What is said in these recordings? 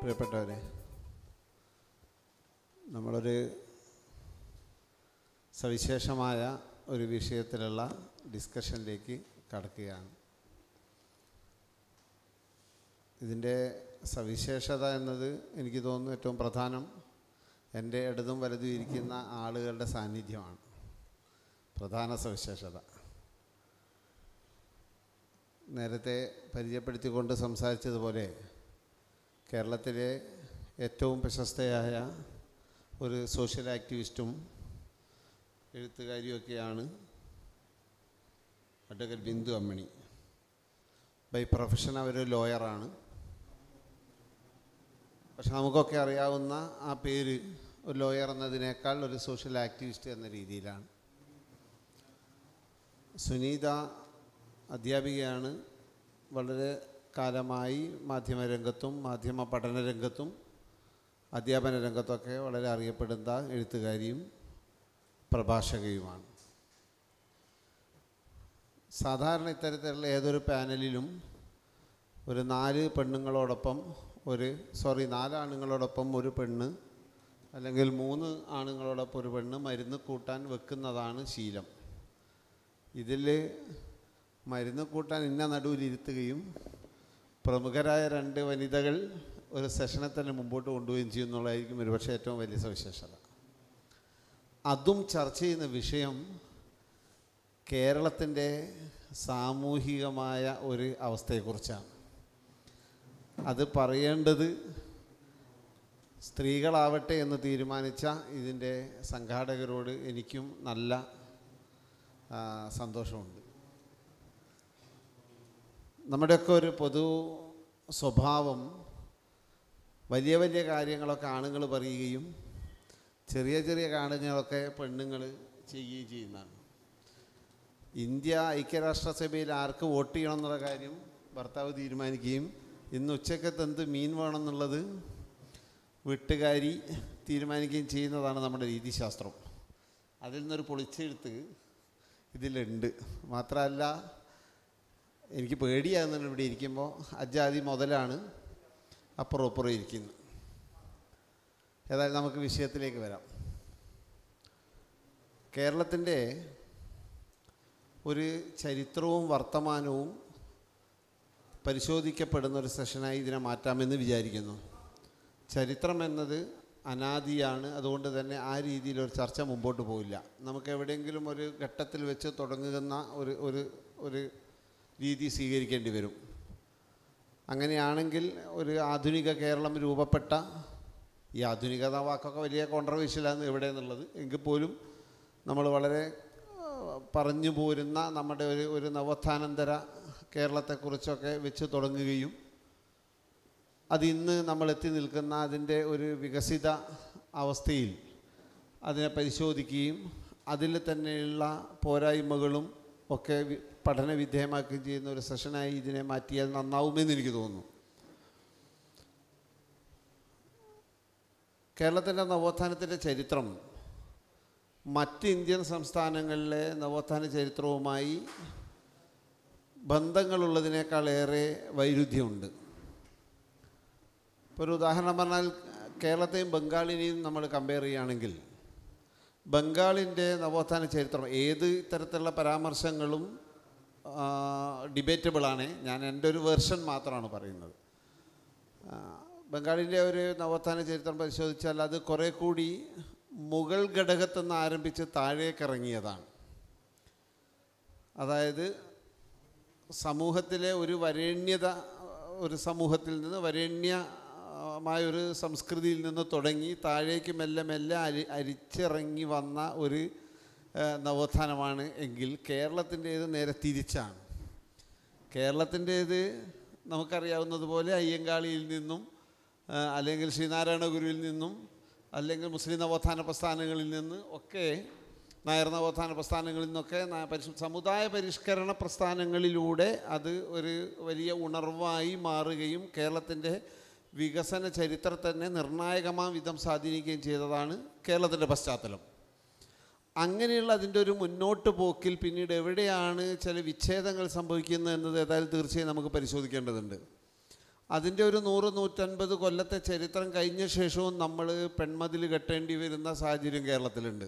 പ്രിയപ്പെട്ടവരെ നമ്മളൊരു സവിശേഷമായ ഒരു വിഷയത്തിലുള്ള ഡിസ്കഷനിലേക്ക് കടക്കുകയാണ് ഇതിൻ്റെ സവിശേഷത എന്നത് എനിക്ക് തോന്നുന്നു ഏറ്റവും പ്രധാനം എൻ്റെ ഇടതും വലതും ഇരിക്കുന്ന ആളുകളുടെ സാന്നിധ്യമാണ് പ്രധാന സവിശേഷത നേരത്തെ പരിചയപ്പെടുത്തിക്കൊണ്ട് സംസാരിച്ചതുപോലെ കേരളത്തിലെ ഏറ്റവും പ്രശസ്തയായ ഒരു സോഷ്യൽ ആക്ടിവിസ്റ്റും എഴുത്തുകാരിയൊക്കെയാണ് advocate Bindu Ammini by profession അവരൊരു ലോയറാണ് പക്ഷെ നമുക്കൊക്കെ അറിയാവുന്ന ആ പേര് ഒരു ലോയർ എന്നതിനേക്കാൾ ഒരു സോഷ്യൽ ആക്ടിവിസ്റ്റ് എന്ന രീതിയിലാണ് സുനീത അധ്യാപികയാണ് വളരെ കാലമായി മാധ്യമരംഗത്തും മാധ്യമ പഠന രംഗത്തും അധ്യാപന രംഗത്തൊക്കെ വളരെ അറിയപ്പെടുന്ന എഴുത്തുകാരിയും പ്രഭാഷകയുമാണ് സാധാരണ ഇത്തരത്തിലുള്ള ഏതൊരു പാനലിലും ഒരു നാല് പെണ്ണുങ്ങളോടൊപ്പം ഒരു സോറി നാല് ആണുങ്ങളോടൊപ്പം ഒരു പെണ്ണ് അല്ലെങ്കിൽ മൂന്ന് ആണുങ്ങളോടൊപ്പം ഒരു പെണ്ണ് മരുന്ന് കൂട്ടാൻ വെക്കുന്നതാണ് ശീലം ഇതിൽ മരുന്ന് കൂട്ടാൻ ഇന്ന നടുവിലിരുത്തുകയും പ്രമുഖരായ രണ്ട് വനിതകൾ ഒരു സെഷനെ തന്നെ മുമ്പോട്ട് കൊണ്ടുപോവുകയും ചെയ്യുന്നുള്ളതായിരിക്കും ഒരുപക്ഷെ ഏറ്റവും വലിയ സവിശേഷത അതും ചർച്ച ചെയ്യുന്ന വിഷയം കേരളത്തിൻ്റെ സാമൂഹികമായ ഒരു അവസ്ഥയെക്കുറിച്ചാണ് അത് പറയേണ്ടത് സ്ത്രീകളാവട്ടെ എന്ന് തീരുമാനിച്ച ഇതിൻ്റെ സംഘാടകരോട് എനിക്കും നല്ല സന്തോഷമുണ്ട് നമ്മുടെയൊക്കെ ഒരു പൊതു സ്വഭാവം വലിയ വലിയ കാര്യങ്ങളൊക്കെ ആണുങ്ങൾ പറയുകയും ചെറിയ ചെറിയ കാര്യങ്ങളൊക്കെ പെണ്ണുങ്ങൾ ചെയ്യുകയും ചെയ്യുന്നതാണ് ഇന്ത്യ ഐക്യരാഷ്ട്രസഭയിൽ ആർക്ക് വോട്ട് ചെയ്യണം എന്നുള്ള കാര്യം ഭർത്താവ് തീരുമാനിക്കുകയും ഇന്ന് ഉച്ചക്കത്ത് എന്ത് മീൻ വേണമെന്നുള്ളത് വീട്ടുകാരി തീരുമാനിക്കുകയും ചെയ്യുന്നതാണ് നമ്മുടെ രീതിശാസ്ത്രം അതിൽ നിന്നൊരു പൊളിച്ചെഴുത്ത് ഇതിലുണ്ട് മാത്രമല്ല എനിക്ക് പേടിയാകുന്നുണ്ട് ഇവിടെ ഇരിക്കുമ്പോൾ അജാതി മുതലാണ് അപ്പുറം അപ്പുറം ഇരിക്കുന്നു ഏതായാലും നമുക്ക് വിഷയത്തിലേക്ക് വരാം കേരളത്തിൻ്റെ ഒരു ചരിത്രവും വർത്തമാനവും പരിശോധിക്കപ്പെടുന്ന ഒരു സെഷനായി ഇതിനെ മാറ്റാമെന്ന് വിചാരിക്കുന്നു ചരിത്രം എന്നത് അനാദിയാണ് അതുകൊണ്ട് തന്നെ ആ രീതിയിൽ ഒരു ചർച്ച മുമ്പോട്ട് പോയില്ല നമുക്ക് എവിടെയെങ്കിലും ഒരു ഘട്ടത്തിൽ വെച്ച് തുടങ്ങുന്ന ഒരു ഒരു ഒരു രീതി സ്വീകരിക്കേണ്ടി വരും അങ്ങനെയാണെങ്കിൽ ഒരു ആധുനിക കേരളം രൂപപ്പെട്ട ഈ ആധുനികത വാക്കൊക്കെ വലിയ കോൺട്രവേഴ്ഷ്യലാണ് ഇവിടെ എന്നുള്ളത് എങ്കിൽ പോലും നമ്മൾ വളരെ പറഞ്ഞു പോരുന്ന നമ്മുടെ ഒരു ഒരു നവോത്ഥാനന്തര കേരളത്തെക്കുറിച്ചൊക്കെ വെച്ച് തുടങ്ങുകയും അതിന്ന് നമ്മൾ എത്തി നിൽക്കുന്ന അതിൻ്റെ ഒരു വികസിത അവസ്ഥയിൽ അതിനെ പരിശോധിക്കുകയും അതിൽ തന്നെയുള്ള പോരായ്മകളും ഒക്കെ പഠന വിധേയമാക്കുകയും ചെയ്യുന്ന ഒരു സെഷനായി ഇതിനെ മാറ്റിയാൽ നന്നാവുമെന്ന് എനിക്ക് തോന്നുന്നു കേരളത്തിൻ്റെ നവോത്ഥാനത്തിൻ്റെ ചരിത്രം മറ്റ് ഇന്ത്യൻ സംസ്ഥാനങ്ങളിലെ നവോത്ഥാന ചരിത്രവുമായി ബന്ധങ്ങളുള്ളതിനേക്കാളേറെ വൈരുദ്ധ്യമുണ്ട് ഇപ്പോൾ ഒരു ഉദാഹരണം പറഞ്ഞാൽ കേരളത്തെയും ബംഗാളിനെയും നമ്മൾ കമ്പയർ ചെയ്യുകയാണെങ്കിൽ ബംഗാളിൻ്റെ നവോത്ഥാന ചരിത്രം ഏത് തരത്തിലുള്ള പരാമർശങ്ങളും ഡിബേറ്റബിളാണ് ഞാൻ എൻ്റെ ഒരു വേർഷൻ മാത്രമാണ് പറയുന്നത് ബംഗാളിൻ്റെ ഒരു നവോത്ഥാന ചരിത്രം പരിശോധിച്ചാൽ അത് കുറേ കൂടി മുഗൾ ഘടകത്തിൽ നിന്ന് ആരംഭിച്ച് താഴേക്കിറങ്ങിയതാണ് അതായത് സമൂഹത്തിലെ ഒരു വരേണ്യത ഒരു സമൂഹത്തിൽ നിന്ന് വരേണ്യമായ ഒരു സംസ്കൃതിയിൽ നിന്ന് തുടങ്ങി താഴേക്ക് മെല്ലെ മെല്ലെ അരി അരിച്ചിറങ്ങി വന്ന ഒരു നവോത്ഥാനമാണ് എങ്കിൽ കേരളത്തിൻ്റേത് നേരെ തിരിച്ചാണ് കേരളത്തിൻ്റേത് നമുക്കറിയാവുന്നതുപോലെ അയ്യങ്കാളിയിൽ നിന്നും അല്ലെങ്കിൽ ശ്രീനാരായണ ഗുരുവിൽ നിന്നും അല്ലെങ്കിൽ മുസ്ലിം നവോത്ഥാന പ്രസ്ഥാനങ്ങളിൽ നിന്ന് ഒക്കെ നായർ നവോത്ഥാന പ്രസ്ഥാനങ്ങളിൽ നിന്നൊക്കെ സമുദായ പരിഷ്കരണ പ്രസ്ഥാനങ്ങളിലൂടെ അത് ഒരു വലിയ ഉണർവായി മാറുകയും കേരളത്തിൻ്റെ വികസന ചരിത്രത്തെ തന്നെ നിർണായകമാം വിധം സ്വാധീനിക്കുകയും ചെയ്തതാണ് കേരളത്തിൻ്റെ പശ്ചാത്തലം അങ്ങനെയുള്ള അതിൻ്റെ ഒരു മുന്നോട്ട് പോക്കിൽ പിന്നീട് എവിടെയാണ് ചില വിച്ഛേദങ്ങൾ സംഭവിക്കുന്നത് എന്നത് ഏതായാലും തീർച്ചയായും നമുക്ക് പരിശോധിക്കേണ്ടതുണ്ട് അതിൻ്റെ ഒരു നൂറ് നൂറ്റൻപത് കൊല്ലത്തെ ചരിത്രം കഴിഞ്ഞ ശേഷവും നമ്മൾ പെൺമതിൽ കെട്ടേണ്ടി വരുന്ന സാഹചര്യം കേരളത്തിലുണ്ട്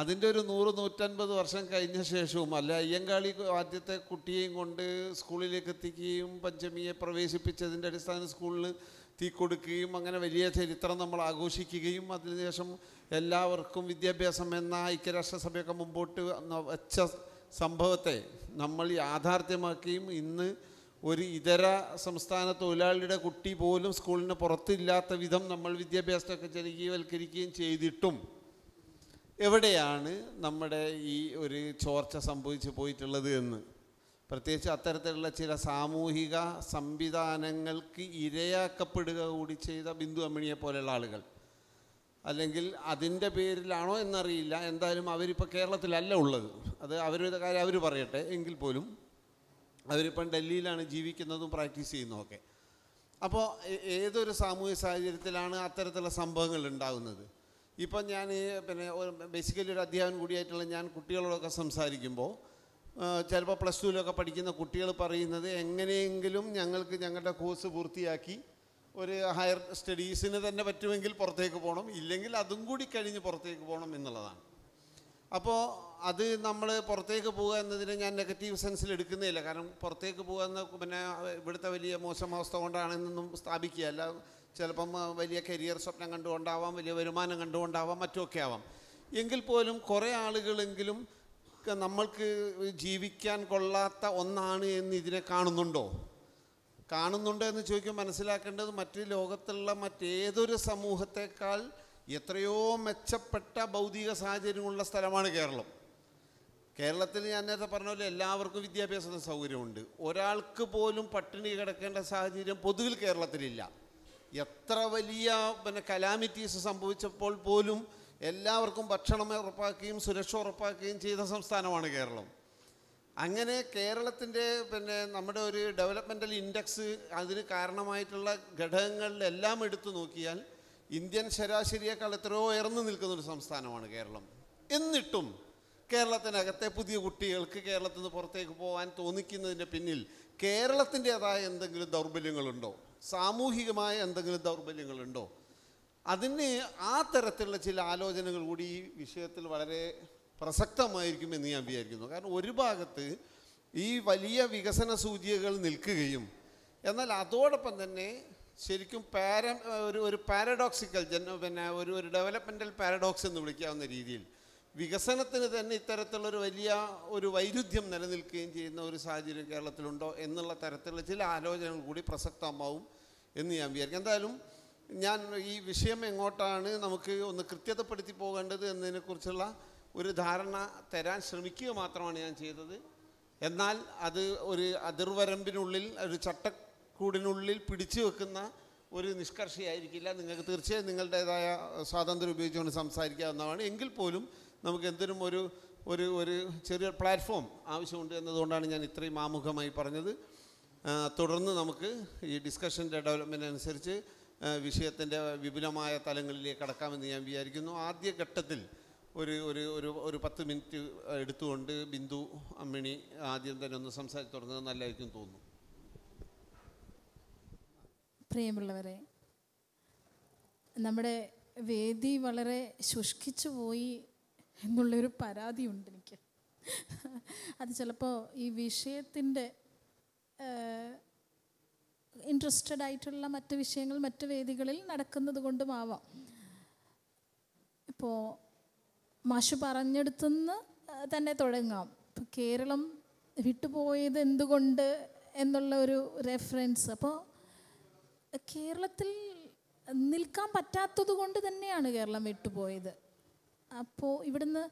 അതിൻ്റെ ഒരു നൂറ് നൂറ്റൻപത് വർഷം കഴിഞ്ഞ ശേഷവും അല്ല അയ്യങ്കാളി ആദ്യത്തെ കുട്ടിയെയും കൊണ്ട് സ്കൂളിലേക്ക് എത്തിക്കുകയും പഞ്ചമിയെ പ്രവേശിപ്പിച്ചതിൻ്റെ അടിസ്ഥാന സ്കൂളിൽ തീ കൊടുക്കുകയും അങ്ങനെ വലിയ ചരിത്രം നമ്മൾ ആഘോഷിക്കുകയും അതിനുശേഷം എല്ലാവർക്കും വിദ്യാഭ്യാസം എന്ന ഐക്യരാഷ്ട്രസഭയൊക്കെ മുമ്പോട്ട് വെച്ച സംഭവത്തെ നമ്മൾ യാഥാർത്ഥ്യമാക്കുകയും ഇന്ന് ഒരു ഇതര സംസ്ഥാന തൊഴിലാളിയുടെ കുട്ടി പോലും സ്കൂളിന് പുറത്തില്ലാത്ത വിധം നമ്മൾ വിദ്യാഭ്യാസത്തൊക്കെ ജനകീയവൽക്കരിക്കുകയും ചെയ്തിട്ടും എവിടെയാണ് നമ്മുടെ ഈ ഒരു ചോർച്ച സംഭവിച്ചു പോയിട്ടുള്ളത് എന്ന് പ്രത്യേകിച്ച് അത്തരത്തിലുള്ള ചില സാമൂഹിക സംവിധാനങ്ങൾക്ക് ഇരയാക്കപ്പെടുക കൂടി ചെയ്ത ബിന്ദു അമ്മിണിയെ പോലെയുള്ള ആളുകൾ അല്ലെങ്കിൽ അതിൻ്റെ പേരിലാണോ എന്നറിയില്ല എന്തായാലും അവരിപ്പോൾ കേരളത്തിലല്ല ഉള്ളത് അത് അവരുടെ കാര്യം അവർ പറയട്ടെ എങ്കിൽ പോലും അവരിപ്പം ഡൽഹിയിലാണ് ജീവിക്കുന്നതും പ്രാക്ടീസ് ചെയ്യുന്നതൊക്കെ അപ്പോൾ ഏതൊരു സാമൂഹിക സാഹചര്യത്തിലാണ് അത്തരത്തിലുള്ള സംഭവങ്ങൾ ഉണ്ടാകുന്നത് ഇപ്പം ഞാൻ പിന്നെ ഒരു ബേസിക്കലി ഒരു അധ്യാപകൻ കൂടിയായിട്ടുള്ള ഞാൻ കുട്ടികളോടൊക്കെ സംസാരിക്കുമ്പോൾ ചിലപ്പോൾ പ്ലസ് ടുവിലൊക്കെ പഠിക്കുന്ന കുട്ടികൾ പറയുന്നത് എങ്ങനെയെങ്കിലും ഞങ്ങൾക്ക് ഞങ്ങളുടെ കോഴ്സ് പൂർത്തിയാക്കി ഒരു ഹയർ സ്റ്റഡീസിന് തന്നെ പറ്റുമെങ്കിൽ പുറത്തേക്ക് പോകണം ഇല്ലെങ്കിൽ അതും കൂടി കഴിഞ്ഞ് പുറത്തേക്ക് പോകണം എന്നുള്ളതാണ് അപ്പോൾ അത് നമ്മൾ പുറത്തേക്ക് പോകുക എന്നതിനെ ഞാൻ നെഗറ്റീവ് സെൻസിൽ എടുക്കുന്നില്ല കാരണം പുറത്തേക്ക് പോകുക എന്ന പിന്നെ ഇവിടുത്തെ വലിയ മോശം അവസ്ഥ കൊണ്ടാണെന്നൊന്നും അല്ല ചിലപ്പം വലിയ കരിയർ സ്വപ്നം കണ്ടുകൊണ്ടാവാം വലിയ വരുമാനം കണ്ടുകൊണ്ടാവാം മറ്റുമൊക്കെ ആവാം എങ്കിൽ പോലും കുറേ ആളുകളെങ്കിലും നമ്മൾക്ക് ജീവിക്കാൻ കൊള്ളാത്ത ഒന്നാണ് എന്ന് ഇതിനെ കാണുന്നുണ്ടോ കാണുന്നുണ്ടോ എന്ന് ചോദിക്കുമ്പോൾ മനസ്സിലാക്കേണ്ടത് മറ്റ് ലോകത്തുള്ള മറ്റേതൊരു സമൂഹത്തെക്കാൾ എത്രയോ മെച്ചപ്പെട്ട ഭൗതിക സാഹചര്യമുള്ള സ്ഥലമാണ് കേരളം കേരളത്തിൽ ഞാൻ നേരത്തെ പറഞ്ഞ പോലെ എല്ലാവർക്കും വിദ്യാഭ്യാസ സൗകര്യമുണ്ട് ഒരാൾക്ക് പോലും പട്ടിണി കിടക്കേണ്ട സാഹചര്യം പൊതുവിൽ കേരളത്തിലില്ല എത്ര വലിയ പിന്നെ കലാമിറ്റീസ് സംഭവിച്ചപ്പോൾ പോലും എല്ലാവർക്കും ഭക്ഷണം ഉറപ്പാക്കുകയും സുരക്ഷ ഉറപ്പാക്കുകയും ചെയ്ത സംസ്ഥാനമാണ് കേരളം അങ്ങനെ കേരളത്തിൻ്റെ പിന്നെ നമ്മുടെ ഒരു ഡെവലപ്മെൻറ്റൽ ഇൻഡെക്സ് അതിന് കാരണമായിട്ടുള്ള ഘടകങ്ങളിലെല്ലാം എടുത്തു നോക്കിയാൽ ഇന്ത്യൻ ശരാശരിയേക്കാൾ എത്രയോ ഉയർന്നു നിൽക്കുന്ന ഒരു സംസ്ഥാനമാണ് കേരളം എന്നിട്ടും കേരളത്തിനകത്തെ പുതിയ കുട്ടികൾക്ക് കേരളത്തിൽ നിന്ന് പുറത്തേക്ക് പോകാൻ തോന്നിക്കുന്നതിൻ്റെ പിന്നിൽ കേരളത്തിൻ്റേതായ എന്തെങ്കിലും ദൗർബല്യങ്ങളുണ്ടോ സാമൂഹികമായ എന്തെങ്കിലും ദൗർബല്യങ്ങളുണ്ടോ അതിന് ആ തരത്തിലുള്ള ചില ആലോചനകൾ കൂടി ഈ വിഷയത്തിൽ വളരെ പ്രസക്തമായിരിക്കുമെന്ന് ഞാൻ വിചാരിക്കുന്നു കാരണം ഒരു ഭാഗത്ത് ഈ വലിയ വികസന സൂചികകൾ നിൽക്കുകയും എന്നാൽ അതോടൊപ്പം തന്നെ ശരിക്കും പാര ഒരു ഒരു പാരഡോക്സിക്കൽ ജന പിന്നെ ഒരു ഒരു ഡെവലപ്മെൻറ്റൽ പാരഡോക്സ് എന്ന് വിളിക്കാവുന്ന രീതിയിൽ വികസനത്തിന് തന്നെ ഇത്തരത്തിലൊരു വലിയ ഒരു വൈരുദ്ധ്യം നിലനിൽക്കുകയും ചെയ്യുന്ന ഒരു സാഹചര്യം കേരളത്തിലുണ്ടോ എന്നുള്ള തരത്തിലുള്ള ചില ആലോചനകൾ കൂടി പ്രസക്തമാവും എന്ന് ഞാൻ വിചാരിക്കും എന്തായാലും ഞാൻ ഈ വിഷയം എങ്ങോട്ടാണ് നമുക്ക് ഒന്ന് കൃത്യതപ്പെടുത്തി പോകേണ്ടത് എന്നതിനെക്കുറിച്ചുള്ള ഒരു ധാരണ തരാൻ ശ്രമിക്കുക മാത്രമാണ് ഞാൻ ചെയ്തത് എന്നാൽ അത് ഒരു അതിർവരമ്പിനുള്ളിൽ ഒരു ചട്ടക്കൂടിനുള്ളിൽ പിടിച്ചു വെക്കുന്ന ഒരു നിഷ്കർഷയായിരിക്കില്ല നിങ്ങൾക്ക് തീർച്ചയായും നിങ്ങളുടേതായ സ്വാതന്ത്ര്യം ഉപയോഗിച്ചുകൊണ്ട് സംസാരിക്കാവുന്നതാണ് എങ്കിൽ പോലും നമുക്ക് എന്തിനും ഒരു ഒരു ഒരു ചെറിയ പ്ലാറ്റ്ഫോം ആവശ്യമുണ്ട് എന്നതുകൊണ്ടാണ് ഞാൻ ഇത്രയും ആമുഖമായി പറഞ്ഞത് തുടർന്ന് നമുക്ക് ഈ ഡിസ്കഷൻ്റെ ഡെവലപ്മെൻ്റ് അനുസരിച്ച് വിഷയത്തിൻ്റെ വിപുലമായ തലങ്ങളിലേക്ക് കടക്കാമെന്ന് ഞാൻ വിചാരിക്കുന്നു ആദ്യ ഘട്ടത്തിൽ ഒരു ഒരു ഒരു ഒരു പത്ത് മിനിറ്റ് എടുത്തുകൊണ്ട് ബിന്ദു അമ്മിണി ആദ്യം തന്നെ ഒന്ന് സംസാരിച്ച് തുടങ്ങുന്നത് നല്ലതായിരിക്കും തോന്നുന്നു പ്രിയമുള്ളവരെ നമ്മുടെ വേദി വളരെ ശുഷ്കിച്ചു പോയി എന്നുള്ളൊരു പരാതിയുണ്ട് എനിക്ക് അത് ചിലപ്പോൾ ഈ വിഷയത്തിൻ്റെ ഇൻട്രസ്റ്റഡ് ആയിട്ടുള്ള മറ്റ് വിഷയങ്ങൾ മറ്റ് വേദികളിൽ നടക്കുന്നത് കൊണ്ടുമാവാം ഇപ്പോൾ മാഷു പറഞ്ഞെടുത്തുനിന്ന് തന്നെ തുടങ്ങാം ഇപ്പോൾ കേരളം വിട്ടുപോയത് എന്തുകൊണ്ട് എന്നുള്ള ഒരു റെഫറൻസ് അപ്പോൾ കേരളത്തിൽ നിൽക്കാൻ പറ്റാത്തത് കൊണ്ട് തന്നെയാണ് കേരളം വിട്ടുപോയത് അപ്പോൾ ഇവിടുന്ന്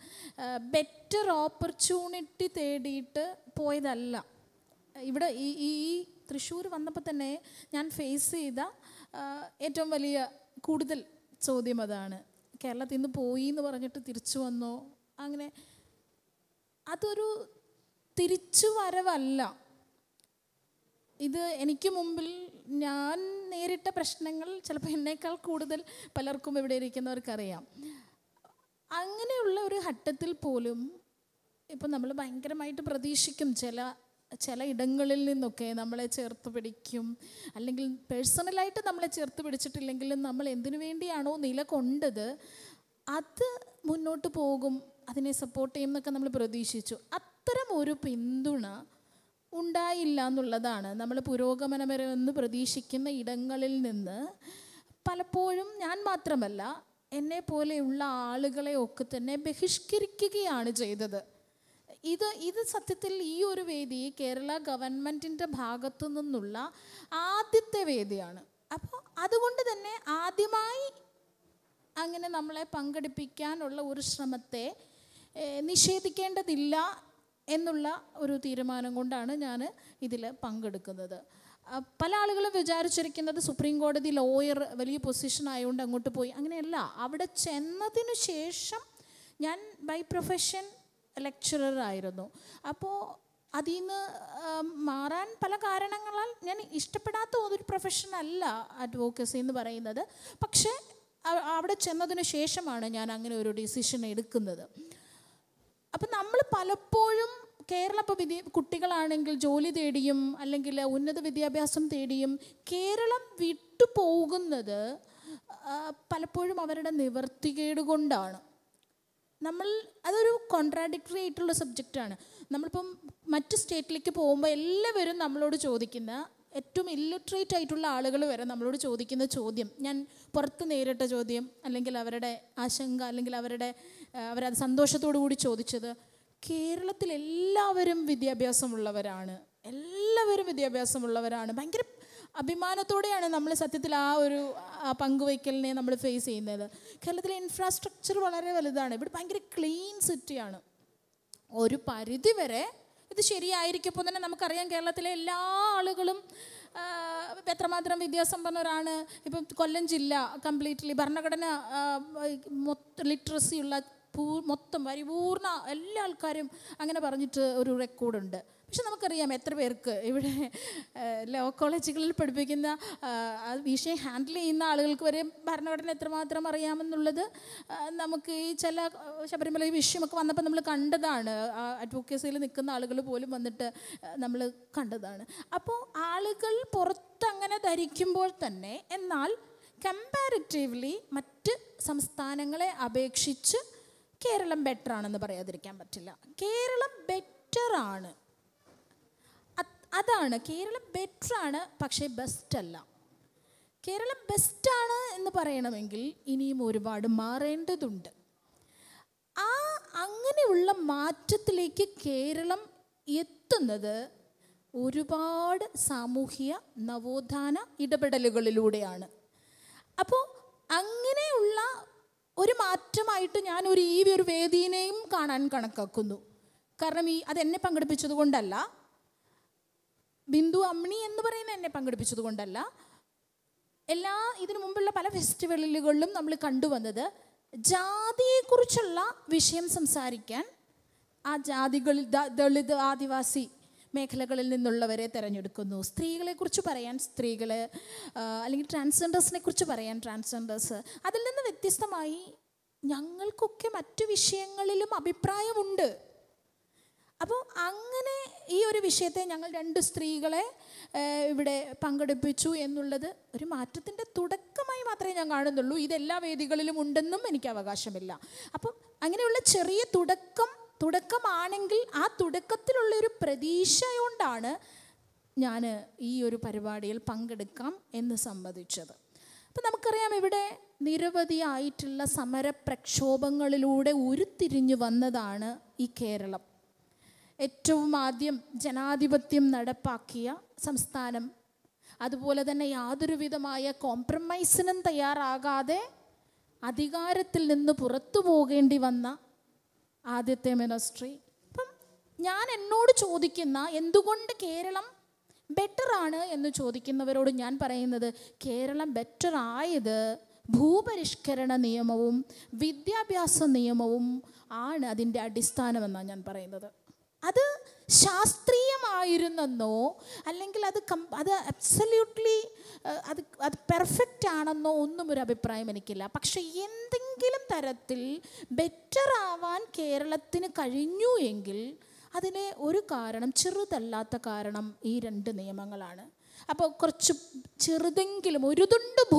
ബെറ്റർ ഓപ്പർച്യൂണിറ്റി തേടിയിട്ട് പോയതല്ല ഇവിടെ ഈ ഈ തൃശ്ശൂർ വന്നപ്പോൾ തന്നെ ഞാൻ ഫേസ് ചെയ്ത ഏറ്റവും വലിയ കൂടുതൽ ചോദ്യം അതാണ് കേരളത്തിൽ നിന്ന് പോയി എന്ന് പറഞ്ഞിട്ട് തിരിച്ചു വന്നോ അങ്ങനെ അതൊരു തിരിച്ചു വരവല്ല ഇത് എനിക്ക് മുമ്പിൽ ഞാൻ നേരിട്ട പ്രശ്നങ്ങൾ ചിലപ്പോൾ എന്നേക്കാൾ കൂടുതൽ പലർക്കും ഇവിടെ ഇരിക്കുന്നവർക്കറിയാം അങ്ങനെയുള്ള ഒരു ഘട്ടത്തിൽ പോലും ഇപ്പം നമ്മൾ ഭയങ്കരമായിട്ട് പ്രതീക്ഷിക്കും ചില ചില ഇടങ്ങളിൽ നിന്നൊക്കെ നമ്മളെ ചേർത്ത് പിടിക്കും അല്ലെങ്കിൽ പേഴ്സണലായിട്ട് നമ്മളെ ചേർത്ത് പിടിച്ചിട്ടില്ലെങ്കിലും നമ്മൾ എന്തിനു വേണ്ടിയാണോ നിലകൊണ്ടത് അത് മുന്നോട്ട് പോകും അതിനെ സപ്പോർട്ട് ചെയ്യും എന്നൊക്കെ നമ്മൾ പ്രതീക്ഷിച്ചു അത്തരം ഒരു പിന്തുണ ഉണ്ടായില്ല എന്നുള്ളതാണ് നമ്മൾ പുരോഗമനപരമെന്ന് പ്രതീക്ഷിക്കുന്ന ഇടങ്ങളിൽ നിന്ന് പലപ്പോഴും ഞാൻ മാത്രമല്ല എന്നെ പോലെയുള്ള ആളുകളെ ഒക്കെ തന്നെ ബഹിഷ്കരിക്കുകയാണ് ചെയ്തത് ഇത് ഇത് സത്യത്തിൽ ഈ ഒരു വേദി കേരള ഗവൺമെൻറ്റിൻ്റെ ഭാഗത്തു നിന്നുള്ള ആദ്യത്തെ വേദിയാണ് അപ്പോൾ അതുകൊണ്ട് തന്നെ ആദ്യമായി അങ്ങനെ നമ്മളെ പങ്കെടുപ്പിക്കാനുള്ള ഒരു ശ്രമത്തെ നിഷേധിക്കേണ്ടതില്ല എന്നുള്ള ഒരു തീരുമാനം കൊണ്ടാണ് ഞാൻ ഇതിൽ പങ്കെടുക്കുന്നത് പല ആളുകളും വിചാരിച്ചിരിക്കുന്നത് സുപ്രീം കോടതി ലോയർ വലിയ പൊസിഷൻ ആയതുകൊണ്ട് അങ്ങോട്ട് പോയി അങ്ങനെയല്ല അവിടെ ചെന്നതിന് ശേഷം ഞാൻ ബൈ പ്രൊഫഷൻ ലെക്ചറർ ആയിരുന്നു അപ്പോൾ അതിൽ നിന്ന് മാറാൻ പല കാരണങ്ങളാൽ ഞാൻ ഇഷ്ടപ്പെടാത്ത ഒരു പ്രൊഫഷൻ അല്ല അഡ്വോക്കസി എന്ന് പറയുന്നത് പക്ഷേ അവിടെ ചെന്നതിന് ശേഷമാണ് ഞാൻ അങ്ങനെ ഒരു ഡിസിഷൻ എടുക്കുന്നത് അപ്പം നമ്മൾ പലപ്പോഴും കേരള ഇപ്പോൾ വിദ്യ കുട്ടികളാണെങ്കിൽ ജോലി തേടിയും അല്ലെങ്കിൽ ഉന്നത വിദ്യാഭ്യാസം തേടിയും കേരളം വിട്ടുപോകുന്നത് പലപ്പോഴും അവരുടെ നിവർത്തികേട് കൊണ്ടാണ് നമ്മൾ അതൊരു കോൺട്രാഡിക്ടറി ആയിട്ടുള്ള സബ്ജക്റ്റാണ് നമ്മളിപ്പം മറ്റ് സ്റ്റേറ്റിലേക്ക് പോകുമ്പോൾ എല്ലാവരും നമ്മളോട് ചോദിക്കുന്ന ഏറ്റവും ഇല്ലിട്രേറ്റ് ആയിട്ടുള്ള ആളുകൾ വരെ നമ്മളോട് ചോദിക്കുന്ന ചോദ്യം ഞാൻ പുറത്ത് നേരിട്ട ചോദ്യം അല്ലെങ്കിൽ അവരുടെ ആശങ്ക അല്ലെങ്കിൽ അവരുടെ അവരത് സന്തോഷത്തോടു കൂടി ചോദിച്ചത് കേരളത്തിൽ എല്ലാവരും വിദ്യാഭ്യാസമുള്ളവരാണ് എല്ലാവരും വിദ്യാഭ്യാസമുള്ളവരാണ് ഭയങ്കര അഭിമാനത്തോടെയാണ് നമ്മൾ സത്യത്തിൽ ആ ഒരു പങ്കുവയ്ക്കലിനെ നമ്മൾ ഫേസ് ചെയ്യുന്നത് കേരളത്തിലെ ഇൻഫ്രാസ്ട്രക്ചർ വളരെ വലുതാണ് ഇവിടെ ഭയങ്കര ക്ലീൻ സിറ്റിയാണ് ഒരു പരിധി വരെ ഇത് ശരിയായിരിക്കുമ്പോൾ തന്നെ നമുക്കറിയാം കേരളത്തിലെ എല്ലാ ആളുകളും എത്രമാത്രം വിദ്യാസമ്പന്നരാണ് ഇപ്പം കൊല്ലം ജില്ല കംപ്ലീറ്റ്ലി ഭരണഘടന മൊത്തം ലിറ്ററസി ഉള്ള പൂ മൊത്തം പരിപൂർണ എല്ലാ ആൾക്കാരും അങ്ങനെ പറഞ്ഞിട്ട് ഒരു റെക്കോർഡുണ്ട് പക്ഷെ നമുക്കറിയാം എത്ര പേർക്ക് ഇവിടെ ലോ കോളേജുകളിൽ പഠിപ്പിക്കുന്ന വിഷയം ഹാൻഡിൽ ചെയ്യുന്ന ആളുകൾക്ക് വരെ ഭരണഘടന എത്രമാത്രം അറിയാമെന്നുള്ളത് നമുക്ക് ഈ ചില ശബരിമല വിഷയമൊക്കെ വന്നപ്പോൾ നമ്മൾ കണ്ടതാണ് അഡ്വക്കേസിയിൽ നിൽക്കുന്ന ആളുകൾ പോലും വന്നിട്ട് നമ്മൾ കണ്ടതാണ് അപ്പോൾ ആളുകൾ പുറത്തങ്ങനെ ധരിക്കുമ്പോൾ തന്നെ എന്നാൽ കമ്പാരിറ്റീവ്ലി മറ്റ് സംസ്ഥാനങ്ങളെ അപേക്ഷിച്ച് കേരളം ബെറ്റർ ആണെന്ന് പറയാതിരിക്കാൻ പറ്റില്ല കേരളം ബെറ്റർ ആണ് അതാണ് കേരളം ബെറ്റർ ആണ് പക്ഷേ ബെസ്റ്റ് അല്ല കേരളം ബെസ്റ്റ് ആണ് എന്ന് പറയണമെങ്കിൽ ഇനിയും ഒരുപാട് മാറേണ്ടതുണ്ട് ആ അങ്ങനെയുള്ള മാറ്റത്തിലേക്ക് കേരളം എത്തുന്നത് ഒരുപാട് സാമൂഹിക നവോത്ഥാന ഇടപെടലുകളിലൂടെയാണ് അപ്പോൾ അങ്ങനെയുള്ള ഒരു മാറ്റമായിട്ട് ഞാൻ ഒരു ഈ ഒരു വേദിനെയും കാണാൻ കണക്കാക്കുന്നു കാരണം ഈ എന്നെ പങ്കെടുപ്പിച്ചത് കൊണ്ടല്ല ബിന്ദു അമ്മിണി എന്ന് പറയുന്ന എന്നെ പങ്കെടുപ്പിച്ചത് കൊണ്ടല്ല എല്ലാ ഇതിനു മുമ്പുള്ള പല ഫെസ്റ്റിവലുകളിലും നമ്മൾ കണ്ടുവന്നത് ജാതിയെക്കുറിച്ചുള്ള വിഷയം സംസാരിക്കാൻ ആ ജാതികളിൽ ദളിത് ആദിവാസി മേഖലകളിൽ നിന്നുള്ളവരെ തിരഞ്ഞെടുക്കുന്നു സ്ത്രീകളെക്കുറിച്ച് പറയാൻ സ്ത്രീകൾ അല്ലെങ്കിൽ ട്രാൻസ്ജെൻഡേഴ്സിനെ കുറിച്ച് പറയാൻ ട്രാൻസ്ജെൻഡേഴ്സ് അതിൽ നിന്ന് വ്യത്യസ്തമായി ഞങ്ങൾക്കൊക്കെ മറ്റു വിഷയങ്ങളിലും അഭിപ്രായമുണ്ട് അപ്പോൾ അങ്ങനെ ഈ ഒരു വിഷയത്തെ ഞങ്ങൾ രണ്ട് സ്ത്രീകളെ ഇവിടെ പങ്കെടുപ്പിച്ചു എന്നുള്ളത് ഒരു മാറ്റത്തിൻ്റെ തുടക്കമായി മാത്രമേ ഞാൻ കാണുന്നുള്ളൂ ഇതെല്ലാ വേദികളിലും ഉണ്ടെന്നും എനിക്ക് അവകാശമില്ല അപ്പം അങ്ങനെയുള്ള ചെറിയ തുടക്കം തുടക്കമാണെങ്കിൽ ആ തുടക്കത്തിലുള്ള ഒരു കൊണ്ടാണ് ഞാൻ ഈ ഒരു പരിപാടിയിൽ പങ്കെടുക്കാം എന്ന് സംബന്ധിച്ചത് അപ്പം നമുക്കറിയാം ഇവിടെ നിരവധിയായിട്ടുള്ള സമരപ്രക്ഷോഭങ്ങളിലൂടെ ഉരുത്തിരിഞ്ഞു വന്നതാണ് ഈ കേരളം ഏറ്റവും ആദ്യം ജനാധിപത്യം നടപ്പാക്കിയ സംസ്ഥാനം അതുപോലെ തന്നെ വിധമായ കോംപ്രമൈസിനും തയ്യാറാകാതെ അധികാരത്തിൽ നിന്ന് പുറത്തു പോകേണ്ടി വന്ന ആദ്യത്തെ മിനിസ്ട്രി അപ്പം ഞാൻ എന്നോട് ചോദിക്കുന്ന എന്തുകൊണ്ട് കേരളം ബെറ്റർ ആണ് എന്ന് ചോദിക്കുന്നവരോട് ഞാൻ പറയുന്നത് കേരളം ബെറ്റർ ആയത് ഭൂപരിഷ്കരണ നിയമവും വിദ്യാഭ്യാസ നിയമവും ആണ് അതിൻ്റെ അടിസ്ഥാനമെന്നാണ് ഞാൻ പറയുന്നത് അത് ശാസ്ത്രീയമായിരുന്നെന്നോ അല്ലെങ്കിൽ അത് കം അത് അബ്സല്യൂട്ട്ലി അത് അത് പെർഫെക്റ്റ് ആണെന്നോ ഒന്നും ഒരു അഭിപ്രായം എനിക്കില്ല പക്ഷേ എന്തെങ്കിലും തരത്തിൽ ബെറ്റർ ആവാൻ കേരളത്തിന് കഴിഞ്ഞു എങ്കിൽ അതിന് ഒരു കാരണം ചെറുതല്ലാത്ത കാരണം ഈ രണ്ട് നിയമങ്ങളാണ് അപ്പോൾ കുറച്ച് ചെറുതെങ്കിലും ഒരു തുണ്ട്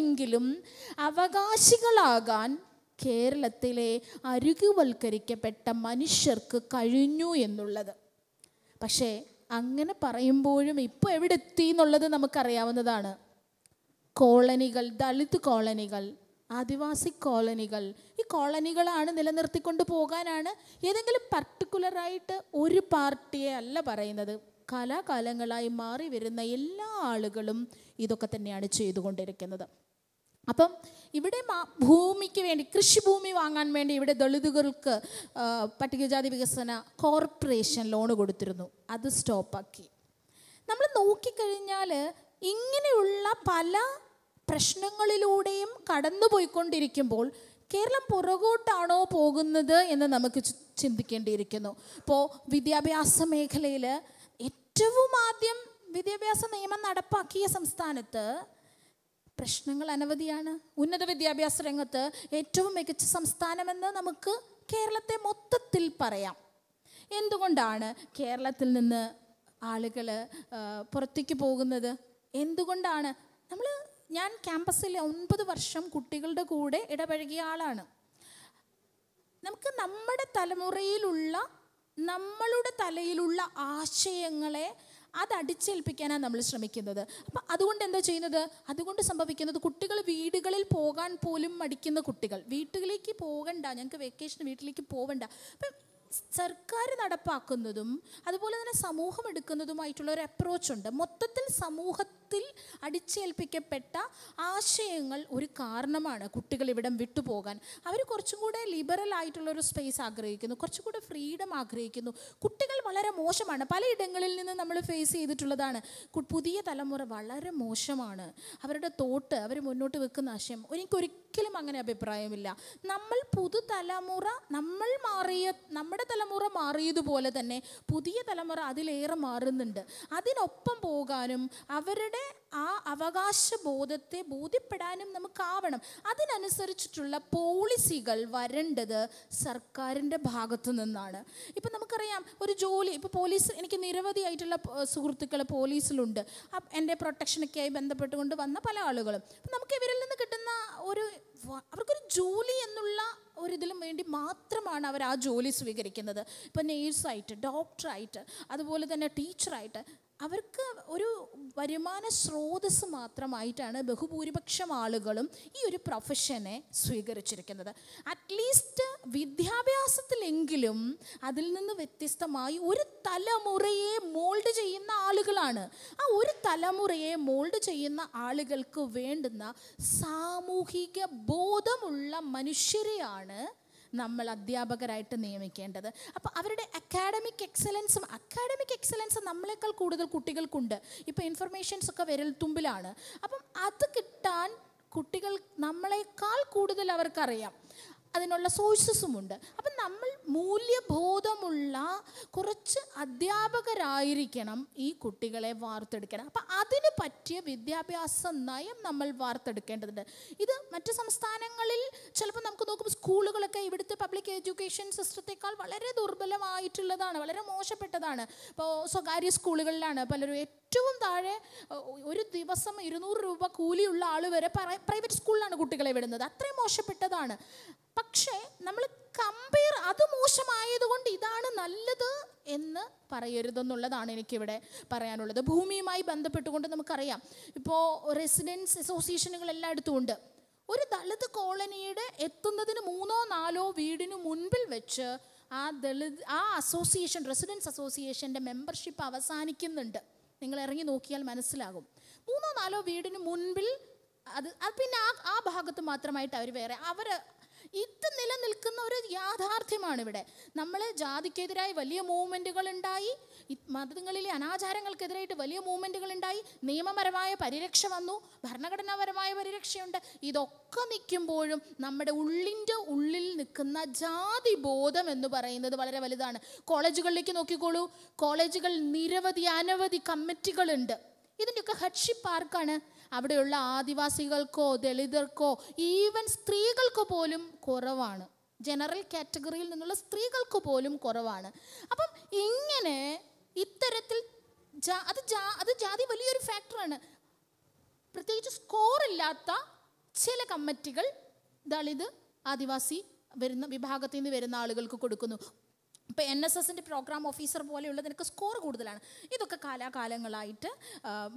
എങ്കിലും അവകാശികളാകാൻ കേരളത്തിലെ അരുകുവൽക്കരിക്കപ്പെട്ട മനുഷ്യർക്ക് കഴിഞ്ഞു എന്നുള്ളത് പക്ഷേ അങ്ങനെ പറയുമ്പോഴും ഇപ്പോൾ എവിടെ എത്തി എന്നുള്ളത് നമുക്കറിയാവുന്നതാണ് കോളനികൾ ദളിത് കോളനികൾ ആദിവാസി കോളനികൾ ഈ കോളനികളാണ് നിലനിർത്തിക്കൊണ്ട് പോകാനാണ് ഏതെങ്കിലും പർട്ടിക്കുലറായിട്ട് ഒരു പാർട്ടിയെ അല്ല പറയുന്നത് കലാകാലങ്ങളായി മാറി വരുന്ന എല്ലാ ആളുകളും ഇതൊക്കെ തന്നെയാണ് ചെയ്തുകൊണ്ടിരിക്കുന്നത് അപ്പം ഇവിടെ ഭൂമിക്ക് വേണ്ടി കൃഷിഭൂമി വാങ്ങാൻ വേണ്ടി ഇവിടെ ദളിതുകൾക്ക് പട്ടികജാതി വികസന കോർപ്പറേഷൻ ലോൺ കൊടുത്തിരുന്നു അത് സ്റ്റോപ്പാക്കി നമ്മൾ നോക്കിക്കഴിഞ്ഞാൽ ഇങ്ങനെയുള്ള പല പ്രശ്നങ്ങളിലൂടെയും കടന്നു പോയിക്കൊണ്ടിരിക്കുമ്പോൾ കേരളം പുറകോട്ടാണോ പോകുന്നത് എന്ന് നമുക്ക് ചിന്തിക്കേണ്ടിയിരിക്കുന്നു ഇപ്പോൾ വിദ്യാഭ്യാസ മേഖലയിൽ ഏറ്റവും ആദ്യം വിദ്യാഭ്യാസ നിയമം നടപ്പാക്കിയ സംസ്ഥാനത്ത് പ്രശ്നങ്ങൾ അനവധിയാണ് ഉന്നത വിദ്യാഭ്യാസ രംഗത്ത് ഏറ്റവും മികച്ച സംസ്ഥാനമെന്ന് നമുക്ക് കേരളത്തെ മൊത്തത്തിൽ പറയാം എന്തുകൊണ്ടാണ് കേരളത്തിൽ നിന്ന് ആളുകൾ പുറത്തേക്ക് പോകുന്നത് എന്തുകൊണ്ടാണ് നമ്മൾ ഞാൻ ക്യാമ്പസിലെ ഒൻപത് വർഷം കുട്ടികളുടെ കൂടെ ഇടപഴകിയ ആളാണ് നമുക്ക് നമ്മുടെ തലമുറയിലുള്ള നമ്മളുടെ തലയിലുള്ള ആശയങ്ങളെ അത് അടിച്ചേൽപ്പിക്കാനാണ് നമ്മൾ ശ്രമിക്കുന്നത് അപ്പം അതുകൊണ്ട് എന്താ ചെയ്യുന്നത് അതുകൊണ്ട് സംഭവിക്കുന്നത് കുട്ടികൾ വീടുകളിൽ പോകാൻ പോലും മടിക്കുന്ന കുട്ടികൾ വീട്ടിലേക്ക് പോകണ്ട ഞങ്ങൾക്ക് വെക്കേഷൻ വീട്ടിലേക്ക് പോവണ്ട അപ്പം സർക്കാർ നടപ്പാക്കുന്നതും അതുപോലെ തന്നെ സമൂഹം എടുക്കുന്നതുമായിട്ടുള്ള ഒരു അപ്രോച്ചുണ്ട് മൊത്തത്തിൽ സമൂഹത്തിൽ അടിച്ചേൽപ്പിക്കപ്പെട്ട ആശയങ്ങൾ ഒരു കാരണമാണ് കുട്ടികൾ ഇവിടം വിട്ടുപോകാൻ അവർ കുറച്ചും കൂടെ ലിബറൽ ആയിട്ടുള്ള ഒരു സ്പേസ് ആഗ്രഹിക്കുന്നു കുറച്ചും കൂടെ ഫ്രീഡം ആഗ്രഹിക്കുന്നു കുട്ടികൾ വളരെ മോശമാണ് പലയിടങ്ങളിൽ നിന്ന് നമ്മൾ ഫേസ് ചെയ്തിട്ടുള്ളതാണ് പുതിയ തലമുറ വളരെ മോശമാണ് അവരുടെ തോട്ട് അവർ മുന്നോട്ട് വെക്കുന്ന ആശയം എനിക്കൊരു ഒരിക്കലും അങ്ങനെ അഭിപ്രായമില്ല നമ്മൾ പുതുതലമുറ നമ്മൾ മാറിയ നമ്മുടെ തലമുറ മാറിയതുപോലെ തന്നെ പുതിയ തലമുറ അതിലേറെ മാറുന്നുണ്ട് അതിനൊപ്പം പോകാനും അവരുടെ ആ അവകാശ ബോധത്തെ ബോധ്യപ്പെടാനും നമുക്കാവണം അതിനനുസരിച്ചിട്ടുള്ള പോളിസികൾ വരേണ്ടത് സർക്കാരിൻ്റെ ഭാഗത്തു നിന്നാണ് ഇപ്പം നമുക്കറിയാം ഒരു ജോലി ഇപ്പോൾ പോലീസ് എനിക്ക് നിരവധിയായിട്ടുള്ള സുഹൃത്തുക്കൾ പോലീസിലുണ്ട് എൻ്റെ പ്രൊട്ടക്ഷനൊക്കെയായി ബന്ധപ്പെട്ടുകൊണ്ട് വന്ന പല ആളുകളും നമുക്ക് ഇവരിൽ നിന്ന് കിട്ടുന്ന ഒരു അവർക്കൊരു ജോലി എന്നുള്ള ഒരിതിലും വേണ്ടി മാത്രമാണ് അവർ ആ ജോലി സ്വീകരിക്കുന്നത് ഇപ്പോൾ നേഴ്സായിട്ട് ഡോക്ടറായിട്ട് അതുപോലെ തന്നെ ടീച്ചറായിട്ട് അവർക്ക് ഒരു വരുമാന സ്രോതസ് മാത്രമായിട്ടാണ് ബഹുഭൂരിപക്ഷം ആളുകളും ഈ ഒരു പ്രൊഫഷനെ സ്വീകരിച്ചിരിക്കുന്നത് അറ്റ്ലീസ്റ്റ് വിദ്യാഭ്യാസത്തിലെങ്കിലും അതിൽ നിന്ന് വ്യത്യസ്തമായി ഒരു തലമുറയെ മോൾഡ് ചെയ്യുന്ന ആളുകളാണ് ആ ഒരു തലമുറയെ മോൾഡ് ചെയ്യുന്ന ആളുകൾക്ക് വേണ്ടുന്ന സാമൂഹിക ബോധമുള്ള മനുഷ്യരെയാണ് നമ്മൾ അധ്യാപകരായിട്ട് നിയമിക്കേണ്ടത് അപ്പോൾ അവരുടെ അക്കാഡമിക് എക്സലൻസും അക്കാഡമിക് എക്സലൻസ് നമ്മളെക്കാൾ കൂടുതൽ കുട്ടികൾക്കുണ്ട് ഇപ്പോൾ ഇൻഫർമേഷൻസ് ഒക്കെ വിരൽ തുമ്പിലാണ് അപ്പം അത് കിട്ടാൻ കുട്ടികൾ നമ്മളെക്കാൾ കൂടുതൽ അവർക്കറിയാം അതിനുള്ള സോഴ്സസും ഉണ്ട് അപ്പം നമ്മൾ മൂല്യബോധമുള്ള കുറച്ച് അധ്യാപകരായിരിക്കണം ഈ കുട്ടികളെ വാർത്തെടുക്കണം അപ്പം അതിന് പറ്റിയ വിദ്യാഭ്യാസ നയം നമ്മൾ വാർത്തെടുക്കേണ്ടതുണ്ട് ഇത് മറ്റ് സംസ്ഥാനങ്ങളിൽ ചിലപ്പോൾ നമുക്ക് നോക്കുമ്പോൾ സ്കൂളുകളൊക്കെ ഇവിടുത്തെ പബ്ലിക് എഡ്യൂക്കേഷൻ സിസ്റ്റത്തെക്കാൾ വളരെ ദുർബലമായിട്ടുള്ളതാണ് വളരെ മോശപ്പെട്ടതാണ് ഇപ്പോൾ സ്വകാര്യ സ്കൂളുകളിലാണ് പലരും ഏറ്റവും താഴെ ഒരു ദിവസം ഇരുന്നൂറ് രൂപ കൂലിയുള്ള ആൾ വരെ പ്രൈവറ്റ് സ്കൂളിലാണ് കുട്ടികളെ വിടുന്നത് അത്രയും മോശപ്പെട്ടതാണ് പക്ഷേ നമ്മൾ കമ്പയർ അത് മോശമായതുകൊണ്ട് ഇതാണ് നല്ലത് എന്ന് പറയരുതെന്നുള്ളതാണ് എനിക്കിവിടെ പറയാനുള്ളത് ഭൂമിയുമായി ബന്ധപ്പെട്ടുകൊണ്ട് നമുക്കറിയാം ഇപ്പോൾ റെസിഡൻസ് അസോസിയേഷനുകൾ എല്ലായിടത്തും ഉണ്ട് ഒരു ദളിത് കോളനിയുടെ എത്തുന്നതിന് മൂന്നോ നാലോ വീടിന് മുൻപിൽ വെച്ച് ആ ദളിത് ആ അസോസിയേഷൻ റെസിഡൻസ് അസോസിയേഷൻ്റെ മെമ്പർഷിപ്പ് അവസാനിക്കുന്നുണ്ട് നിങ്ങൾ ഇറങ്ങി നോക്കിയാൽ മനസ്സിലാകും മൂന്നോ നാലോ വീടിന് മുൻപിൽ അത് അത് പിന്നെ ആ ആ ഭാഗത്ത് മാത്രമായിട്ട് അവർ വേറെ അവർ ഇത് നിലനിൽക്കുന്ന ഒരു യാഥാർത്ഥ്യമാണ് ഇവിടെ നമ്മൾ ജാതിക്കെതിരായി വലിയ മൂവ്മെൻറ്റുകൾ ഉണ്ടായി മതങ്ങളിലെ അനാചാരങ്ങൾക്കെതിരായിട്ട് വലിയ മൂവ്മെൻറ്റുകൾ ഉണ്ടായി നിയമപരമായ പരിരക്ഷ വന്നു ഭരണഘടനാപരമായ പരിരക്ഷയുണ്ട് ഇതൊക്കെ നിൽക്കുമ്പോഴും നമ്മുടെ ഉള്ളിൻ്റെ ഉള്ളിൽ നിൽക്കുന്ന ജാതി ബോധം എന്ന് പറയുന്നത് വളരെ വലുതാണ് കോളേജുകളിലേക്ക് നോക്കിക്കോളൂ കോളേജുകൾ നിരവധി അനവധി കമ്മിറ്റികളുണ്ട് ഇതിൻ്റെയൊക്കെ ഹെഡ്ഷിപ്പ് ആർക്കാണ് അവിടെയുള്ള ആദിവാസികൾക്കോ ദളിതർക്കോ ഈവൻ സ്ത്രീകൾക്ക് പോലും കുറവാണ് ജനറൽ കാറ്റഗറിയിൽ നിന്നുള്ള സ്ത്രീകൾക്ക് പോലും കുറവാണ് അപ്പം ഇങ്ങനെ ഇത്തരത്തിൽ അത് അത് ജാതി വലിയൊരു ഫാക്ടറാണ് പ്രത്യേകിച്ച് സ്കോറില്ലാത്ത ചില കമ്മിറ്റികൾ ദളിത് ആദിവാസി വരുന്ന വിഭാഗത്തിൽ നിന്ന് വരുന്ന ആളുകൾക്ക് കൊടുക്കുന്നു ഇപ്പോൾ എൻ എസ് എസിൻ്റെ പ്രോഗ്രാം ഓഫീസർ പോലെയുള്ള നിനക്ക് സ്കോർ കൂടുതലാണ് ഇതൊക്കെ കാലാകാലങ്ങളായിട്ട്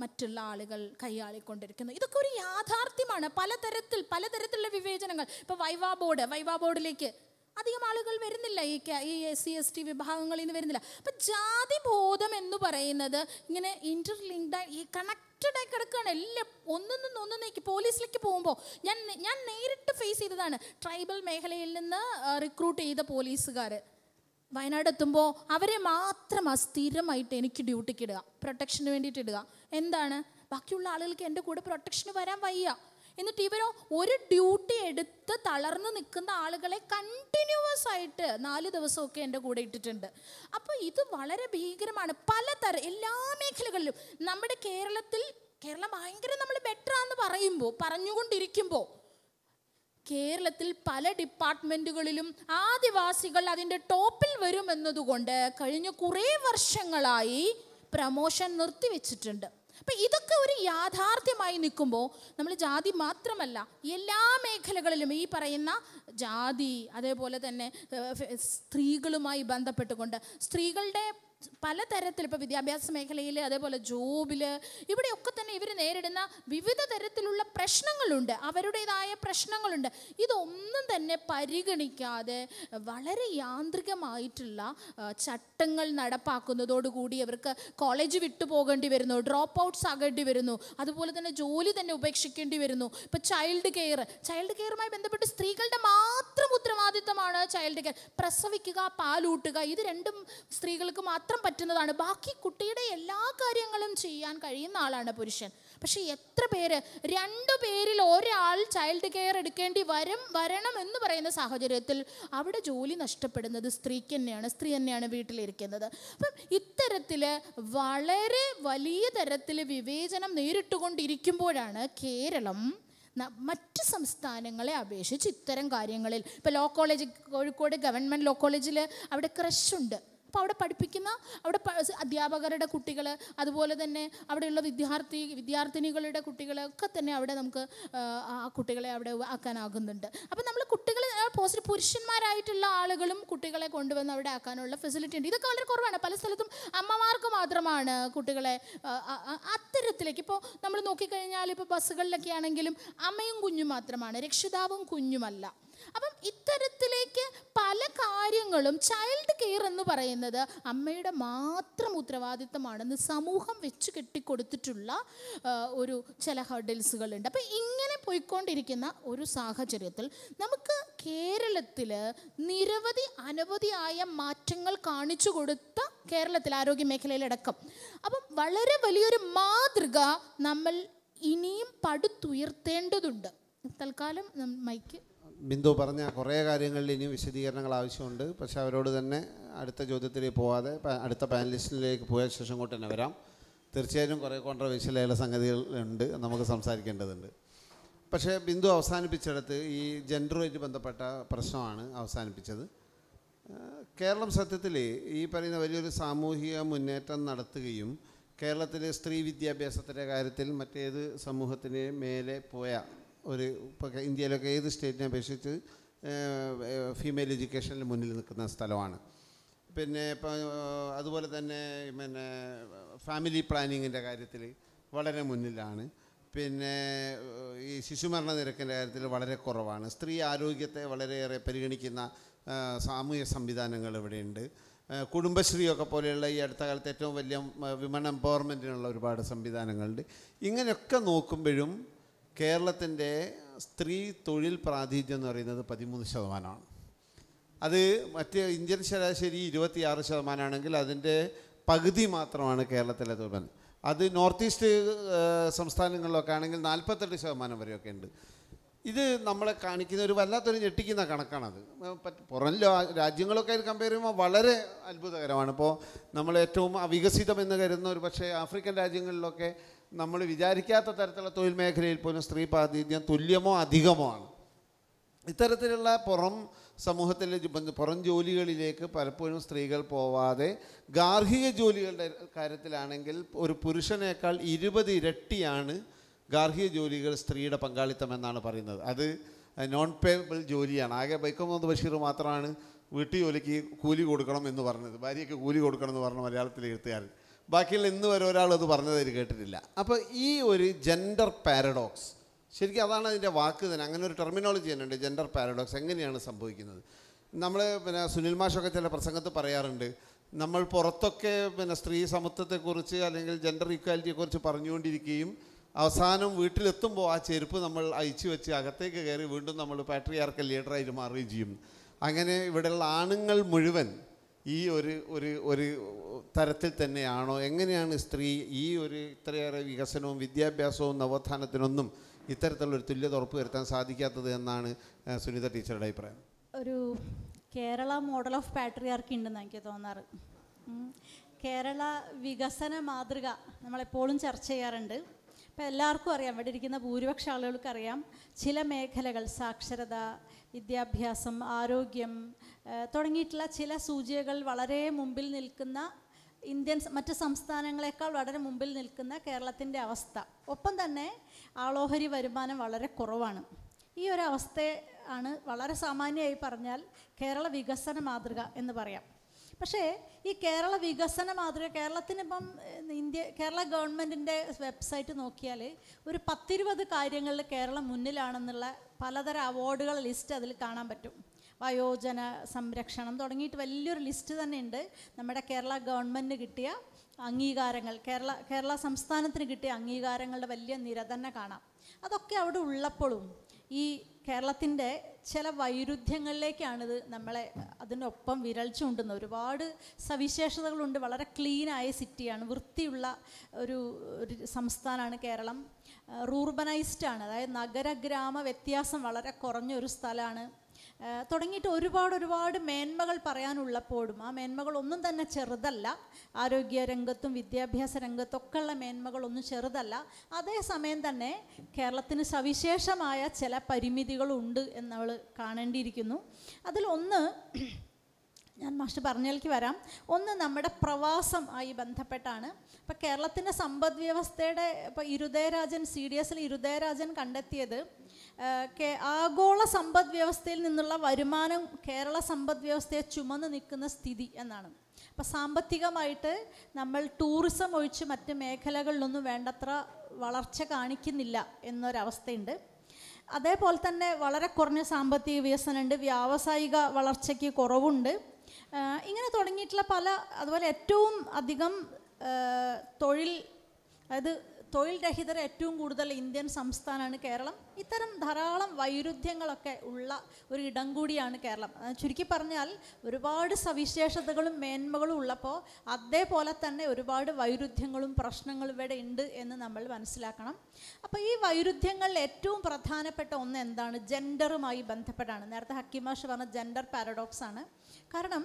മറ്റുള്ള ആളുകൾ കൈയാളിക്കൊണ്ടിരിക്കുന്നു ഇതൊക്കെ ഒരു യാഥാർത്ഥ്യമാണ് പലതരത്തിൽ പലതരത്തിലുള്ള വിവേചനങ്ങൾ ഇപ്പോൾ വൈവാ ബോർഡ് വൈവാ ബോർഡിലേക്ക് അധികം ആളുകൾ വരുന്നില്ല ഈ ഈ എസ് സി എസ് ടി വിഭാഗങ്ങളിൽ നിന്ന് വരുന്നില്ല അപ്പം ജാതി ബോധം എന്ന് പറയുന്നത് ഇങ്ങനെ ഇൻ്റർലിങ്ക്ഡ് ഈ കണക്റ്റഡ് ആയി കിടക്കുകയാണ് എല്ലാം ഒന്നൊന്നും ഒന്നൊന്നേക്ക് പോലീസിലേക്ക് പോകുമ്പോൾ ഞാൻ ഞാൻ നേരിട്ട് ഫേസ് ചെയ്തതാണ് ട്രൈബൽ മേഖലയിൽ നിന്ന് റിക്രൂട്ട് ചെയ്ത പോലീസുകാർ വയനാട് എത്തുമ്പോൾ അവരെ മാത്രം അസ്ഥിരമായിട്ട് എനിക്ക് ഡ്യൂട്ടിക്ക് ഇടുക പ്രൊട്ടക്ഷന് വേണ്ടിയിട്ട് ഇടുക എന്താണ് ബാക്കിയുള്ള ആളുകൾക്ക് എൻ്റെ കൂടെ പ്രൊട്ടക്ഷന് വരാൻ വയ്യ എന്നിട്ട് ഇവരോ ഒരു ഡ്യൂട്ടി എടുത്ത് തളർന്നു നിൽക്കുന്ന ആളുകളെ കണ്ടിന്യൂസ് ആയിട്ട് നാല് ദിവസമൊക്കെ എൻ്റെ കൂടെ ഇട്ടിട്ടുണ്ട് അപ്പോൾ ഇത് വളരെ ഭീകരമാണ് പലതര എല്ലാ മേഖലകളിലും നമ്മുടെ കേരളത്തിൽ കേരളം ഭയങ്കര നമ്മൾ ബെറ്റർ ആണെന്ന് പറയുമ്പോൾ പറഞ്ഞുകൊണ്ടിരിക്കുമ്പോൾ കേരളത്തിൽ പല ഡിപ്പാർട്ട്മെൻറ്റുകളിലും ആദിവാസികൾ അതിൻ്റെ ടോപ്പിൽ വരുമെന്നതുകൊണ്ട് കഴിഞ്ഞ കുറേ വർഷങ്ങളായി പ്രമോഷൻ നിർത്തിവെച്ചിട്ടുണ്ട് അപ്പം ഇതൊക്കെ ഒരു യാഥാർത്ഥ്യമായി നിൽക്കുമ്പോൾ നമ്മൾ ജാതി മാത്രമല്ല എല്ലാ മേഖലകളിലും ഈ പറയുന്ന ജാതി അതേപോലെ തന്നെ സ്ത്രീകളുമായി ബന്ധപ്പെട്ടുകൊണ്ട് സ്ത്രീകളുടെ പലതരത്തിൽ ഇപ്പോൾ വിദ്യാഭ്യാസ മേഖലയിൽ അതേപോലെ ജോബിൽ ഇവിടെയൊക്കെ തന്നെ ഇവർ നേരിടുന്ന വിവിധ തരത്തിലുള്ള പ്രശ്നങ്ങളുണ്ട് അവരുടേതായ പ്രശ്നങ്ങളുണ്ട് ഇതൊന്നും തന്നെ പരിഗണിക്കാതെ വളരെ യാന്ത്രികമായിട്ടുള്ള ചട്ടങ്ങൾ നടപ്പാക്കുന്നതോടുകൂടി അവർക്ക് കോളേജ് വിട്ടു പോകേണ്ടി വരുന്നു ഡ്രോപ്പ് ഔട്ട്സ് ആകേണ്ടി വരുന്നു അതുപോലെ തന്നെ ജോലി തന്നെ ഉപേക്ഷിക്കേണ്ടി വരുന്നു ഇപ്പോൾ ചൈൽഡ് കെയർ ചൈൽഡ് കെയറുമായി ബന്ധപ്പെട്ട് സ്ത്രീകളുടെ മാത്രം ഉത്തരവാദിത്തമാണ് ചൈൽഡ് കെയർ പ്രസവിക്കുക പാലൂട്ടുക ഇത് രണ്ടും സ്ത്രീകൾക്ക് മാത്രം മാത്രം പറ്റുന്നതാണ് ബാക്കി കുട്ടിയുടെ എല്ലാ കാര്യങ്ങളും ചെയ്യാൻ കഴിയുന്ന ആളാണ് പുരുഷൻ പക്ഷേ എത്ര പേര് രണ്ടു പേരിൽ ഒരാൾ ചൈൽഡ് കെയർ എടുക്കേണ്ടി വരും വരണം എന്ന് പറയുന്ന സാഹചര്യത്തിൽ അവിടെ ജോലി നഷ്ടപ്പെടുന്നത് സ്ത്രീക്ക് തന്നെയാണ് സ്ത്രീ തന്നെയാണ് വീട്ടിലിരിക്കുന്നത് അപ്പം ഇത്തരത്തിൽ വളരെ വലിയ തരത്തിൽ വിവേചനം നേരിട്ടുകൊണ്ടിരിക്കുമ്പോഴാണ് കേരളം മറ്റ് സംസ്ഥാനങ്ങളെ അപേക്ഷിച്ച് ഇത്തരം കാര്യങ്ങളിൽ ഇപ്പോൾ law college Kozhikode government law കോളേജിൽ അവിടെ ക്രഷുണ്ട് അപ്പോൾ അവിടെ പഠിപ്പിക്കുന്ന അവിടെ അധ്യാപകരുടെ കുട്ടികൾ അതുപോലെ തന്നെ അവിടെയുള്ള വിദ്യാർത്ഥി വിദ്യാർത്ഥിനികളുടെ ഒക്കെ തന്നെ അവിടെ നമുക്ക് ആ കുട്ടികളെ അവിടെ ആക്കാനാകുന്നുണ്ട് അപ്പം നമ്മൾ കുട്ടികൾ പോസ്റ്റ് പുരുഷന്മാരായിട്ടുള്ള ആളുകളും കുട്ടികളെ കൊണ്ടുവന്ന് അവിടെ ആക്കാനുള്ള ഫെസിലിറ്റി ഉണ്ട് ഇതൊക്കെ വളരെ കുറവാണ് പല സ്ഥലത്തും അമ്മമാർക്ക് മാത്രമാണ് കുട്ടികളെ അത്തരത്തിലേക്ക് ഇപ്പോൾ നമ്മൾ നോക്കിക്കഴിഞ്ഞാൽ ഇപ്പോൾ ബസ്സുകളിലൊക്കെ ആണെങ്കിലും അമ്മയും കുഞ്ഞും മാത്രമാണ് രക്ഷിതാവും കുഞ്ഞുമല്ല അപ്പം ഇത്തരത്തിലേക്ക് പല കാര്യങ്ങളും ചൈൽഡ് കെയർ എന്ന് പറയുന്നത് അമ്മയുടെ മാത്രം ഉത്തരവാദിത്തമാണെന്ന് സമൂഹം വെച്ച് കെട്ടിക്കൊടുത്തിട്ടുള്ള ഒരു ചില ഹർഡിൽസുകളുണ്ട് അപ്പം ഇങ്ങനെ പോയിക്കൊണ്ടിരിക്കുന്ന ഒരു സാഹചര്യത്തിൽ നമുക്ക് കേരളത്തിൽ നിരവധി അനവധിയായ മാറ്റങ്ങൾ കാണിച്ചു കൊടുത്ത കേരളത്തിൽ ആരോഗ്യ മേഖലയിലടക്കം അപ്പം വളരെ വലിയൊരു മാതൃക നമ്മൾ ഇനിയും പടുത്തുയർത്തേണ്ടതുണ്ട് തൽക്കാലം മൈക്ക് ബിന്ദു പറഞ്ഞ കുറേ കാര്യങ്ങളിൽ ഇനിയും വിശദീകരണങ്ങൾ ആവശ്യമുണ്ട് പക്ഷേ അവരോട് തന്നെ അടുത്ത ചോദ്യത്തിലേക്ക് പോവാതെ അടുത്ത പാനലിസ്റ്റിലേക്ക് പോയ ശേഷം കൊണ്ട് തന്നെ വരാം തീർച്ചയായും കുറേ സംഗതികൾ സംഗതികളുണ്ട് നമുക്ക് സംസാരിക്കേണ്ടതുണ്ട് പക്ഷേ ബിന്ദു അവസാനിപ്പിച്ചിടത്ത് ഈ ജെൻഡറുമായിട്ട് ബന്ധപ്പെട്ട പ്രശ്നമാണ് അവസാനിപ്പിച്ചത് കേരളം സത്യത്തിൽ ഈ പറയുന്ന വലിയൊരു സാമൂഹിക മുന്നേറ്റം നടത്തുകയും കേരളത്തിലെ സ്ത്രീ വിദ്യാഭ്യാസത്തിൻ്റെ കാര്യത്തിൽ മറ്റേത് സമൂഹത്തിന് മേലെ പോയ ഒരു ഇപ്പോൾ ഇന്ത്യയിലൊക്കെ ഏത് സ്റ്റേറ്റിനെ അപേക്ഷിച്ച് ഫീമെയിൽ എഡ്യൂക്കേഷനിൽ മുന്നിൽ നിൽക്കുന്ന സ്ഥലമാണ് പിന്നെ ഇപ്പോൾ അതുപോലെ തന്നെ പിന്നെ ഫാമിലി പ്ലാനിങ്ങിൻ്റെ കാര്യത്തിൽ വളരെ മുന്നിലാണ് പിന്നെ ഈ ശിശുമരണ നിരക്കിൻ്റെ കാര്യത്തിൽ വളരെ കുറവാണ് സ്ത്രീ ആരോഗ്യത്തെ വളരെയേറെ പരിഗണിക്കുന്ന സാമൂഹ്യ സംവിധാനങ്ങൾ ഇവിടെയുണ്ട് കുടുംബശ്രീയൊക്കെ പോലെയുള്ള ഈ അടുത്ത കാലത്ത് ഏറ്റവും വലിയ വിമൺ എംപവർമെൻറ്റിനുള്ള ഒരുപാട് സംവിധാനങ്ങളുണ്ട് ഇങ്ങനെയൊക്കെ നോക്കുമ്പോഴും കേരളത്തിൻ്റെ സ്ത്രീ തൊഴിൽ പ്രാതിനിധ്യം എന്ന് പറയുന്നത് പതിമൂന്ന് ശതമാനമാണ് അത് മറ്റ് ഇന്ത്യൻ ശരാശരി ഇരുപത്തിയാറ് ശതമാനമാണെങ്കിൽ അതിൻ്റെ പകുതി മാത്രമാണ് കേരളത്തിലെ തൊഴിൽ അത് നോർത്ത് ഈസ്റ്റ് സംസ്ഥാനങ്ങളിലൊക്കെ ആണെങ്കിൽ നാൽപ്പത്തെട്ട് ശതമാനം വരെയൊക്കെ ഉണ്ട് ഇത് നമ്മളെ കാണിക്കുന്ന ഒരു വല്ലാത്തൊരു ഞെട്ടിക്കുന്ന കണക്കാണത് പുറം രാജ്യങ്ങളൊക്കെ ആയിട്ട് കമ്പയർ ചെയ്യുമ്പോൾ വളരെ അത്ഭുതകരമാണ് ഇപ്പോൾ നമ്മൾ ഏറ്റവും അവികസിതം എന്ന് കരുതുന്ന ഒരു പക്ഷേ ആഫ്രിക്കൻ രാജ്യങ്ങളിലൊക്കെ നമ്മൾ വിചാരിക്കാത്ത തരത്തിലുള്ള തൊഴിൽ മേഖലയിൽ പോലും സ്ത്രീ പ്രാതിനിധ്യം തുല്യമോ അധികമോ ആണ് ഇത്തരത്തിലുള്ള പുറം സമൂഹത്തിലെ പുറം ജോലികളിലേക്ക് പലപ്പോഴും സ്ത്രീകൾ പോവാതെ ഗാർഹിക ജോലികളുടെ കാര്യത്തിലാണെങ്കിൽ ഒരു പുരുഷനേക്കാൾ ഇരുപത് ഇരട്ടിയാണ് ഗാർഹിക ജോലികൾ സ്ത്രീയുടെ പങ്കാളിത്തം എന്നാണ് പറയുന്നത് അത് നോൺ പേബിൾ ജോലിയാണ് ആകെ ബൈക്കോമോദ് ബഷീർ മാത്രമാണ് വീട്ടു ജോലിക്ക് കൂലി കൊടുക്കണം എന്ന് പറഞ്ഞത് ഭാര്യയ്ക്ക് കൂലി കൊടുക്കണം എന്ന് പറഞ്ഞ മലയാളത്തിലെ എഴുത്തുകാരൻ ബാക്കിയുള്ള ഇന്ന് വരെ ഒരാൾ അത് പറഞ്ഞതായി കേട്ടിട്ടില്ല അപ്പോൾ ഈ ഒരു ജെൻഡർ പാരഡോക്സ് ശരിക്കും അതാണ് അതിൻ്റെ വാക്ക് തന്നെ അങ്ങനെ ഒരു ടെർമിനോളജി തന്നെയുണ്ട് ജെൻഡർ പാരഡോക്സ് എങ്ങനെയാണ് സംഭവിക്കുന്നത് നമ്മൾ പിന്നെ സുനിൽ മാഷൊക്കെ ചില പ്രസംഗത്ത് പറയാറുണ്ട് നമ്മൾ പുറത്തൊക്കെ പിന്നെ സ്ത്രീ സമത്വത്തെക്കുറിച്ച് അല്ലെങ്കിൽ ജെൻഡർ ഇക്വാലിറ്റിയെക്കുറിച്ച് പറഞ്ഞുകൊണ്ടിരിക്കുകയും അവസാനം വീട്ടിലെത്തുമ്പോൾ ആ ചെരുപ്പ് നമ്മൾ അയച്ചു വെച്ച് അകത്തേക്ക് കയറി വീണ്ടും നമ്മൾ പാട്രിയാർക്കൽ ലീഡറായിട്ട് മാറുകയും ചെയ്യും അങ്ങനെ ഇവിടെയുള്ള ആണുങ്ങൾ മുഴുവൻ ഈ ഒരു ഒരു ഒരു തരത്തിൽ തന്നെയാണോ എങ്ങനെയാണ് സ്ത്രീ ഈ ഒരു ഇത്രയേറെ വികസനവും വിദ്യാഭ്യാസവും നവോത്ഥാനത്തിനൊന്നും ഇത്തരത്തിലുള്ളൊരു തുല്യത വരുത്താൻ സാധിക്കാത്തത് എന്നാണ് സുനിത ടീച്ചറുടെ അഭിപ്രായം ഒരു കേരള മോഡൽ ഓഫ് പാട്രിയാർക്കി ഉണ്ടെന്ന് എനിക്ക് തോന്നാറ് കേരള വികസന മാതൃക നമ്മളെപ്പോഴും ചർച്ച ചെയ്യാറുണ്ട് ഇപ്പം എല്ലാവർക്കും അറിയാം ഇവിടെ ഇരിക്കുന്ന ഭൂരിപക്ഷ ആളുകൾക്കറിയാം ചില മേഖലകൾ സാക്ഷരത വിദ്യാഭ്യാസം ആരോഗ്യം തുടങ്ങിയിട്ടുള്ള ചില സൂചികകൾ വളരെ മുമ്പിൽ നിൽക്കുന്ന ഇന്ത്യൻ മറ്റ് സംസ്ഥാനങ്ങളെക്കാൾ വളരെ മുമ്പിൽ നിൽക്കുന്ന കേരളത്തിൻ്റെ അവസ്ഥ ഒപ്പം തന്നെ ആളോഹരി വരുമാനം വളരെ കുറവാണ് ഈ ഒരു അവസ്ഥയെ ആണ് വളരെ സാമാന്യമായി പറഞ്ഞാൽ കേരള വികസന മാതൃക എന്ന് പറയാം പക്ഷേ ഈ കേരള വികസന മാതൃക കേരളത്തിനിപ്പം ഇന്ത്യ കേരള ഗവൺമെൻറ്റിൻ്റെ വെബ്സൈറ്റ് നോക്കിയാൽ ഒരു പത്തിരുപത് കാര്യങ്ങളിൽ കേരളം മുന്നിലാണെന്നുള്ള പലതരം അവാർഡുകൾ ലിസ്റ്റ് അതിൽ കാണാൻ പറ്റും വയോജന സംരക്ഷണം തുടങ്ങിയിട്ട് വലിയൊരു ലിസ്റ്റ് തന്നെയുണ്ട് നമ്മുടെ കേരള ഗവൺമെൻറ്റിന് കിട്ടിയ അംഗീകാരങ്ങൾ കേരള കേരള സംസ്ഥാനത്തിന് കിട്ടിയ അംഗീകാരങ്ങളുടെ വലിയ നിര തന്നെ കാണാം അതൊക്കെ അവിടെ ഉള്ളപ്പോഴും ഈ കേരളത്തിൻ്റെ ചില വൈരുദ്ധ്യങ്ങളിലേക്കാണിത് നമ്മളെ അതിനൊപ്പം വിരൽ ചൂണ്ടുന്ന ഒരുപാട് സവിശേഷതകളുണ്ട് വളരെ ക്ലീനായ സിറ്റിയാണ് വൃത്തിയുള്ള ഒരു ഒരു സംസ്ഥാനമാണ് കേരളം റൂർബനൈസ്ഡ് ആണ് അതായത് നഗര ഗ്രാമ വ്യത്യാസം വളരെ കുറഞ്ഞ ഒരു സ്ഥലമാണ് തുടങ്ങിയിട്ട് ഒരുപാട് ഒരുപാട് മേന്മകൾ പറയാനുള്ളപ്പോഴും ആ മേന്മകൾ ഒന്നും തന്നെ ചെറുതല്ല ആരോഗ്യ രംഗത്തും വിദ്യാഭ്യാസ രംഗത്തൊക്കെയുള്ള മേന്മകളൊന്നും ചെറുതല്ല അതേസമയം തന്നെ കേരളത്തിന് സവിശേഷമായ ചില പരിമിതികളുണ്ട് എന്നവൾ കാണേണ്ടിയിരിക്കുന്നു അതിലൊന്ന് ഞാൻ മാഷ്ട് പറഞ്ഞതിലേക്ക് വരാം ഒന്ന് നമ്മുടെ പ്രവാസം ആയി ബന്ധപ്പെട്ടാണ് ഇപ്പം കേരളത്തിൻ്റെ സമ്പദ് വ്യവസ്ഥയുടെ ഇപ്പോൾ ഇരുദയരാജൻ സി ഡി എസിൽ ഇരുദയരാജൻ കണ്ടെത്തിയത് ആഗോള സമ്പദ് വ്യവസ്ഥയിൽ നിന്നുള്ള വരുമാനം കേരള സമ്പദ് വ്യവസ്ഥയെ ചുമന്ന് നിൽക്കുന്ന സ്ഥിതി എന്നാണ് അപ്പം സാമ്പത്തികമായിട്ട് നമ്മൾ ടൂറിസം ഒഴിച്ച് മറ്റ് മേഖലകളിലൊന്നും വേണ്ടത്ര വളർച്ച കാണിക്കുന്നില്ല എന്നൊരവസ്ഥയുണ്ട് അതേപോലെ തന്നെ വളരെ കുറഞ്ഞ സാമ്പത്തിക വികസനമുണ്ട് വ്യാവസായിക വളർച്ചയ്ക്ക് കുറവുണ്ട് ഇങ്ങനെ തുടങ്ങിയിട്ടുള്ള പല അതുപോലെ ഏറ്റവും അധികം തൊഴിൽ അതായത് തൊഴിൽ രഹിതർ ഏറ്റവും കൂടുതൽ ഇന്ത്യൻ സംസ്ഥാനമാണ് കേരളം ഇത്തരം ധാരാളം വൈരുദ്ധ്യങ്ങളൊക്കെ ഉള്ള ഒരു ഇടം കൂടിയാണ് കേരളം ചുരുക്കി പറഞ്ഞാൽ ഒരുപാട് സവിശേഷതകളും മേന്മകളും ഉള്ളപ്പോൾ അതേപോലെ തന്നെ ഒരുപാട് വൈരുദ്ധ്യങ്ങളും പ്രശ്നങ്ങളും ഇവിടെ ഉണ്ട് എന്ന് നമ്മൾ മനസ്സിലാക്കണം അപ്പോൾ ഈ വൈരുദ്ധ്യങ്ങളിൽ ഏറ്റവും പ്രധാനപ്പെട്ട ഒന്ന് എന്താണ് ജെൻഡറുമായി ബന്ധപ്പെട്ടാണ് നേരത്തെ ഹക്കിമാഷ് പറഞ്ഞ ജെൻഡർ പാരഡോക്സ് ആണ് കാരണം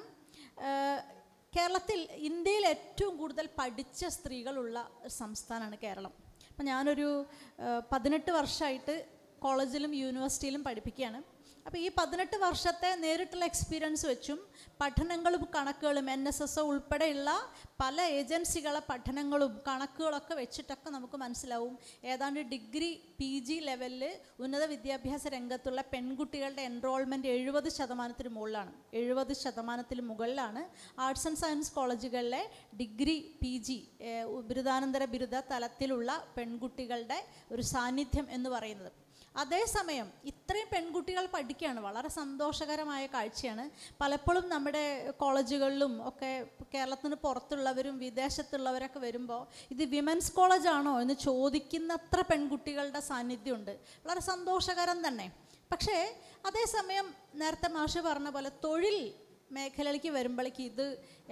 കേരളത്തിൽ ഇന്ത്യയിൽ ഏറ്റവും കൂടുതൽ പഠിച്ച സ്ത്രീകളുള്ള സംസ്ഥാനമാണ് കേരളം അപ്പം ഞാനൊരു പതിനെട്ട് വർഷമായിട്ട് കോളേജിലും യൂണിവേഴ്സിറ്റിയിലും പഠിപ്പിക്കുകയാണ് അപ്പോൾ ഈ പതിനെട്ട് വർഷത്തെ നേരിട്ടുള്ള എക്സ്പീരിയൻസ് വെച്ചും പഠനങ്ങളും കണക്കുകളും എൻ എസ് എസ് ഉൾപ്പെടെയുള്ള പല ഏജൻസികളെ പഠനങ്ങളും കണക്കുകളൊക്കെ വെച്ചിട്ടൊക്കെ നമുക്ക് മനസ്സിലാവും ഏതാണ്ട് ഡിഗ്രി പി ജി ലെവലിൽ ഉന്നത വിദ്യാഭ്യാസ രംഗത്തുള്ള പെൺകുട്ടികളുടെ എൻറോൾമെൻറ്റ് എഴുപത് ശതമാനത്തിന് മുകളിലാണ് എഴുപത് ശതമാനത്തിന് മുകളിലാണ് ആർട്സ് ആൻഡ് സയൻസ് കോളേജുകളിലെ ഡിഗ്രി പി ജി ബിരുദാനന്തര ബിരുദ തലത്തിലുള്ള പെൺകുട്ടികളുടെ ഒരു സാന്നിധ്യം എന്ന് പറയുന്നത് അതേസമയം ഇത്രയും പെൺകുട്ടികൾ പഠിക്കുകയാണ് വളരെ സന്തോഷകരമായ കാഴ്ചയാണ് പലപ്പോഴും നമ്മുടെ കോളേജുകളിലും ഒക്കെ കേരളത്തിന് പുറത്തുള്ളവരും വിദേശത്തുള്ളവരൊക്കെ വരുമ്പോൾ ഇത് വിമൻസ് കോളേജാണോ എന്ന് ചോദിക്കുന്നത്ര പെൺകുട്ടികളുടെ സാന്നിധ്യമുണ്ട് വളരെ സന്തോഷകരം തന്നെ പക്ഷേ അതേസമയം നേരത്തെ മാഷി പറഞ്ഞ പോലെ തൊഴിൽ മേഖലയിലേക്ക് വരുമ്പോഴേക്ക് ഇത്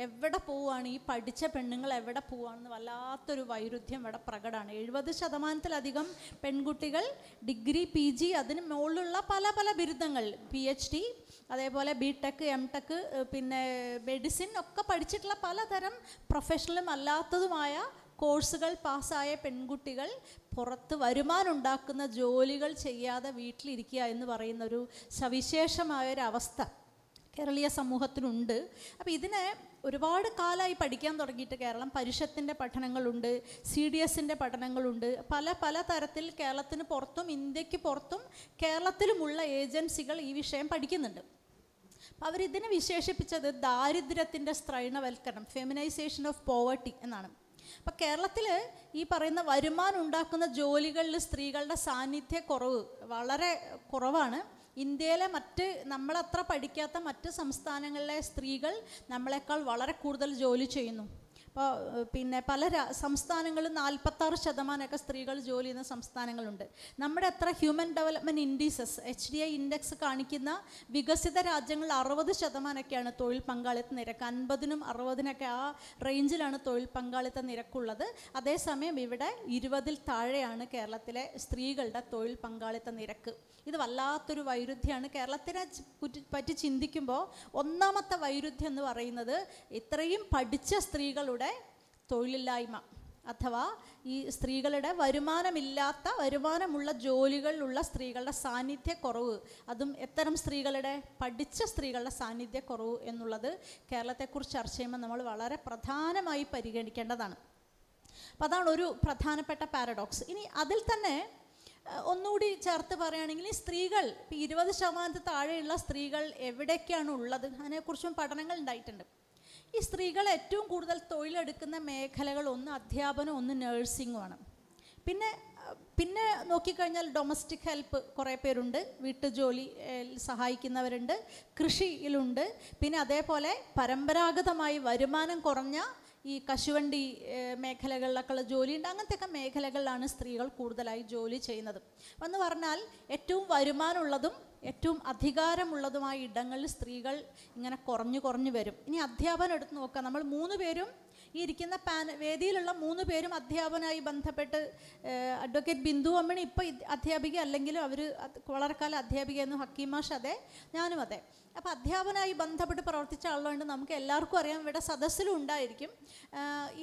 എവിടെ പോവുകയാണ് ഈ പഠിച്ച പെണ്ണുങ്ങൾ എവിടെ പോവുകയാണെന്ന് വല്ലാത്തൊരു വൈരുദ്ധ്യം ഇവിടെ പ്രകടമാണ് എഴുപത് ശതമാനത്തിലധികം പെൺകുട്ടികൾ ഡിഗ്രി പി ജി അതിന് മുകളിലുള്ള പല പല ബിരുദങ്ങൾ പി എച്ച് ഡി അതേപോലെ ബി ടെക് എം ടെക് പിന്നെ മെഡിസിൻ ഒക്കെ പഠിച്ചിട്ടുള്ള പലതരം പ്രൊഫഷണലും അല്ലാത്തതുമായ കോഴ്സുകൾ പാസ്സായ പെൺകുട്ടികൾ പുറത്ത് വരുമാനുണ്ടാക്കുന്ന ജോലികൾ ചെയ്യാതെ വീട്ടിലിരിക്കുക എന്ന് പറയുന്നൊരു സവിശേഷമായൊരവസ്ഥ കേരളീയ സമൂഹത്തിലുണ്ട് അപ്പോൾ ഇതിനെ ഒരുപാട് കാലമായി പഠിക്കാൻ തുടങ്ങിയിട്ട് കേരളം പരിഷത്തിൻ്റെ പഠനങ്ങളുണ്ട് സി ഡി എസിൻ്റെ പഠനങ്ങളുണ്ട് പല പല തരത്തിൽ കേരളത്തിന് പുറത്തും ഇന്ത്യക്ക് പുറത്തും കേരളത്തിലുമുള്ള ഏജൻസികൾ ഈ വിഷയം പഠിക്കുന്നുണ്ട് അപ്പോൾ അവരിതിനെ വിശേഷിപ്പിച്ചത് ദാരിദ്ര്യത്തിൻ്റെ സ്ത്രൈണവൽക്കരണം ഫെമിനൈസേഷൻ ഓഫ് പോവർട്ടി എന്നാണ് അപ്പം കേരളത്തിൽ ഈ പറയുന്ന വരുമാനം ഉണ്ടാക്കുന്ന ജോലികളിൽ സ്ത്രീകളുടെ സാന്നിധ്യ കുറവ് വളരെ കുറവാണ് ഇന്ത്യയിലെ മറ്റ് നമ്മളത്ര പഠിക്കാത്ത മറ്റ് സംസ്ഥാനങ്ങളിലെ സ്ത്രീകൾ നമ്മളെക്കാൾ വളരെ കൂടുതൽ ജോലി ചെയ്യുന്നു ഇപ്പോൾ പിന്നെ പല സംസ്ഥാനങ്ങളും നാൽപ്പത്താറ് ശതമാനമൊക്കെ സ്ത്രീകൾ ജോലി ചെയ്യുന്ന സംസ്ഥാനങ്ങളുണ്ട് നമ്മുടെ എത്ര human development indices H D I index കാണിക്കുന്ന വികസിത രാജ്യങ്ങളിൽ അറുപത് ശതമാനമൊക്കെയാണ് തൊഴിൽ പങ്കാളിത്ത നിരക്ക് അൻപതിനും അറുപതിനൊക്കെ ആ റേഞ്ചിലാണ് തൊഴിൽ പങ്കാളിത്ത നിരക്കുള്ളത് അതേസമയം ഇവിടെ ഇരുപതിൽ താഴെയാണ് കേരളത്തിലെ സ്ത്രീകളുടെ തൊഴിൽ പങ്കാളിത്ത നിരക്ക് ഇത് വല്ലാത്തൊരു വൈരുദ്ധ്യമാണ് കേരളത്തിനെ പറ്റി ചിന്തിക്കുമ്പോൾ ഒന്നാമത്തെ വൈരുദ്ധ്യം എന്ന് പറയുന്നത് ഇത്രയും പഠിച്ച സ്ത്രീകളുടെ സ്ത്രീകളുടെ തൊഴിലില്ലായ്മ അഥവാ ഈ സ്ത്രീകളുടെ വരുമാനമില്ലാത്ത വരുമാനമുള്ള ജോലികളിലുള്ള സ്ത്രീകളുടെ സാന്നിധ്യക്കുറവ് അതും എത്തരം സ്ത്രീകളുടെ പഠിച്ച സ്ത്രീകളുടെ സാന്നിധ്യക്കുറവ് എന്നുള്ളത് കേരളത്തെക്കുറിച്ച് ചർച്ച ചെയ്യുമ്പോൾ നമ്മൾ വളരെ പ്രധാനമായി പരിഗണിക്കേണ്ടതാണ് അപ്പം അതാണ് ഒരു പ്രധാനപ്പെട്ട പാരഡോക്സ് ഇനി അതിൽ തന്നെ ഒന്നുകൂടി ചേർത്ത് പറയുകയാണെങ്കിൽ സ്ത്രീകൾ ഇപ്പം ഇരുപത് ശതമാനത്തിൽ താഴെയുള്ള സ്ത്രീകൾ എവിടെയൊക്കെയാണ് ഉള്ളത് അതിനെക്കുറിച്ചും പഠനങ്ങൾ ഉണ്ടായിട്ടുണ്ട് ഈ സ്ത്രീകൾ ഏറ്റവും കൂടുതൽ തൊഴിലെടുക്കുന്ന മേഖലകൾ ഒന്ന് അധ്യാപനം ഒന്ന് നേഴ്സിംഗുമാണ് പിന്നെ പിന്നെ നോക്കിക്കഴിഞ്ഞാൽ ഡൊമസ്റ്റിക് ഹെൽപ്പ് കുറേ പേരുണ്ട് വീട്ടുജോലി സഹായിക്കുന്നവരുണ്ട് കൃഷിയിലുണ്ട് പിന്നെ അതേപോലെ പരമ്പരാഗതമായി വരുമാനം കുറഞ്ഞ ഈ കശുവണ്ടി മേഖലകളിലൊക്കെയുള്ള ജോലിയുണ്ട് ഒക്കെ മേഖലകളിലാണ് സ്ത്രീകൾ കൂടുതലായി ജോലി ചെയ്യുന്നത് എന്ന് പറഞ്ഞാൽ ഏറ്റവും വരുമാനമുള്ളതും ഏറ്റവും അധികാരമുള്ളതുമായ ഇടങ്ങളിൽ സ്ത്രീകൾ ഇങ്ങനെ കുറഞ്ഞു കുറഞ്ഞു വരും ഇനി അധ്യാപനം എടുത്ത് നോക്കാം നമ്മൾ മൂന്ന് പേരും ഈ ഇരിക്കുന്ന പാന വേദിയിലുള്ള മൂന്ന് പേരും അധ്യാപനമായി ബന്ധപ്പെട്ട് അഡ്വക്കേറ്റ് ബിന്ദു അമ്മണി ഇപ്പോൾ അധ്യാപിക അല്ലെങ്കിലും അവർ വളരെ കാലം അധ്യാപികയായിരുന്നു ഹക്കീമാഷ് അതെ ഞാനും അതെ അപ്പോൾ അധ്യാപനമായി ബന്ധപ്പെട്ട് പ്രവർത്തിച്ച ആളുകൊണ്ട് നമുക്ക് എല്ലാവർക്കും അറിയാം ഇവിടെ സദസ്സിലും ഉണ്ടായിരിക്കും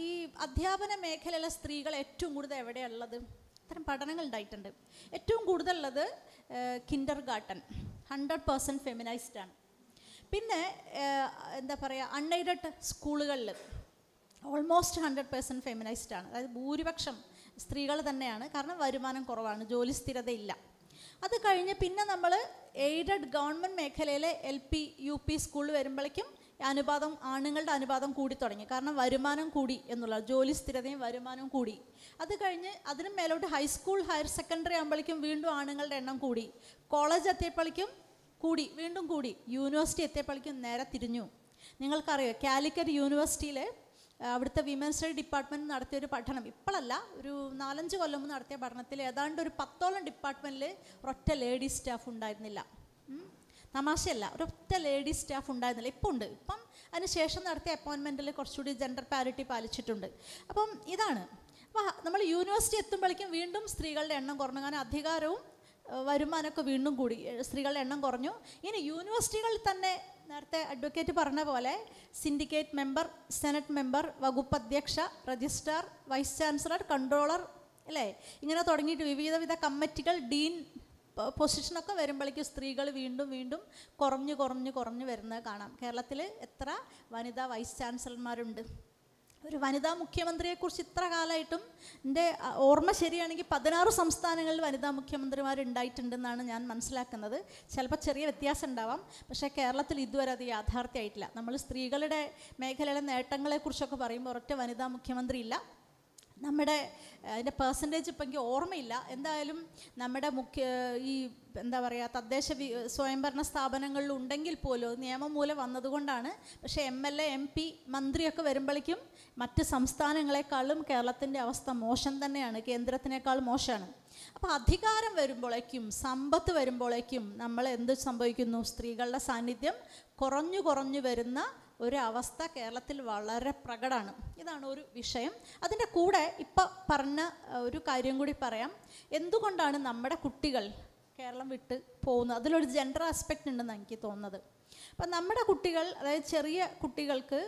ഈ അധ്യാപന മേഖലയിലെ സ്ത്രീകൾ ഏറ്റവും കൂടുതൽ എവിടെയുള്ളത് അത്തരം പഠനങ്ങൾ ഉണ്ടായിട്ടുണ്ട് ഏറ്റവും കൂടുതലുള്ളത് kindergarten hundred percent feminised ആണ് പിന്നെ എന്താ പറയുക അൺഎയ്ഡഡ് സ്കൂളുകളിൽ ഓൾമോസ്റ്റ് ഹൺഡ്രഡ് പേഴ്സൻറ്റ് ഫെമിനൈസ്ഡ് ആണ് അതായത് ഭൂരിപക്ഷം സ്ത്രീകൾ തന്നെയാണ് കാരണം വരുമാനം കുറവാണ് ജോലി സ്ഥിരതയില്ല അത് കഴിഞ്ഞ് പിന്നെ നമ്മൾ എയ്ഡഡ് ഗവൺമെൻറ് മേഖലയിലെ എൽ പി യു പി സ്കൂളിൽ വരുമ്പോഴേക്കും അനുപാതം ആണുങ്ങളുടെ അനുപാതം കൂടി തുടങ്ങി കാരണം വരുമാനം കൂടി എന്നുള്ള ജോലി സ്ഥിരതയും വരുമാനവും കൂടി അത് കഴിഞ്ഞ് അതിനും മേലോട്ട് ഹൈസ്കൂൾ ഹയർ സെക്കൻഡറി ആകുമ്പോഴേക്കും വീണ്ടും ആണുങ്ങളുടെ എണ്ണം കൂടി കോളേജ് എത്തിയപ്പോഴേക്കും കൂടി വീണ്ടും കൂടി യൂണിവേഴ്സിറ്റി എത്തിയപ്പോഴേക്കും നേരെ തിരിഞ്ഞു നിങ്ങൾക്കറിയോ കാലിക്കറ്റ് യൂണിവേഴ്സിറ്റിയിലെ അവിടുത്തെ വിമൻ സ്റ്റഡി ഡിപ്പാർട്ട്മെന്റ് നടത്തിയ ഒരു പഠനം ഇപ്പോഴല്ല ഒരു നാലഞ്ച് കൊല്ലം നടത്തിയ പഠനത്തിൽ ഏതാണ്ട് ഒരു പത്തോളം ഡിപ്പാർട്ട്മെൻറ്റിൽ ഒറ്റ ലേഡീസ് സ്റ്റാഫ് ഉണ്ടായിരുന്നില്ല തമാശയല്ല ഒരൊറ്റ ലേഡീസ് സ്റ്റാഫ് ഉണ്ടായിരുന്നില്ല ഇപ്പോൾ ഉണ്ട് ഇപ്പം അതിന് ശേഷം നടത്തിയ അപ്പോയിൻമെൻറ്റിൽ കുറച്ചുകൂടി ജെൻഡർ പാരിറ്റി പാലിച്ചിട്ടുണ്ട് അപ്പം ഇതാണ് അപ്പോൾ നമ്മൾ യൂണിവേഴ്സിറ്റി എത്തുമ്പോഴേക്കും വീണ്ടും സ്ത്രീകളുടെ എണ്ണം കുറഞ്ഞു കാരണം അധികാരവും വരുമാനമൊക്കെ വീണ്ടും കൂടി സ്ത്രീകളുടെ എണ്ണം കുറഞ്ഞു ഇനി യൂണിവേഴ്സിറ്റികളിൽ തന്നെ നേരത്തെ അഡ്വക്കേറ്റ് പറഞ്ഞ പോലെ സിൻഡിക്കേറ്റ് മെമ്പർ സെനറ്റ് മെമ്പർ വകുപ്പ് അധ്യക്ഷ രജിസ്ട്രാർ വൈസ് ചാൻസലർ കൺട്രോളർ അല്ലേ ഇങ്ങനെ തുടങ്ങിയിട്ട് വിവിധ വിധ കമ്മിറ്റികൾ ഡീൻ പൊസിഷനൊക്കെ വരുമ്പോഴേക്കും സ്ത്രീകൾ വീണ്ടും വീണ്ടും കുറഞ്ഞു കുറഞ്ഞു കുറഞ്ഞു വരുന്നത് കാണാം കേരളത്തിൽ എത്ര വനിതാ വൈസ് ചാൻസലർമാരുണ്ട് ഒരു വനിതാ മുഖ്യമന്ത്രിയെക്കുറിച്ച് ഇത്ര കാലമായിട്ടും എൻ്റെ ഓർമ്മ ശരിയാണെങ്കിൽ പതിനാറ് സംസ്ഥാനങ്ങളിൽ വനിതാ മുഖ്യമന്ത്രിമാരുണ്ടായിട്ടുണ്ടെന്നാണ് ഞാൻ മനസ്സിലാക്കുന്നത് ചിലപ്പോൾ ചെറിയ വ്യത്യാസം ഉണ്ടാവാം പക്ഷേ കേരളത്തിൽ ഇതുവരെ അത് യാഥാർത്ഥ്യമായിട്ടില്ല നമ്മൾ സ്ത്രീകളുടെ മേഖലയിലെ നേട്ടങ്ങളെക്കുറിച്ചൊക്കെ പറയുമ്പോൾ ഒരൊറ്റ വനിതാ മുഖ്യമന്ത്രി ഇല്ല നമ്മുടെ അതിൻ്റെ പേഴ്സൻറ്റേജ് ഇപ്പം എനിക്ക് ഓർമ്മയില്ല എന്തായാലും നമ്മുടെ മുഖ്യ ഈ എന്താ പറയുക തദ്ദേശ സ്വയംഭരണ സ്ഥാപനങ്ങളിൽ ഉണ്ടെങ്കിൽ പോലും നിയമം മൂലം വന്നതുകൊണ്ടാണ് പക്ഷേ M L A M P മന്ത്രിയൊക്കെ വരുമ്പോഴേക്കും മറ്റ് സംസ്ഥാനങ്ങളെക്കാളും കേരളത്തിൻ്റെ അവസ്ഥ മോശം തന്നെയാണ് കേന്ദ്രത്തിനേക്കാൾ മോശമാണ് അപ്പോൾ അധികാരം വരുമ്പോഴേക്കും സമ്പത്ത് വരുമ്പോഴേക്കും നമ്മൾ എന്ത് സംഭവിക്കുന്നു സ്ത്രീകളുടെ സാന്നിധ്യം കുറഞ്ഞു കുറഞ്ഞു വരുന്ന ഒരവസ്ഥ കേരളത്തിൽ വളരെ പ്രകടമാണ് ഇതാണ് ഒരു വിഷയം അതിൻ്റെ കൂടെ ഇപ്പം പറഞ്ഞ ഒരു കാര്യം കൂടി പറയാം എന്തുകൊണ്ടാണ് നമ്മുടെ കുട്ടികൾ കേരളം വിട്ട് പോകുന്നത് അതിലൊരു ജെൻഡർ ആസ്പെക്റ്റ് ഉണ്ടെന്ന് എനിക്ക് തോന്നുന്നത് അപ്പം നമ്മുടെ കുട്ടികൾ അതായത് ചെറിയ കുട്ടികൾക്ക്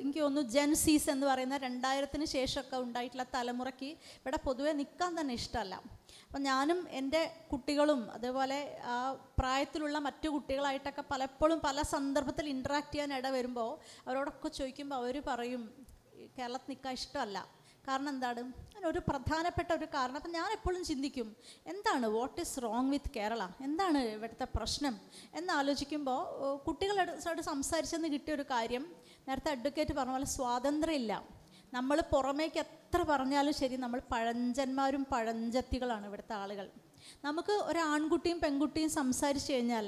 എനിക്ക് തോന്നുന്നു ജെൻസീസ് എന്ന് പറയുന്ന രണ്ടായിരത്തിന് ശേഷമൊക്കെ ഉണ്ടായിട്ടുള്ള തലമുറയ്ക്ക് ഇവിടെ പൊതുവെ നിൽക്കാൻ തന്നെ ഇഷ്ടമല്ല അപ്പം ഞാനും എൻ്റെ കുട്ടികളും അതേപോലെ ആ പ്രായത്തിലുള്ള മറ്റു കുട്ടികളായിട്ടൊക്കെ പലപ്പോഴും പല സന്ദർഭത്തിൽ ഇൻട്രാക്ട് ചെയ്യാൻ ഇട വരുമ്പോൾ അവരോടൊക്കെ ചോദിക്കുമ്പോൾ അവർ പറയും കേരളത്തിൽ നിൽക്കാൻ ഇഷ്ടമല്ല കാരണം എന്താണ് ഒരു പ്രധാനപ്പെട്ട ഒരു കാരണം അപ്പം ഞാൻ എപ്പോഴും ചിന്തിക്കും എന്താണ് what is wrong with Kerala എന്താണ് ഇവിടുത്തെ പ്രശ്നം എന്നാലോചിക്കുമ്പോൾ കുട്ടികളോട് സംസാരിച്ചെന്ന് കിട്ടിയ ഒരു കാര്യം നേരത്തെ അഡ്വക്കേറ്റ് പറഞ്ഞ പോലെ സ്വാതന്ത്ര്യമില്ല നമ്മൾ പുറമേക്ക് എത്ര പറഞ്ഞാലും ശരി നമ്മൾ പഴഞ്ചന്മാരും പഴഞ്ചത്തികളാണ് ഇവിടുത്തെ ആളുകൾ നമുക്ക് ഒരാൺകുട്ടിയും പെൺകുട്ടിയും സംസാരിച്ചു കഴിഞ്ഞാൽ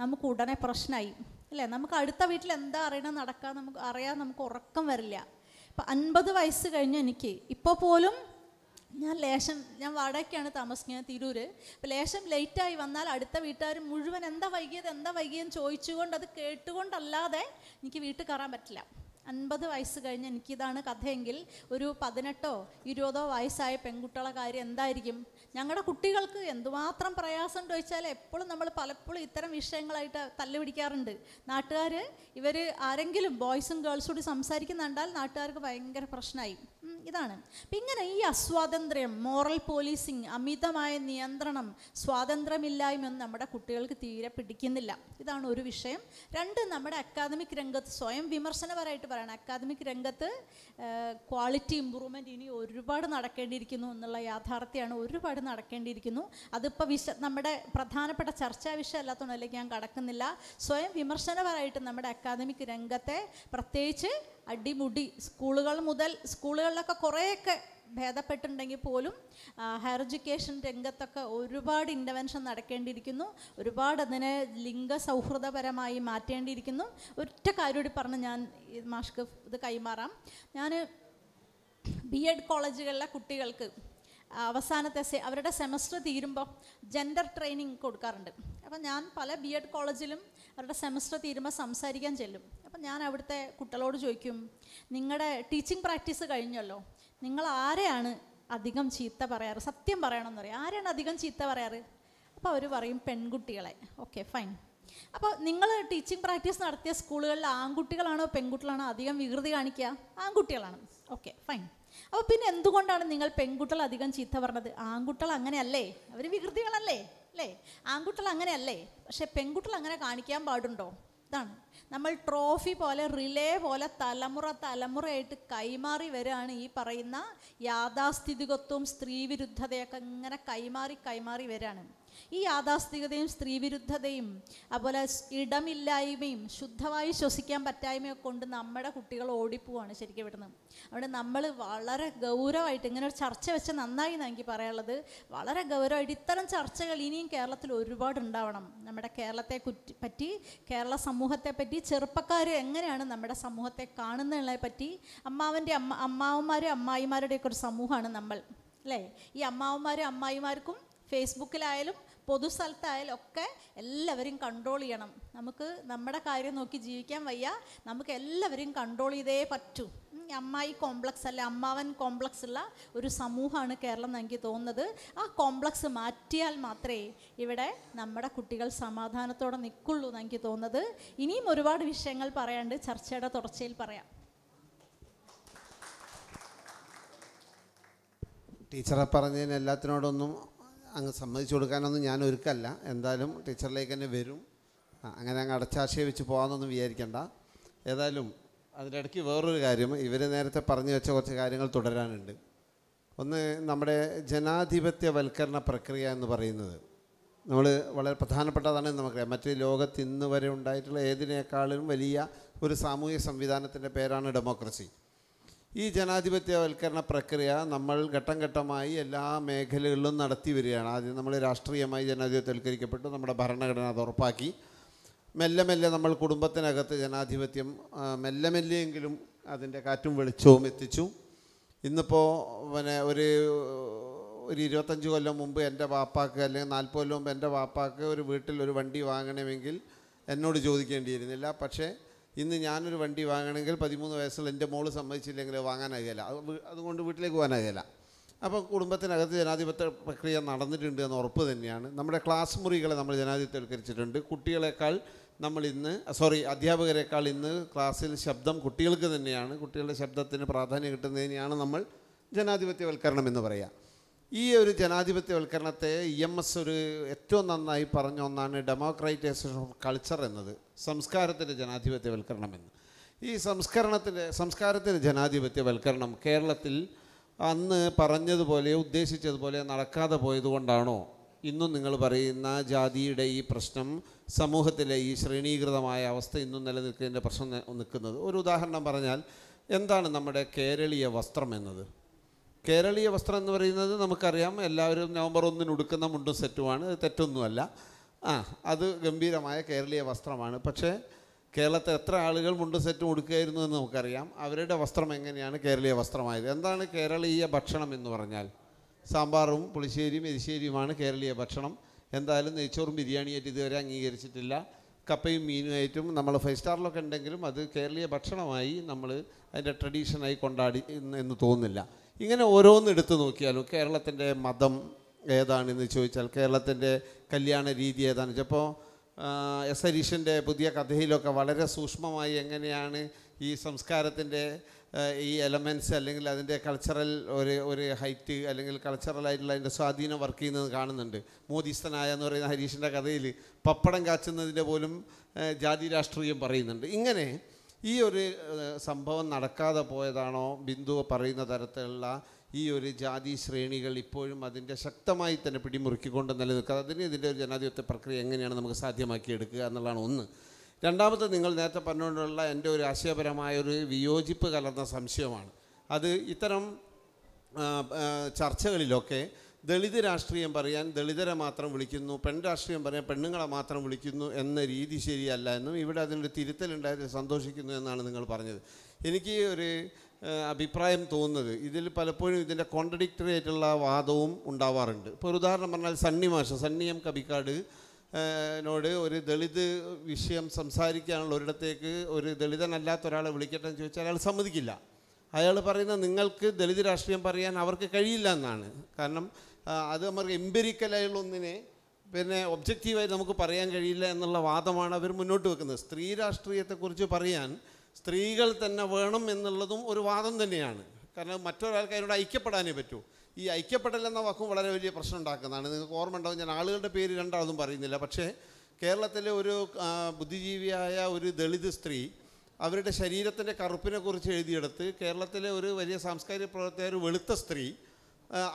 നമുക്ക് ഉടനെ പ്രശ്നമായി അല്ലേ നമുക്ക് അടുത്ത വീട്ടിൽ എന്താ അറിയണം നടക്കാൻ നമുക്ക് അറിയാൻ നമുക്ക് ഉറക്കം വരില്ല ഇപ്പം അൻപത് വയസ്സ് കഴിഞ്ഞ എനിക്ക് ഇപ്പോൾ പോലും ഞാൻ ലേശം ഞാൻ വടക്കാണ് താമസിക്കുന്നത് തിരൂർ അപ്പോൾ ലേശം ലേറ്റായി വന്നാൽ അടുത്ത വീട്ടുകാർ മുഴുവൻ എന്താ വൈകിയത് എന്താ വൈകിയെന്ന് ചോദിച്ചുകൊണ്ട് അത് കേട്ടുകൊണ്ടല്ലാതെ എനിക്ക് വീട്ടിൽ കയറാൻ പറ്റില്ല അൻപത് വയസ്സ് കഴിഞ്ഞ് എനിക്കിതാണ് കഥയെങ്കിൽ ഒരു പതിനെട്ടോ ഇരുപതോ വയസ്സായ പെൺകുട്ടികളെ കാര്യം എന്തായിരിക്കും ഞങ്ങളുടെ കുട്ടികൾക്ക് എന്തുമാത്രം പ്രയാസം ചോദിച്ചാൽ എപ്പോഴും നമ്മൾ പലപ്പോഴും ഇത്തരം വിഷയങ്ങളായിട്ട് തല്ലുപിടിക്കാറുണ്ട് നാട്ടുകാർ ഇവർ ആരെങ്കിലും ബോയ്സും ഗേൾസും കൂടി സംസാരിക്കുന്നുണ്ടാൽ നാട്ടുകാർക്ക് ഭയങ്കര പ്രശ്നമായി ഇതാണ് ഇങ്ങനെ ഈ അസ്വാതന്ത്ര്യം മോറൽ പോലീസിങ് അമിതമായ നിയന്ത്രണം സ്വാതന്ത്ര്യമില്ലായ്മ നമ്മുടെ കുട്ടികൾക്ക് തീരെ പിടിക്കുന്നില്ല ഇതാണ് ഒരു വിഷയം രണ്ട് നമ്മുടെ അക്കാദമിക് രംഗത്ത് സ്വയം വിമർശനപരമായിട്ട് പറയണം അക്കാദമിക് രംഗത്ത് ക്വാളിറ്റി ഇമ്പ്രൂവ്മെൻറ്റ് ഇനി ഒരുപാട് നടക്കേണ്ടിയിരിക്കുന്നു എന്നുള്ള യാഥാർത്ഥ്യമാണ് ഒരുപാട് നടക്കേണ്ടിയിരിക്കുന്നു അതിപ്പോൾ വിശ നമ്മുടെ പ്രധാനപ്പെട്ട ചർച്ചാ വിഷയം അല്ലാത്തതുകൊണ്ടല്ലേ ഞാൻ കടക്കുന്നില്ല സ്വയം വിമർശനപരമായിട്ട് നമ്മുടെ അക്കാദമിക് രംഗത്തെ പ്രത്യേകിച്ച് അടിമുടി സ്കൂളുകൾ മുതൽ സ്കൂളുകളിലൊക്കെ കുറേയൊക്കെ ഭേദപ്പെട്ടിട്ടുണ്ടെങ്കിൽ പോലും ഹയർ എഡ്യൂക്കേഷൻ രംഗത്തൊക്കെ ഒരുപാട് ഇൻ്റർവെൻഷൻ നടക്കേണ്ടിയിരിക്കുന്നു ഒരുപാട് അതിനെ ലിംഗ സൗഹൃദപരമായി മാറ്റേണ്ടിയിരിക്കുന്നു ഒറ്റ കാര്യമോടി പറഞ്ഞ് ഞാൻ മാഷ്ക്ക് ഇത് കൈമാറാം ഞാൻ ബി എഡ് കോളേജുകളിലെ കുട്ടികൾക്ക് അവസാനത്തെ അവരുടെ സെമസ്റ്റർ തീരുമ്പോൾ ജെൻഡർ ട്രെയിനിങ് കൊടുക്കാറുണ്ട് അപ്പം ഞാൻ പല ബി എഡ് കോളേജിലും അവരുടെ സെമസ്റ്റർ തീരുമ്പോൾ സംസാരിക്കാൻ ചെല്ലും അപ്പം ഞാൻ അവിടുത്തെ കുട്ടികളോട് ചോദിക്കും നിങ്ങളുടെ ടീച്ചിങ് പ്രാക്ടീസ് കഴിഞ്ഞല്ലോ നിങ്ങൾ ആരെയാണ് അധികം ചീത്ത പറയാറ് സത്യം പറയണമെന്നറിയാം ആരെയാണ് അധികം ചീത്ത പറയാറ് അപ്പോൾ അവർ പറയും പെൺകുട്ടികളെ ഓക്കെ ഫൈൻ അപ്പോൾ നിങ്ങൾ ടീച്ചിങ് പ്രാക്ടീസ് നടത്തിയ സ്കൂളുകളിൽ ആൺകുട്ടികളാണോ പെൺകുട്ടികളാണോ അധികം വികൃതി കാണിക്കുക ആൺകുട്ടികളാണ് ഓക്കെ ഫൈൻ അപ്പോൾ പിന്നെ എന്തുകൊണ്ടാണ് നിങ്ങൾ പെൺകുട്ടികൾ അധികം ചീത്ത പറഞ്ഞത് ആൺകുട്ടികൾ അങ്ങനെയല്ലേ അവർ വികൃതികളല്ലേ അല്ലേ ആൺകുട്ടികൾ അങ്ങനെയല്ലേ പക്ഷേ പെൺകുട്ടികൾ അങ്ങനെ കാണിക്കാൻ പാടുണ്ടോ ഇതാണ് നമ്മൾ ട്രോഫി പോലെ റിലേ പോലെ തലമുറ തലമുറയായിട്ട് കൈമാറി വരികയാണ് ഈ പറയുന്ന യാഥാസ്ഥിതികത്വവും സ്ത്രീവിരുദ്ധതയൊക്കെ ഇങ്ങനെ കൈമാറി കൈമാറി വരികയാണ് ഈ യാഥാസ്ഥികതയും സ്ത്രീവിരുദ്ധതയും അതുപോലെ ഇടമില്ലായ്മയും ശുദ്ധമായി ശ്വസിക്കാൻ പറ്റായ്മയൊക്കെ കൊണ്ട് നമ്മുടെ കുട്ടികൾ ഓടിപ്പോവാണ് ശരിക്കും ഇവിടുന്ന് അവിടെ നമ്മൾ വളരെ ഗൗരവമായിട്ട് ഇങ്ങനെ ഒരു ചർച്ച വെച്ച് നന്നായി എനിക്ക് പറയാനുള്ളത് വളരെ ഗൗരവമായിട്ട് ഇത്തരം ചർച്ചകൾ ഇനിയും കേരളത്തിൽ ഒരുപാട് ഉണ്ടാവണം നമ്മുടെ കേരളത്തെ പറ്റി കേരള സമൂഹത്തെ പറ്റി ചെറുപ്പക്കാർ എങ്ങനെയാണ് നമ്മുടെ സമൂഹത്തെ കാണുന്നതിനെ പറ്റി അമ്മാവൻ്റെ അമ്മ അമ്മാവന്മാരും അമ്മായിമാരുടെയൊക്കെ ഒരു സമൂഹമാണ് നമ്മൾ അല്ലേ ഈ അമ്മാവന്മാരും അമ്മായിമാർക്കും ഫേസ്ബുക്കിലായാലും പൊതു സ്ഥലത്തായാലും ഒക്കെ എല്ലാവരും കൺട്രോൾ ചെയ്യണം നമുക്ക് നമ്മുടെ കാര്യം നോക്കി ജീവിക്കാൻ വയ്യ നമുക്ക് എല്ലാവരും കൺട്രോൾ ചെയ്തേ പറ്റൂ അമ്മായി കോംപ്ലക്സ് അല്ല അമ്മാവൻ കോംപ്ലക്സ് ഉള്ള ഒരു സമൂഹമാണ് കേരളം എന്ന് എനിക്ക് തോന്നുന്നത് ആ കോംപ്ലക്സ് മാറ്റിയാൽ മാത്രമേ ഇവിടെ നമ്മുടെ കുട്ടികൾ സമാധാനത്തോടെ നിൽക്കുള്ളൂ എന്ന് എനിക്ക് തോന്നുന്നത് ഇനിയും ഒരുപാട് വിഷയങ്ങൾ പറയാണ്ട് ചർച്ചയുടെ തുടർച്ചയിൽ പറയാം ടീച്ചറെ പറഞ്ഞതിന് എല്ലാത്തിനോടൊന്നും അങ്ങ് സമ്മതിച്ചു കൊടുക്കാനൊന്നും ഞാൻ ഒരുക്കല്ല എന്തായാലും ടീച്ചറിലേക്ക് തന്നെ വരും അങ്ങനെ അങ്ങ് അടച്ചാശയെ വെച്ച് പോകാമെന്നൊന്നും വിചാരിക്കണ്ട ഏതായാലും അതിനിടയ്ക്ക് വേറൊരു കാര്യം ഇവർ നേരത്തെ പറഞ്ഞു വെച്ച കുറച്ച് കാര്യങ്ങൾ തുടരാനുണ്ട് ഒന്ന് നമ്മുടെ ജനാധിപത്യവൽക്കരണ പ്രക്രിയ എന്ന് പറയുന്നത് നമ്മൾ വളരെ പ്രധാനപ്പെട്ടതാണ് നമുക്കറിയാം മറ്റ് ലോകത്ത് ഇന്ന് വരെ ഉണ്ടായിട്ടുള്ള ഏതിനേക്കാളും വലിയ ഒരു സാമൂഹ്യ സംവിധാനത്തിൻ്റെ പേരാണ് ഡെമോക്രസി ഈ ജനാധിപത്യവൽക്കരണ പ്രക്രിയ നമ്മൾ ഘട്ടം ഘട്ടമായി എല്ലാ മേഖലകളിലും നടത്തി വരികയാണ് ആദ്യം നമ്മൾ രാഷ്ട്രീയമായി ജനാധിപത്യവൽക്കരിക്കപ്പെട്ടു നമ്മുടെ ഭരണഘടന അത് ഉറപ്പാക്കി മെല്ലെ മെല്ലെ നമ്മൾ കുടുംബത്തിനകത്ത് ജനാധിപത്യം മെല്ലെ മെല്ലെയെങ്കിലും അതിൻ്റെ കാറ്റും വെളിച്ചവും എത്തിച്ചു ഇന്നിപ്പോൾ പിന്നെ ഒരു ഒരു ഇരുപത്തഞ്ച് കൊല്ലം മുമ്പ് എൻ്റെ വാപ്പാക്ക് അല്ലെങ്കിൽ നാൽപ്പത് കൊല്ലം മുമ്പ് എൻ്റെ വാപ്പാക്ക് ഒരു വീട്ടിൽ ഒരു വണ്ടി വാങ്ങണമെങ്കിൽ എന്നോട് ചോദിക്കേണ്ടിയിരുന്നില്ല പക്ഷേ ഇന്ന് ഞാനൊരു വണ്ടി വാങ്ങണമെങ്കിൽ പതിമൂന്ന് വയസ്സുള്ള എൻ്റെ മോള് സമ്മതിച്ചില്ലെങ്കിൽ വാങ്ങാനാകില്ല അതുകൊണ്ട് വീട്ടിലേക്ക് പോകാനാകില്ല അപ്പോൾ കുടുംബത്തിനകത്ത് ജനാധിപത്യ പ്രക്രിയ നടന്നിട്ടുണ്ട് എന്ന് ഉറപ്പ് തന്നെയാണ് നമ്മുടെ ക്ലാസ് മുറികളെ നമ്മൾ ജനാധിപത്യവൽക്കരിച്ചിട്ടുണ്ട് കുട്ടികളെക്കാൾ നമ്മൾ ഇന്ന് സോറി അധ്യാപകരെക്കാൾ ഇന്ന് ക്ലാസ്സിൽ ശബ്ദം കുട്ടികൾക്ക് തന്നെയാണ് കുട്ടികളുടെ ശബ്ദത്തിന് പ്രാധാന്യം കിട്ടുന്നതിനെയാണ് നമ്മൾ ജനാധിപത്യവൽക്കരണം എന്ന് പറയുക ഈ ഒരു ജനാധിപത്യവൽക്കരണത്തെ ഇ എം എസ് ഒരു ഏറ്റവും നന്നായി പറഞ്ഞ ഒന്നാണ് ഡെമോക്രൈറ്റൈസേഷൻ ഓഫ് കൾച്ചർ എന്നത് സംസ്കാരത്തിൻ്റെ ജനാധിപത്യവൽക്കരണമെന്ന് ഈ സംസ്കരണത്തിൻ്റെ സംസ്കാരത്തിൻ്റെ ജനാധിപത്യവൽക്കരണം കേരളത്തിൽ അന്ന് പറഞ്ഞതുപോലെ ഉദ്ദേശിച്ചതുപോലെ നടക്കാതെ പോയതുകൊണ്ടാണോ ഇന്നും നിങ്ങൾ പറയുന്ന ജാതിയുടെ ഈ പ്രശ്നം സമൂഹത്തിലെ ഈ ശ്രേണീകൃതമായ അവസ്ഥ ഇന്നും നിലനിൽക്കുന്നതിൻ്റെ പ്രശ്നം നിൽക്കുന്നത് ഒരു ഉദാഹരണം പറഞ്ഞാൽ എന്താണ് നമ്മുടെ കേരളീയ വസ്ത്രം എന്നത് കേരളീയ വസ്ത്രം എന്ന് പറയുന്നത് നമുക്കറിയാം എല്ലാവരും നവംബർ ഒന്നിന് ഉടുക്കുന്ന മുണ്ടും സെറ്റുമാണ് തെറ്റൊന്നുമല്ല ആ അത് ഗംഭീരമായ കേരളീയ വസ്ത്രമാണ് പക്ഷേ കേരളത്തിൽ എത്ര ആളുകൾ മുണ്ട് സെറ്റ് ഉടുക്കുകയായിരുന്നു എന്ന് നമുക്കറിയാം അവരുടെ വസ്ത്രം എങ്ങനെയാണ് കേരളീയ വസ്ത്രമായത് എന്താണ് കേരളീയ ഭക്ഷണം എന്ന് പറഞ്ഞാൽ സാമ്പാറും പുളിശ്ശേരിയും എരിശ്ശേരിയുമാണ് കേരളീയ ഭക്ഷണം എന്തായാലും നെയ്ച്ചോറും ബിരിയാണിയായിട്ട് ഇതുവരെ അംഗീകരിച്ചിട്ടില്ല കപ്പയും മീനുമായിട്ടും നമ്മൾ ഫൈവ് സ്റ്റാറിലൊക്കെ ഉണ്ടെങ്കിലും അത് കേരളീയ ഭക്ഷണമായി നമ്മൾ അതിൻ്റെ ട്രഡീഷനായി കൊണ്ടാടി എന്ന് തോന്നുന്നില്ല ഇങ്ങനെ ഓരോന്ന് എടുത്തു നോക്കിയാലും കേരളത്തിൻ്റെ മതം ഏതാണെന്ന് ചോദിച്ചാൽ കേരളത്തിൻ്റെ കല്യാണ രീതി ഏതാണ് ചിലപ്പോൾ എസ് ഹരീഷിൻ്റെ പുതിയ കഥയിലൊക്കെ വളരെ സൂക്ഷ്മമായി എങ്ങനെയാണ് ഈ സംസ്കാരത്തിൻ്റെ ഈ എലമെൻറ്റ്സ് അല്ലെങ്കിൽ അതിൻ്റെ കൾച്ചറൽ ഒരു ഒരു ഹൈറ്റ് അല്ലെങ്കിൽ കൾച്ചറലായിട്ടുള്ള അതിൻ്റെ സ്വാധീനം വർക്ക് ചെയ്യുന്നത് കാണുന്നുണ്ട് മോദിസ്ഥനായ എന്ന് പറയുന്ന ഹരീഷിൻ്റെ കഥയിൽ പപ്പടം കാച്ചുന്നതിൻ്റെ പോലും ജാതി രാഷ്ട്രീയം പറയുന്നുണ്ട് ഇങ്ങനെ ഈ ഒരു സംഭവം നടക്കാതെ പോയതാണോ ബിന്ദു പറയുന്ന തരത്തിലുള്ള ഈ ഒരു ജാതി ശ്രേണികൾ ഇപ്പോഴും അതിൻ്റെ ശക്തമായി തന്നെ പിടിമുറുക്കിക്കൊണ്ട് നിലനിൽക്കുക അതിന് ഇതിൻ്റെ ഒരു ജനാധിപത്യ പ്രക്രിയ എങ്ങനെയാണ് നമുക്ക് സാധ്യമാക്കിയെടുക്കുക എന്നുള്ളതാണ് ഒന്ന് രണ്ടാമത് നിങ്ങൾ നേരത്തെ പറഞ്ഞുകൊണ്ടുള്ള എൻ്റെ ഒരു ആശയപരമായ ഒരു വിയോജിപ്പ് കലർന്ന സംശയമാണ് അത് ഇത്തരം ചർച്ചകളിലൊക്കെ ദളിത് രാഷ്ട്രീയം പറയാൻ ദളിതരെ മാത്രം വിളിക്കുന്നു പെൺ രാഷ്ട്രീയം പറയാൻ പെണ്ണുങ്ങളെ മാത്രം വിളിക്കുന്നു എന്ന രീതി ശരിയല്ല എന്നും ഇവിടെ അതിനൊരു തിരുത്തലുണ്ടായത് സന്തോഷിക്കുന്നു എന്നാണ് നിങ്ങൾ പറഞ്ഞത് എനിക്ക് ഒരു അഭിപ്രായം തോന്നുന്നത് ഇതിൽ പലപ്പോഴും ഇതിൻ്റെ കോൺട്രഡിക്റ്ററി ആയിട്ടുള്ള വാദവും ഉണ്ടാവാറുണ്ട് ഇപ്പോൾ ഒരു ഉദാഹരണം പറഞ്ഞാൽ സണ്ണി മാഷ സണ്ണി എം കബിക്കാട് നോട് ഒരു ദളിത് വിഷയം സംസാരിക്കാനുള്ള ഒരിടത്തേക്ക് ഒരു ദളിതനല്ലാത്ത ഒരാളെ വിളിക്കട്ടെ എന്ന് ചോദിച്ചാൽ അയാൾ സമ്മതിക്കില്ല അയാൾ പറയുന്നത് നിങ്ങൾക്ക് ദളിത് രാഷ്ട്രീയം പറയാൻ അവർക്ക് കഴിയില്ല എന്നാണ് കാരണം അത് നമുക്ക് എംപെരിക്കലായുള്ള ഒന്നിനെ പിന്നെ ഒബ്ജക്റ്റീവായി നമുക്ക് പറയാൻ കഴിയില്ല എന്നുള്ള വാദമാണ് അവർ മുന്നോട്ട് വെക്കുന്നത് സ്ത്രീ രാഷ്ട്രീയത്തെക്കുറിച്ച് പറയാൻ സ്ത്രീകൾ തന്നെ വേണം എന്നുള്ളതും ഒരു വാദം തന്നെയാണ് കാരണം മറ്റൊരാൾക്ക് അതിനോട് ഐക്യപ്പെടാനേ പറ്റൂ ഈ ഐക്യപ്പെടൽ എന്ന വാക്കും വളരെ വലിയ പ്രശ്നം ഉണ്ടാക്കുന്നതാണ് നിങ്ങൾക്ക് ഓർമ്മ ഉണ്ടാവും ഞാൻ ആളുകളുടെ പേര് രണ്ടാളും പറയുന്നില്ല പക്ഷേ കേരളത്തിലെ ഒരു ബുദ്ധിജീവിയായ ഒരു ദളിത് സ്ത്രീ അവരുടെ ശരീരത്തിൻ്റെ കറുപ്പിനെക്കുറിച്ച് എഴുതിയെടുത്ത് കേരളത്തിലെ ഒരു വലിയ സാംസ്കാരിക പ്രവർത്തകർ വെളുത്ത സ്ത്രീ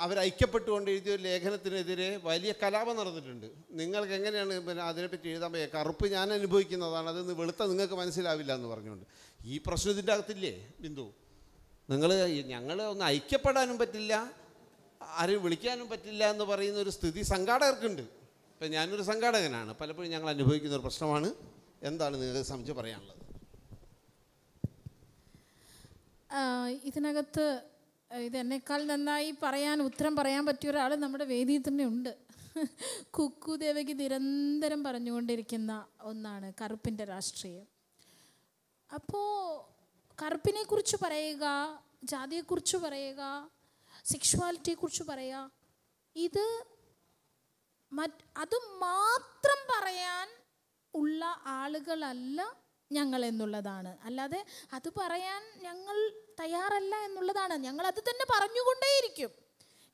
അവർ ഐക്യപ്പെട്ടുകൊണ്ട് എഴുതിയ ഒരു ലേഖനത്തിനെതിരെ വലിയ കലാപം നടന്നിട്ടുണ്ട് നിങ്ങൾക്ക് എങ്ങനെയാണ് പിന്നെ അതിനെപ്പറ്റി എഴുതാൻ കറുപ്പ് ഞാൻ അനുഭവിക്കുന്നതാണ് അതെന്ന് വെളുത്ത നിങ്ങൾക്ക് മനസ്സിലാവില്ല എന്ന് പറഞ്ഞുകൊണ്ട് ഈ ഇതിൻ്റെ അകത്തില്ലേ ബിന്ദു നിങ്ങൾ ഞങ്ങൾ ഒന്ന് ഐക്യപ്പെടാനും പറ്റില്ല ആരും വിളിക്കാനും പറ്റില്ല എന്ന് പറയുന്ന ഒരു സ്ഥിതി സംഘാടകർക്കുണ്ട് ഇപ്പം ഞാനൊരു സംഘാടകനാണ് പലപ്പോഴും ഞങ്ങൾ അനുഭവിക്കുന്ന ഒരു പ്രശ്നമാണ് എന്താണ് നിങ്ങൾ സംശയം പറയാനുള്ളത് ഇതിനകത്ത് ഇതെന്നേക്കാൾ നന്നായി പറയാൻ ഉത്തരം പറയാൻ പറ്റിയ ഒരാൾ നമ്മുടെ വേദിയിൽ തന്നെ ഉണ്ട് കുക്കു ദേവയ്ക്ക് നിരന്തരം പറഞ്ഞുകൊണ്ടിരിക്കുന്ന ഒന്നാണ് കറുപ്പിൻ്റെ രാഷ്ട്രീയം അപ്പോൾ കറുപ്പിനെക്കുറിച്ച് പറയുക ജാതിയെക്കുറിച്ച് പറയുക സെക്ഷുവാലിറ്റിയെക്കുറിച്ച് പറയുക ഇത് മറ്റ് അത് മാത്രം പറയാൻ ഉള്ള ആളുകളല്ല ഞങ്ങൾ എന്നുള്ളതാണ് അല്ലാതെ അത് പറയാൻ ഞങ്ങൾ തയ്യാറല്ല എന്നുള്ളതാണ് ഞങ്ങൾ അത് തന്നെ പറഞ്ഞുകൊണ്ടേയിരിക്കും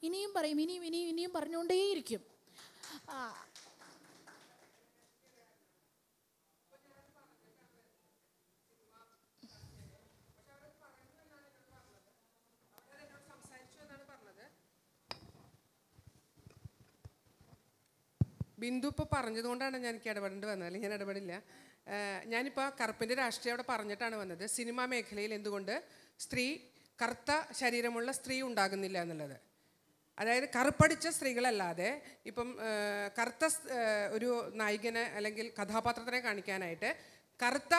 ഇനിയും പറയും ഇനിയും ഇനിയും ഇനിയും പറഞ്ഞുകൊണ്ടേയിരിക്കും ബിന്ദു ഇപ്പോൾ പറഞ്ഞതുകൊണ്ടാണ് ഞാൻ എനിക്ക് ഇടപെടേണ്ടി വന്നത് അല്ലെങ്കിൽ ഞാൻ ഇടപെടില്ല ഞാനിപ്പോൾ കറുപ്പിൻ്റെ രാഷ്ട്രീയം അവിടെ പറഞ്ഞിട്ടാണ് വന്നത് സിനിമാ മേഖലയിൽ എന്തുകൊണ്ട് സ്ത്രീ കറുത്ത ശരീരമുള്ള സ്ത്രീ ഉണ്ടാകുന്നില്ല എന്നുള്ളത് അതായത് കറുപ്പടിച്ച സ്ത്രീകളല്ലാതെ ഇപ്പം കറുത്ത ഒരു നായികനെ അല്ലെങ്കിൽ കഥാപാത്രത്തിനെ കാണിക്കാനായിട്ട് കറുത്ത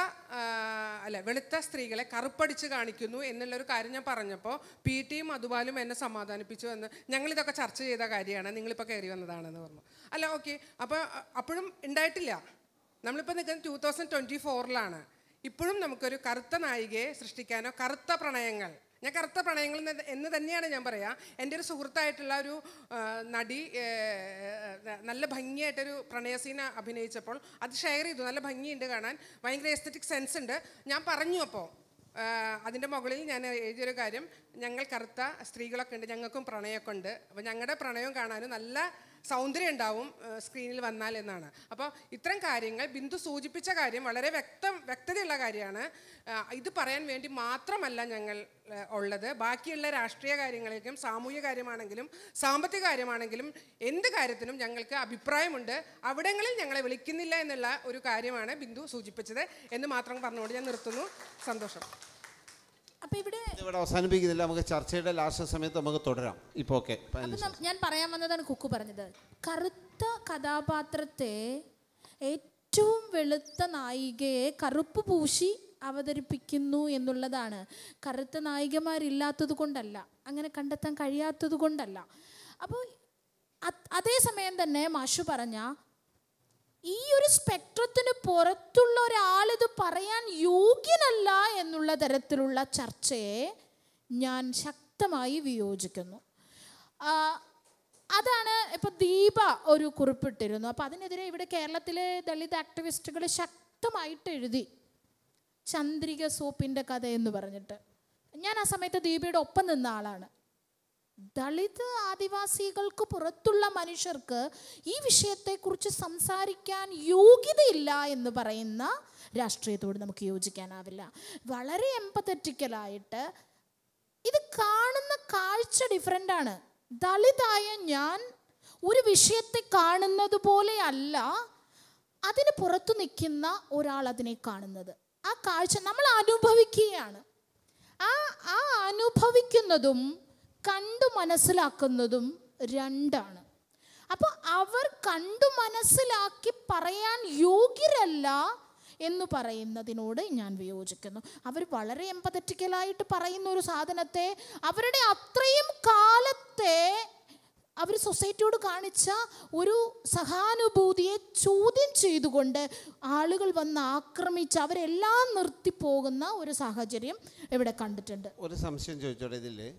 അല്ല വെളുത്ത സ്ത്രീകളെ കറുപ്പടിച്ച് കാണിക്കുന്നു എന്നുള്ളൊരു കാര്യം ഞാൻ പറഞ്ഞപ്പോൾ പി ടിയും അതുപാലും എന്നെ സമാധാനിപ്പിച്ചു എന്ന് ഞങ്ങളിതൊക്കെ ചർച്ച ചെയ്ത കാര്യമാണ് നിങ്ങളിപ്പോൾ കയറി വന്നതാണെന്ന് പറഞ്ഞു അല്ല ഓക്കെ അപ്പോൾ അപ്പോഴും ഉണ്ടായിട്ടില്ല നമ്മളിപ്പോൾ നിൽക്കുന്നത് ടു തൗസൻഡ് ട്വൻറ്റി ഫോറിലാണ് ഇപ്പോഴും നമുക്കൊരു കറുത്ത നായികയെ സൃഷ്ടിക്കാനോ കറുത്ത പ്രണയങ്ങൾ ഞാൻ കറുത്ത പ്രണയങ്ങൾ എന്ന് തന്നെയാണ് ഞാൻ പറയാ എൻ്റെ ഒരു സുഹൃത്തായിട്ടുള്ള ഒരു നടി നല്ല ഭംഗിയായിട്ടൊരു പ്രണയ സീന അഭിനയിച്ചപ്പോൾ അത് ഷെയർ ചെയ്തു നല്ല ഭംഗിയുണ്ട് കാണാൻ ഭയങ്കര എസ്തറ്റിക് സെൻസ് ഉണ്ട് ഞാൻ പറഞ്ഞു അപ്പോൾ അതിൻ്റെ മുകളിൽ ഞാൻ എഴുതിയൊരു കാര്യം ഞങ്ങൾ കറുത്ത സ്ത്രീകളൊക്കെ ഉണ്ട് ഞങ്ങൾക്കും പ്രണയമൊക്കെ ഉണ്ട് അപ്പോൾ ഞങ്ങളുടെ പ്രണയം കാണാനും നല്ല സൗന്ദര്യം ഉണ്ടാവും സ്ക്രീനിൽ വന്നാൽ എന്നാണ് അപ്പോൾ ഇത്തരം കാര്യങ്ങൾ ബിന്ദു സൂചിപ്പിച്ച കാര്യം വളരെ വ്യക്തം വ്യക്തതയുള്ള കാര്യമാണ് ഇത് പറയാൻ വേണ്ടി മാത്രമല്ല ഞങ്ങൾ ഉള്ളത് ബാക്കിയുള്ള രാഷ്ട്രീയ കാര്യങ്ങളിലേക്കും സാമൂഹ്യ കാര്യമാണെങ്കിലും സാമ്പത്തിക കാര്യമാണെങ്കിലും എന്ത് കാര്യത്തിനും ഞങ്ങൾക്ക് അഭിപ്രായമുണ്ട് അവിടങ്ങളിൽ ഞങ്ങളെ വിളിക്കുന്നില്ല എന്നുള്ള ഒരു കാര്യമാണ് ബിന്ദു സൂചിപ്പിച്ചത് എന്ന് മാത്രം പറഞ്ഞുകൊണ്ട് ഞാൻ നിർത്തുന്നു സന്തോഷം ഇവിടെ അവസാനിപ്പിക്കുന്നില്ല നമുക്ക് ചർച്ചയുടെ ലാസ്റ്റ് സമയത്ത് നമുക്ക് തുടരാം ഇപ്പൊ ഓക്കെ ഞാൻ പറയാൻ വന്നതാണ് കുക്കു പറഞ്ഞത് കറുത്ത കഥാപാത്രത്തെ ഏറ്റവും വെളുത്ത നായികയെ കറുപ്പ് പൂശി അവതരിപ്പിക്കുന്നു എന്നുള്ളതാണ് കറുത്ത നായികമാരില്ലാത്തത് കൊണ്ടല്ല അങ്ങനെ കണ്ടെത്താൻ കഴിയാത്തത് കൊണ്ടല്ല അപ്പോൾ അതേസമയം തന്നെ മാഷു പറഞ്ഞ ഈ ഒരു സ്പെക്ട്രത്തിന് പുറത്തുള്ള ഒരാളിത് പറയാൻ യോഗ്യനല്ല എന്നുള്ള തരത്തിലുള്ള ചർച്ചയെ ഞാൻ ശക്തമായി വിയോജിക്കുന്നു അതാണ് ഇപ്പോൾ ദീപ ഒരു കുറിപ്പിട്ടിരുന്നു അപ്പോൾ അതിനെതിരെ ഇവിടെ കേരളത്തിലെ ദളിത് ആക്ടിവിസ്റ്റുകൾ ശക്തമായിട്ട് എഴുതി ചന്ദ്രിക സോപ്പിൻ്റെ കഥ എന്ന് പറഞ്ഞിട്ട് ഞാൻ ആ സമയത്ത് ദീപയുടെ ഒപ്പം നിന്ന ആളാണ് ദളിത് ആദിവാസികൾക്ക് പുറത്തുള്ള മനുഷ്യർക്ക് ഈ വിഷയത്തെക്കുറിച്ച് സംസാരിക്കാൻ യോഗ്യതയില്ല എന്ന് പറയുന്ന രാഷ്ട്രീയത്തോട് നമുക്ക് യോജിക്കാനാവില്ല വളരെ എമ്പത്തറ്റിക്കലായിട്ട് ഇത് കാണുന്ന കാഴ്ച ഡിഫറെൻ്റാണ് ദളിതായ ഞാൻ ഒരു വിഷയത്തെ കാണുന്നത് പോലെയല്ല അതിന് പുറത്തു നിൽക്കുന്ന ഒരാൾ അതിനെ കാണുന്നത് ആ കാഴ്ച നമ്മൾ അനുഭവിക്കുകയാണ് ആ ആ അനുഭവിക്കുന്നതും കണ്ടു മനസ്സിലാക്കുന്നതും രണ്ടാണ് അപ്പോൾ അവർ കണ്ടു മനസ്സിലാക്കി പറയാൻ യോഗ്യരല്ല എന്ന് പറയുന്നതിനോട് ഞാൻ വിയോജിക്കുന്നു അവർ വളരെ എമ്പതറ്റിക്കലായിട്ട് പറയുന്ന ഒരു സാധനത്തെ അവരുടെ അത്രയും കാലത്തെ അവർ സൊസൈറ്റിയോട് കാണിച്ച ഒരു സഹാനുഭൂതിയെ ചോദ്യം ചെയ്തുകൊണ്ട് ആളുകൾ വന്ന് ആക്രമിച്ച് അവരെല്ലാം നിർത്തിപ്പോകുന്ന ഒരു സാഹചര്യം ഇവിടെ കണ്ടിട്ടുണ്ട് ഒരു സംശയം ചോദിച്ചോടെ ഇതില്ലേ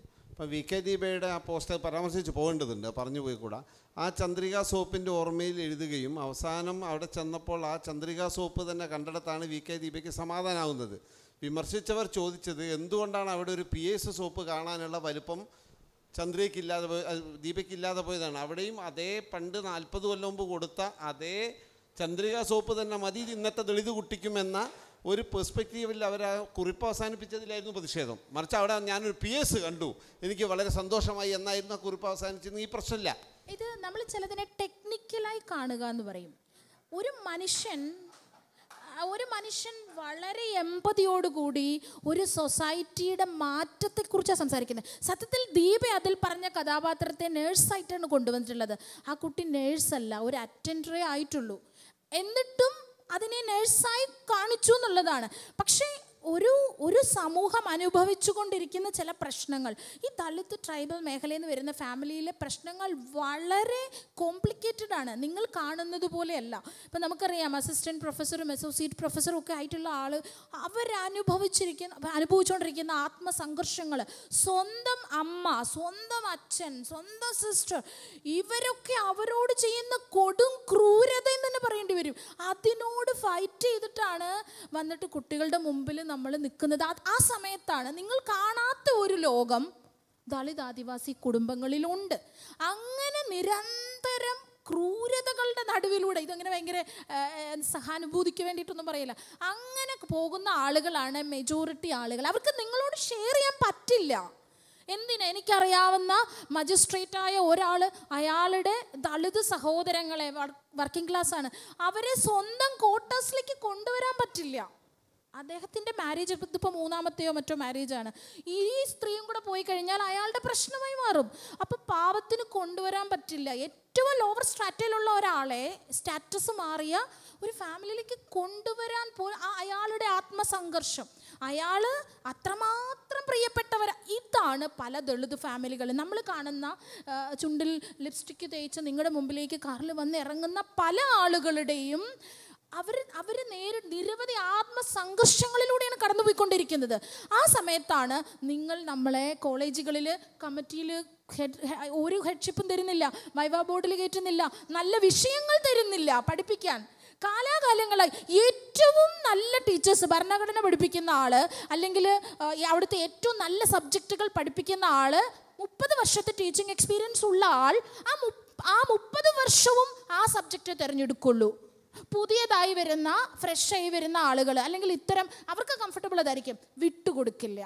അപ്പോൾ വി കെ ദീപയുടെ ആ പോസ്റ്റർ പരാമർശിച്ച് പോകേണ്ടതുണ്ട് പറഞ്ഞു പോയി കൂടാ ആ ചന്ദ്രിക സോപ്പിൻ്റെ ഓർമ്മയിൽ എഴുതുകയും അവസാനം അവിടെ ചെന്നപ്പോൾ ആ ചന്ദ്രിക സോപ്പ് തന്നെ കണ്ടിടത്താണ് വി കെ ദീപയ്ക്ക് സമാധാനാവുന്നത് വിമർശിച്ചവർ ചോദിച്ചത് എന്തുകൊണ്ടാണ് അവിടെ ഒരു പി എസ് സോപ്പ് കാണാനുള്ള വലുപ്പം ഇല്ലാതെ പോയി ദീപയ്ക്കില്ലാതെ പോയതാണ് അവിടെയും അതേ പണ്ട് നാൽപ്പത് കൊല്ലം മുമ്പ് കൊടുത്ത അതേ ചന്ദ്രിക സോപ്പ് തന്നെ മതി ഇന്നത്തെ ദളിത് കുട്ടിക്കുമെന്ന ഒരു പെർസ്പെക്റ്റീവിൽ അവർ ആ കുറിപ്പ് അവസാനിപ്പിച്ചതിലായിരുന്നു പ്രതിഷേധം മറിച്ച് അവിടെ ഞാനൊരു പി എസ് കണ്ടു എനിക്ക് വളരെ സന്തോഷമായി എന്നായിരുന്നു ആ കുറിപ്പ് അവസാനിച്ചെന്ന് ഈ പ്രശ്നമില്ല ഇത് നമ്മൾ ചിലതിനെ ടെക്നിക്കലായി കാണുക എന്ന് പറയും ഒരു മനുഷ്യൻ ഒരു മനുഷ്യൻ വളരെ എമ്പതിയോടുകൂടി ഒരു സൊസൈറ്റിയുടെ മാറ്റത്തെക്കുറിച്ചാണ് സംസാരിക്കുന്നത് സത്യത്തിൽ ദീപ അതിൽ പറഞ്ഞ കഥാപാത്രത്തെ നേഴ്സായിട്ടാണ് കൊണ്ടുവന്നിട്ടുള്ളത് ആ കുട്ടി നേഴ്സല്ല ഒരു അറ്റൻഡറേ ആയിട്ടുള്ളൂ എന്നിട്ടും അതിനെ നഴ്സായി കാണിച്ചു എന്നുള്ളതാണ് പക്ഷേ ഒരു ഒരു സമൂഹം അനുഭവിച്ചുകൊണ്ടിരിക്കുന്ന ചില പ്രശ്നങ്ങൾ ഈ ദളിത് ട്രൈബൽ മേഖലയിൽ നിന്ന് വരുന്ന ഫാമിലിയിലെ പ്രശ്നങ്ങൾ വളരെ കോംപ്ലിക്കേറ്റഡ് ആണ് നിങ്ങൾ കാണുന്നത് പോലെയല്ല ഇപ്പം നമുക്കറിയാം അസിസ്റ്റൻറ്റ് പ്രൊഫസറും അസോസിയേറ്റ് പ്രൊഫസറും ഒക്കെ ആയിട്ടുള്ള ആൾ അവരനുഭവിച്ചിരിക്കുന്ന അനുഭവിച്ചുകൊണ്ടിരിക്കുന്ന ആത്മസംഘർഷങ്ങൾ സ്വന്തം അമ്മ സ്വന്തം അച്ഛൻ സ്വന്തം സിസ്റ്റർ ഇവരൊക്കെ അവരോട് ചെയ്യുന്ന കൊടും ക്രൂരത എന്ന് തന്നെ പറയേണ്ടി വരും അതിനോട് ഫൈറ്റ് ചെയ്തിട്ടാണ് വന്നിട്ട് കുട്ടികളുടെ മുമ്പിൽ നമ്മൾ നിൽക്കുന്നത് ആ സമയത്താണ് നിങ്ങൾ കാണാത്ത ഒരു ലോകം ദളിത് ആദിവാസി കുടുംബങ്ങളിലുണ്ട് അങ്ങനെ നിരന്തരം ക്രൂരതകളുടെ നടുവിലൂടെ ഇതങ്ങനെ ഭയങ്കര സഹാനുഭൂതിക്ക് വേണ്ടിയിട്ടൊന്നും പറയില്ല അങ്ങനെ പോകുന്ന ആളുകളാണ് മെജോറിറ്റി ആളുകൾ അവർക്ക് നിങ്ങളോട് ഷെയർ ചെയ്യാൻ പറ്റില്ല എന്തിനാ എനിക്കറിയാവുന്ന മജിസ്ട്രേറ്റായ ഒരാൾ അയാളുടെ ദളിത് സഹോദരങ്ങളെ വർക്കിംഗ് ക്ലാസ് ആണ് അവരെ സ്വന്തം ക്വാർട്ടേഴ്സിലേക്ക് കൊണ്ടുവരാൻ പറ്റില്ല അദ്ദേഹത്തിൻ്റെ മാരേജ് ഇതിപ്പോൾ മൂന്നാമത്തെയോ മറ്റോ മാരേജാണ് ഈ സ്ത്രീയും കൂടെ പോയി കഴിഞ്ഞാൽ അയാളുടെ പ്രശ്നമായി മാറും അപ്പോൾ പാപത്തിന് കൊണ്ടുവരാൻ പറ്റില്ല ഏറ്റവും ലോവർ സ്റ്റാറ്റയിലുള്ള ഒരാളെ സ്റ്റാറ്റസ് മാറിയ ഒരു ഫാമിലിയിലേക്ക് കൊണ്ടുവരാൻ പോ അയാളുടെ ആത്മസംഘർഷം അയാൾ അത്രമാത്രം പ്രിയപ്പെട്ടവർ ഇതാണ് പല ദളിത് ഫാമിലികൾ നമ്മൾ കാണുന്ന ചുണ്ടിൽ ലിപ്സ്റ്റിക്ക് തേച്ച് നിങ്ങളുടെ മുമ്പിലേക്ക് കാറിൽ വന്ന് ഇറങ്ങുന്ന പല ആളുകളുടെയും അവർ അവർ നേരി നിരവധി ആത്മസംഘർഷങ്ങളിലൂടെയാണ് കടന്നുപോയിക്കൊണ്ടിരിക്കുന്നത് ആ സമയത്താണ് നിങ്ങൾ നമ്മളെ കോളേജുകളിൽ കമ്മിറ്റിയിൽ ഹെഡ് ഒരു ഹെഡ്ഷിപ്പും തരുന്നില്ല വൈവാ ബോർഡിൽ കയറ്റുന്നില്ല നല്ല വിഷയങ്ങൾ തരുന്നില്ല പഠിപ്പിക്കാൻ കാലാകാലങ്ങളായി ഏറ്റവും നല്ല ടീച്ചേഴ്സ് ഭരണഘടന പഠിപ്പിക്കുന്ന ആൾ അല്ലെങ്കിൽ അവിടുത്തെ ഏറ്റവും നല്ല സബ്ജക്റ്റുകൾ പഠിപ്പിക്കുന്ന ആൾ മുപ്പത് വർഷത്തെ ടീച്ചിങ് എക്സ്പീരിയൻസ് ഉള്ള ആൾ ആ ആ മുപ്പത് വർഷവും ആ സബ്ജക്റ്റ് തിരഞ്ഞെടുക്കുള്ളൂ പുതിയതായി വരുന്ന ഫ്രഷായി വരുന്ന ആളുകൾ അല്ലെങ്കിൽ ഇത്തരം അവർക്ക് കംഫർട്ടബിൾ അതായിരിക്കും വിട്ടുകൊടുക്കില്ല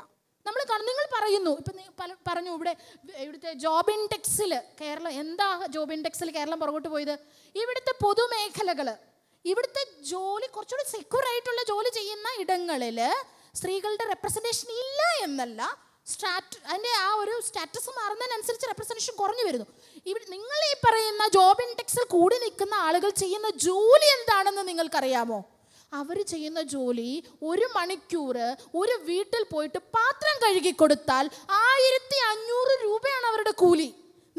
നമ്മൾ നിങ്ങൾ പറയുന്നു ഇപ്പം പല പറഞ്ഞു ഇവിടെ ഇവിടുത്തെ ജോബ് ഇൻഡെക്സിൽ കേരളം എന്താ ജോബ് ഇൻഡെക്സിൽ കേരളം പുറകോട്ട് പോയത് ഇവിടുത്തെ പൊതുമേഖലകൾ ഇവിടുത്തെ ജോലി കുറച്ചുകൂടി സെക്യൂർ ആയിട്ടുള്ള ജോലി ചെയ്യുന്ന ഇടങ്ങളിൽ സ്ത്രീകളുടെ റെപ്രസെൻറ്റേഷൻ ഇല്ല എന്നല്ല സ്റ്റാറ്റ് അതിൻ്റെ ആ ഒരു സ്റ്റാറ്റസ് മാറുന്നതിനനുസരിച്ച് റെപ്രസെൻറ്റേഷൻ കുറഞ്ഞു വരുന്നു ഇവിടെ നിങ്ങൾ ഈ പറയുന്ന ജോബ് ഇൻഡെക്സിൽ കൂടി നിൽക്കുന്ന ആളുകൾ ചെയ്യുന്ന ജോലി എന്താണെന്ന് നിങ്ങൾക്കറിയാമോ അവർ ചെയ്യുന്ന ജോലി ഒരു മണിക്കൂർ ഒരു വീട്ടിൽ പോയിട്ട് പാത്രം കഴുകി കൊടുത്താൽ ആയിരത്തി അഞ്ഞൂറ് രൂപയാണ് അവരുടെ കൂലി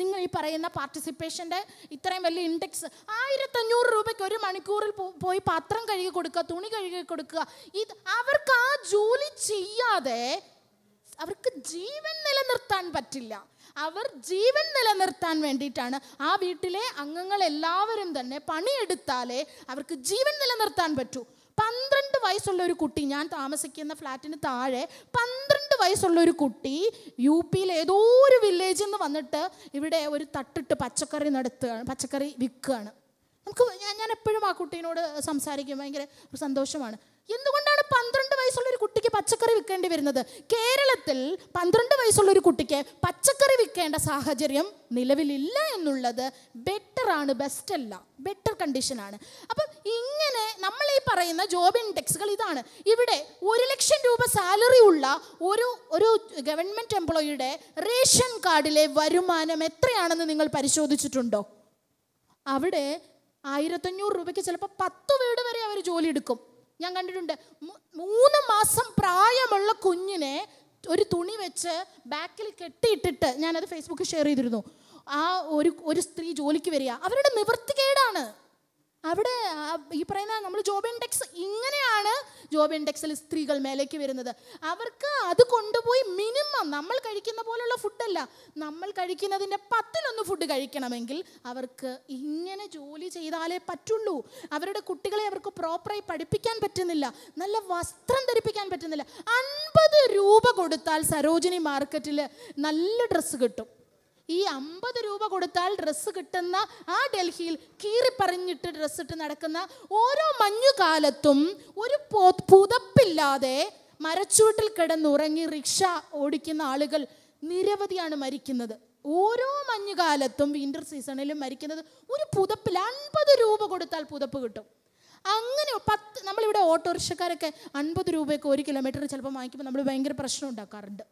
നിങ്ങൾ ഈ പറയുന്ന പാർട്ടിസിപ്പേഷൻ്റെ ഇത്രയും വലിയ ഇൻഡെക്സ് ആയിരത്തഞ്ഞൂറ് രൂപയ്ക്ക് ഒരു മണിക്കൂറിൽ പോയി പാത്രം കഴുകി കൊടുക്കുക തുണി കഴുകി കൊടുക്കുക ഇത് അവർക്ക് ആ ജോലി ചെയ്യാതെ അവർക്ക് ജീവൻ നിലനിർത്താൻ പറ്റില്ല അവർ ജീവൻ നിലനിർത്താൻ വേണ്ടിയിട്ടാണ് ആ വീട്ടിലെ അംഗങ്ങൾ എല്ലാവരും തന്നെ പണിയെടുത്താലേ അവർക്ക് ജീവൻ നിലനിർത്താൻ പറ്റൂ പന്ത്രണ്ട് വയസ്സുള്ള ഒരു കുട്ടി ഞാൻ താമസിക്കുന്ന ഫ്ലാറ്റിന് താഴെ പന്ത്രണ്ട് വയസ്സുള്ള ഒരു കുട്ടി യു പിയിലെ ഏതോ ഒരു വില്ലേജിൽ നിന്ന് വന്നിട്ട് ഇവിടെ ഒരു തട്ടിട്ട് പച്ചക്കറി നടത്തുകയാണ് പച്ചക്കറി വിൽക്കുകയാണ് നമുക്ക് ഞാൻ എപ്പോഴും ആ കുട്ടീനോട് സംസാരിക്കും ഭയങ്കര സന്തോഷമാണ് എന്തുകൊണ്ടാണ് പന്ത്രണ്ട് വയസ്സുള്ള ഒരു കുട്ടിക്ക് പച്ചക്കറി വിൽക്കേണ്ടി വരുന്നത് കേരളത്തിൽ പന്ത്രണ്ട് വയസ്സുള്ള ഒരു കുട്ടിക്ക് പച്ചക്കറി വിൽക്കേണ്ട സാഹചര്യം നിലവിലില്ല എന്നുള്ളത് ബെറ്റർ ആണ് ബെസ്റ്റ് അല്ല ബെറ്റർ കണ്ടീഷനാണ് അപ്പം ഇങ്ങനെ നമ്മൾ ഈ പറയുന്ന ജോബ് ഇൻഡെക്സുകൾ ഇതാണ് ഇവിടെ ഒരു ലക്ഷം രൂപ സാലറി ഉള്ള ഒരു ഒരു ഗവൺമെൻറ് എംപ്ലോയിയുടെ റേഷൻ കാർഡിലെ വരുമാനം എത്രയാണെന്ന് നിങ്ങൾ പരിശോധിച്ചിട്ടുണ്ടോ അവിടെ ആയിരത്തഞ്ഞൂറ് രൂപയ്ക്ക് ചിലപ്പോൾ പത്ത് വീട് വരെ അവർ ജോലി എടുക്കും ഞാൻ കണ്ടിട്ടുണ്ട് മൂന്ന് മാസം പ്രായമുള്ള കുഞ്ഞിനെ ഒരു തുണി വെച്ച് ബാക്കിൽ കെട്ടിയിട്ടിട്ട് ഞാനത് ഫേസ്ബുക്കിൽ ഷെയർ ചെയ്തിരുന്നു ആ ഒരു ഒരു സ്ത്രീ ജോലിക്ക് വരിക അവരുടെ നിവൃത്തികേടാണ് അവിടെ ഈ പറയുന്ന നമ്മൾ ജോബ് ഇൻഡെക്സ് ഇങ്ങനെയാണ് ജോബ് ഇൻഡെക്സിൽ സ്ത്രീകൾ മേലേക്ക് വരുന്നത് അവർക്ക് അത് കൊണ്ടുപോയി മിനിമം നമ്മൾ കഴിക്കുന്ന പോലുള്ള ഫുഡല്ല നമ്മൾ കഴിക്കുന്നതിൻ്റെ പത്തിലൊന്ന് ഫുഡ് കഴിക്കണമെങ്കിൽ അവർക്ക് ഇങ്ങനെ ജോലി ചെയ്താലേ പറ്റുള്ളൂ അവരുടെ കുട്ടികളെ അവർക്ക് പ്രോപ്പറായി പഠിപ്പിക്കാൻ പറ്റുന്നില്ല നല്ല വസ്ത്രം ധരിപ്പിക്കാൻ പറ്റുന്നില്ല അൻപത് രൂപ കൊടുത്താൽ സരോജിനി മാർക്കറ്റിൽ നല്ല ഡ്രസ്സ് കിട്ടും ഈ അമ്പത് രൂപ കൊടുത്താൽ ഡ്രസ്സ് കിട്ടുന്ന ആ ഡൽഹിയിൽ കീറിപ്പറിഞ്ഞിട്ട് ഡ്രസ്സിട്ട് നടക്കുന്ന ഓരോ മഞ്ഞുകാലത്തും ഒരു പുതപ്പില്ലാതെ മരച്ചുവട്ടിൽ കിടന്നുറങ്ങി റിക്ഷ ഓടിക്കുന്ന ആളുകൾ നിരവധിയാണ് മരിക്കുന്നത് ഓരോ മഞ്ഞുകാലത്തും വിൻ്റർ സീസണിലും മരിക്കുന്നത് ഒരു പുതപ്പിൽ അൻപത് രൂപ കൊടുത്താൽ പുതപ്പ് കിട്ടും അങ്ങനെ പത്ത് നമ്മളിവിടെ ഓട്ടോറിക്ഷക്കാരൊക്കെ അൻപത് രൂപയൊക്കെ ഒരു കിലോമീറ്റർ ചിലപ്പോൾ വാങ്ങിക്കുമ്പോൾ നമ്മൾ ഭയങ്കര പ്രശ്നം ഉണ്ടാക്കാറുണ്ട്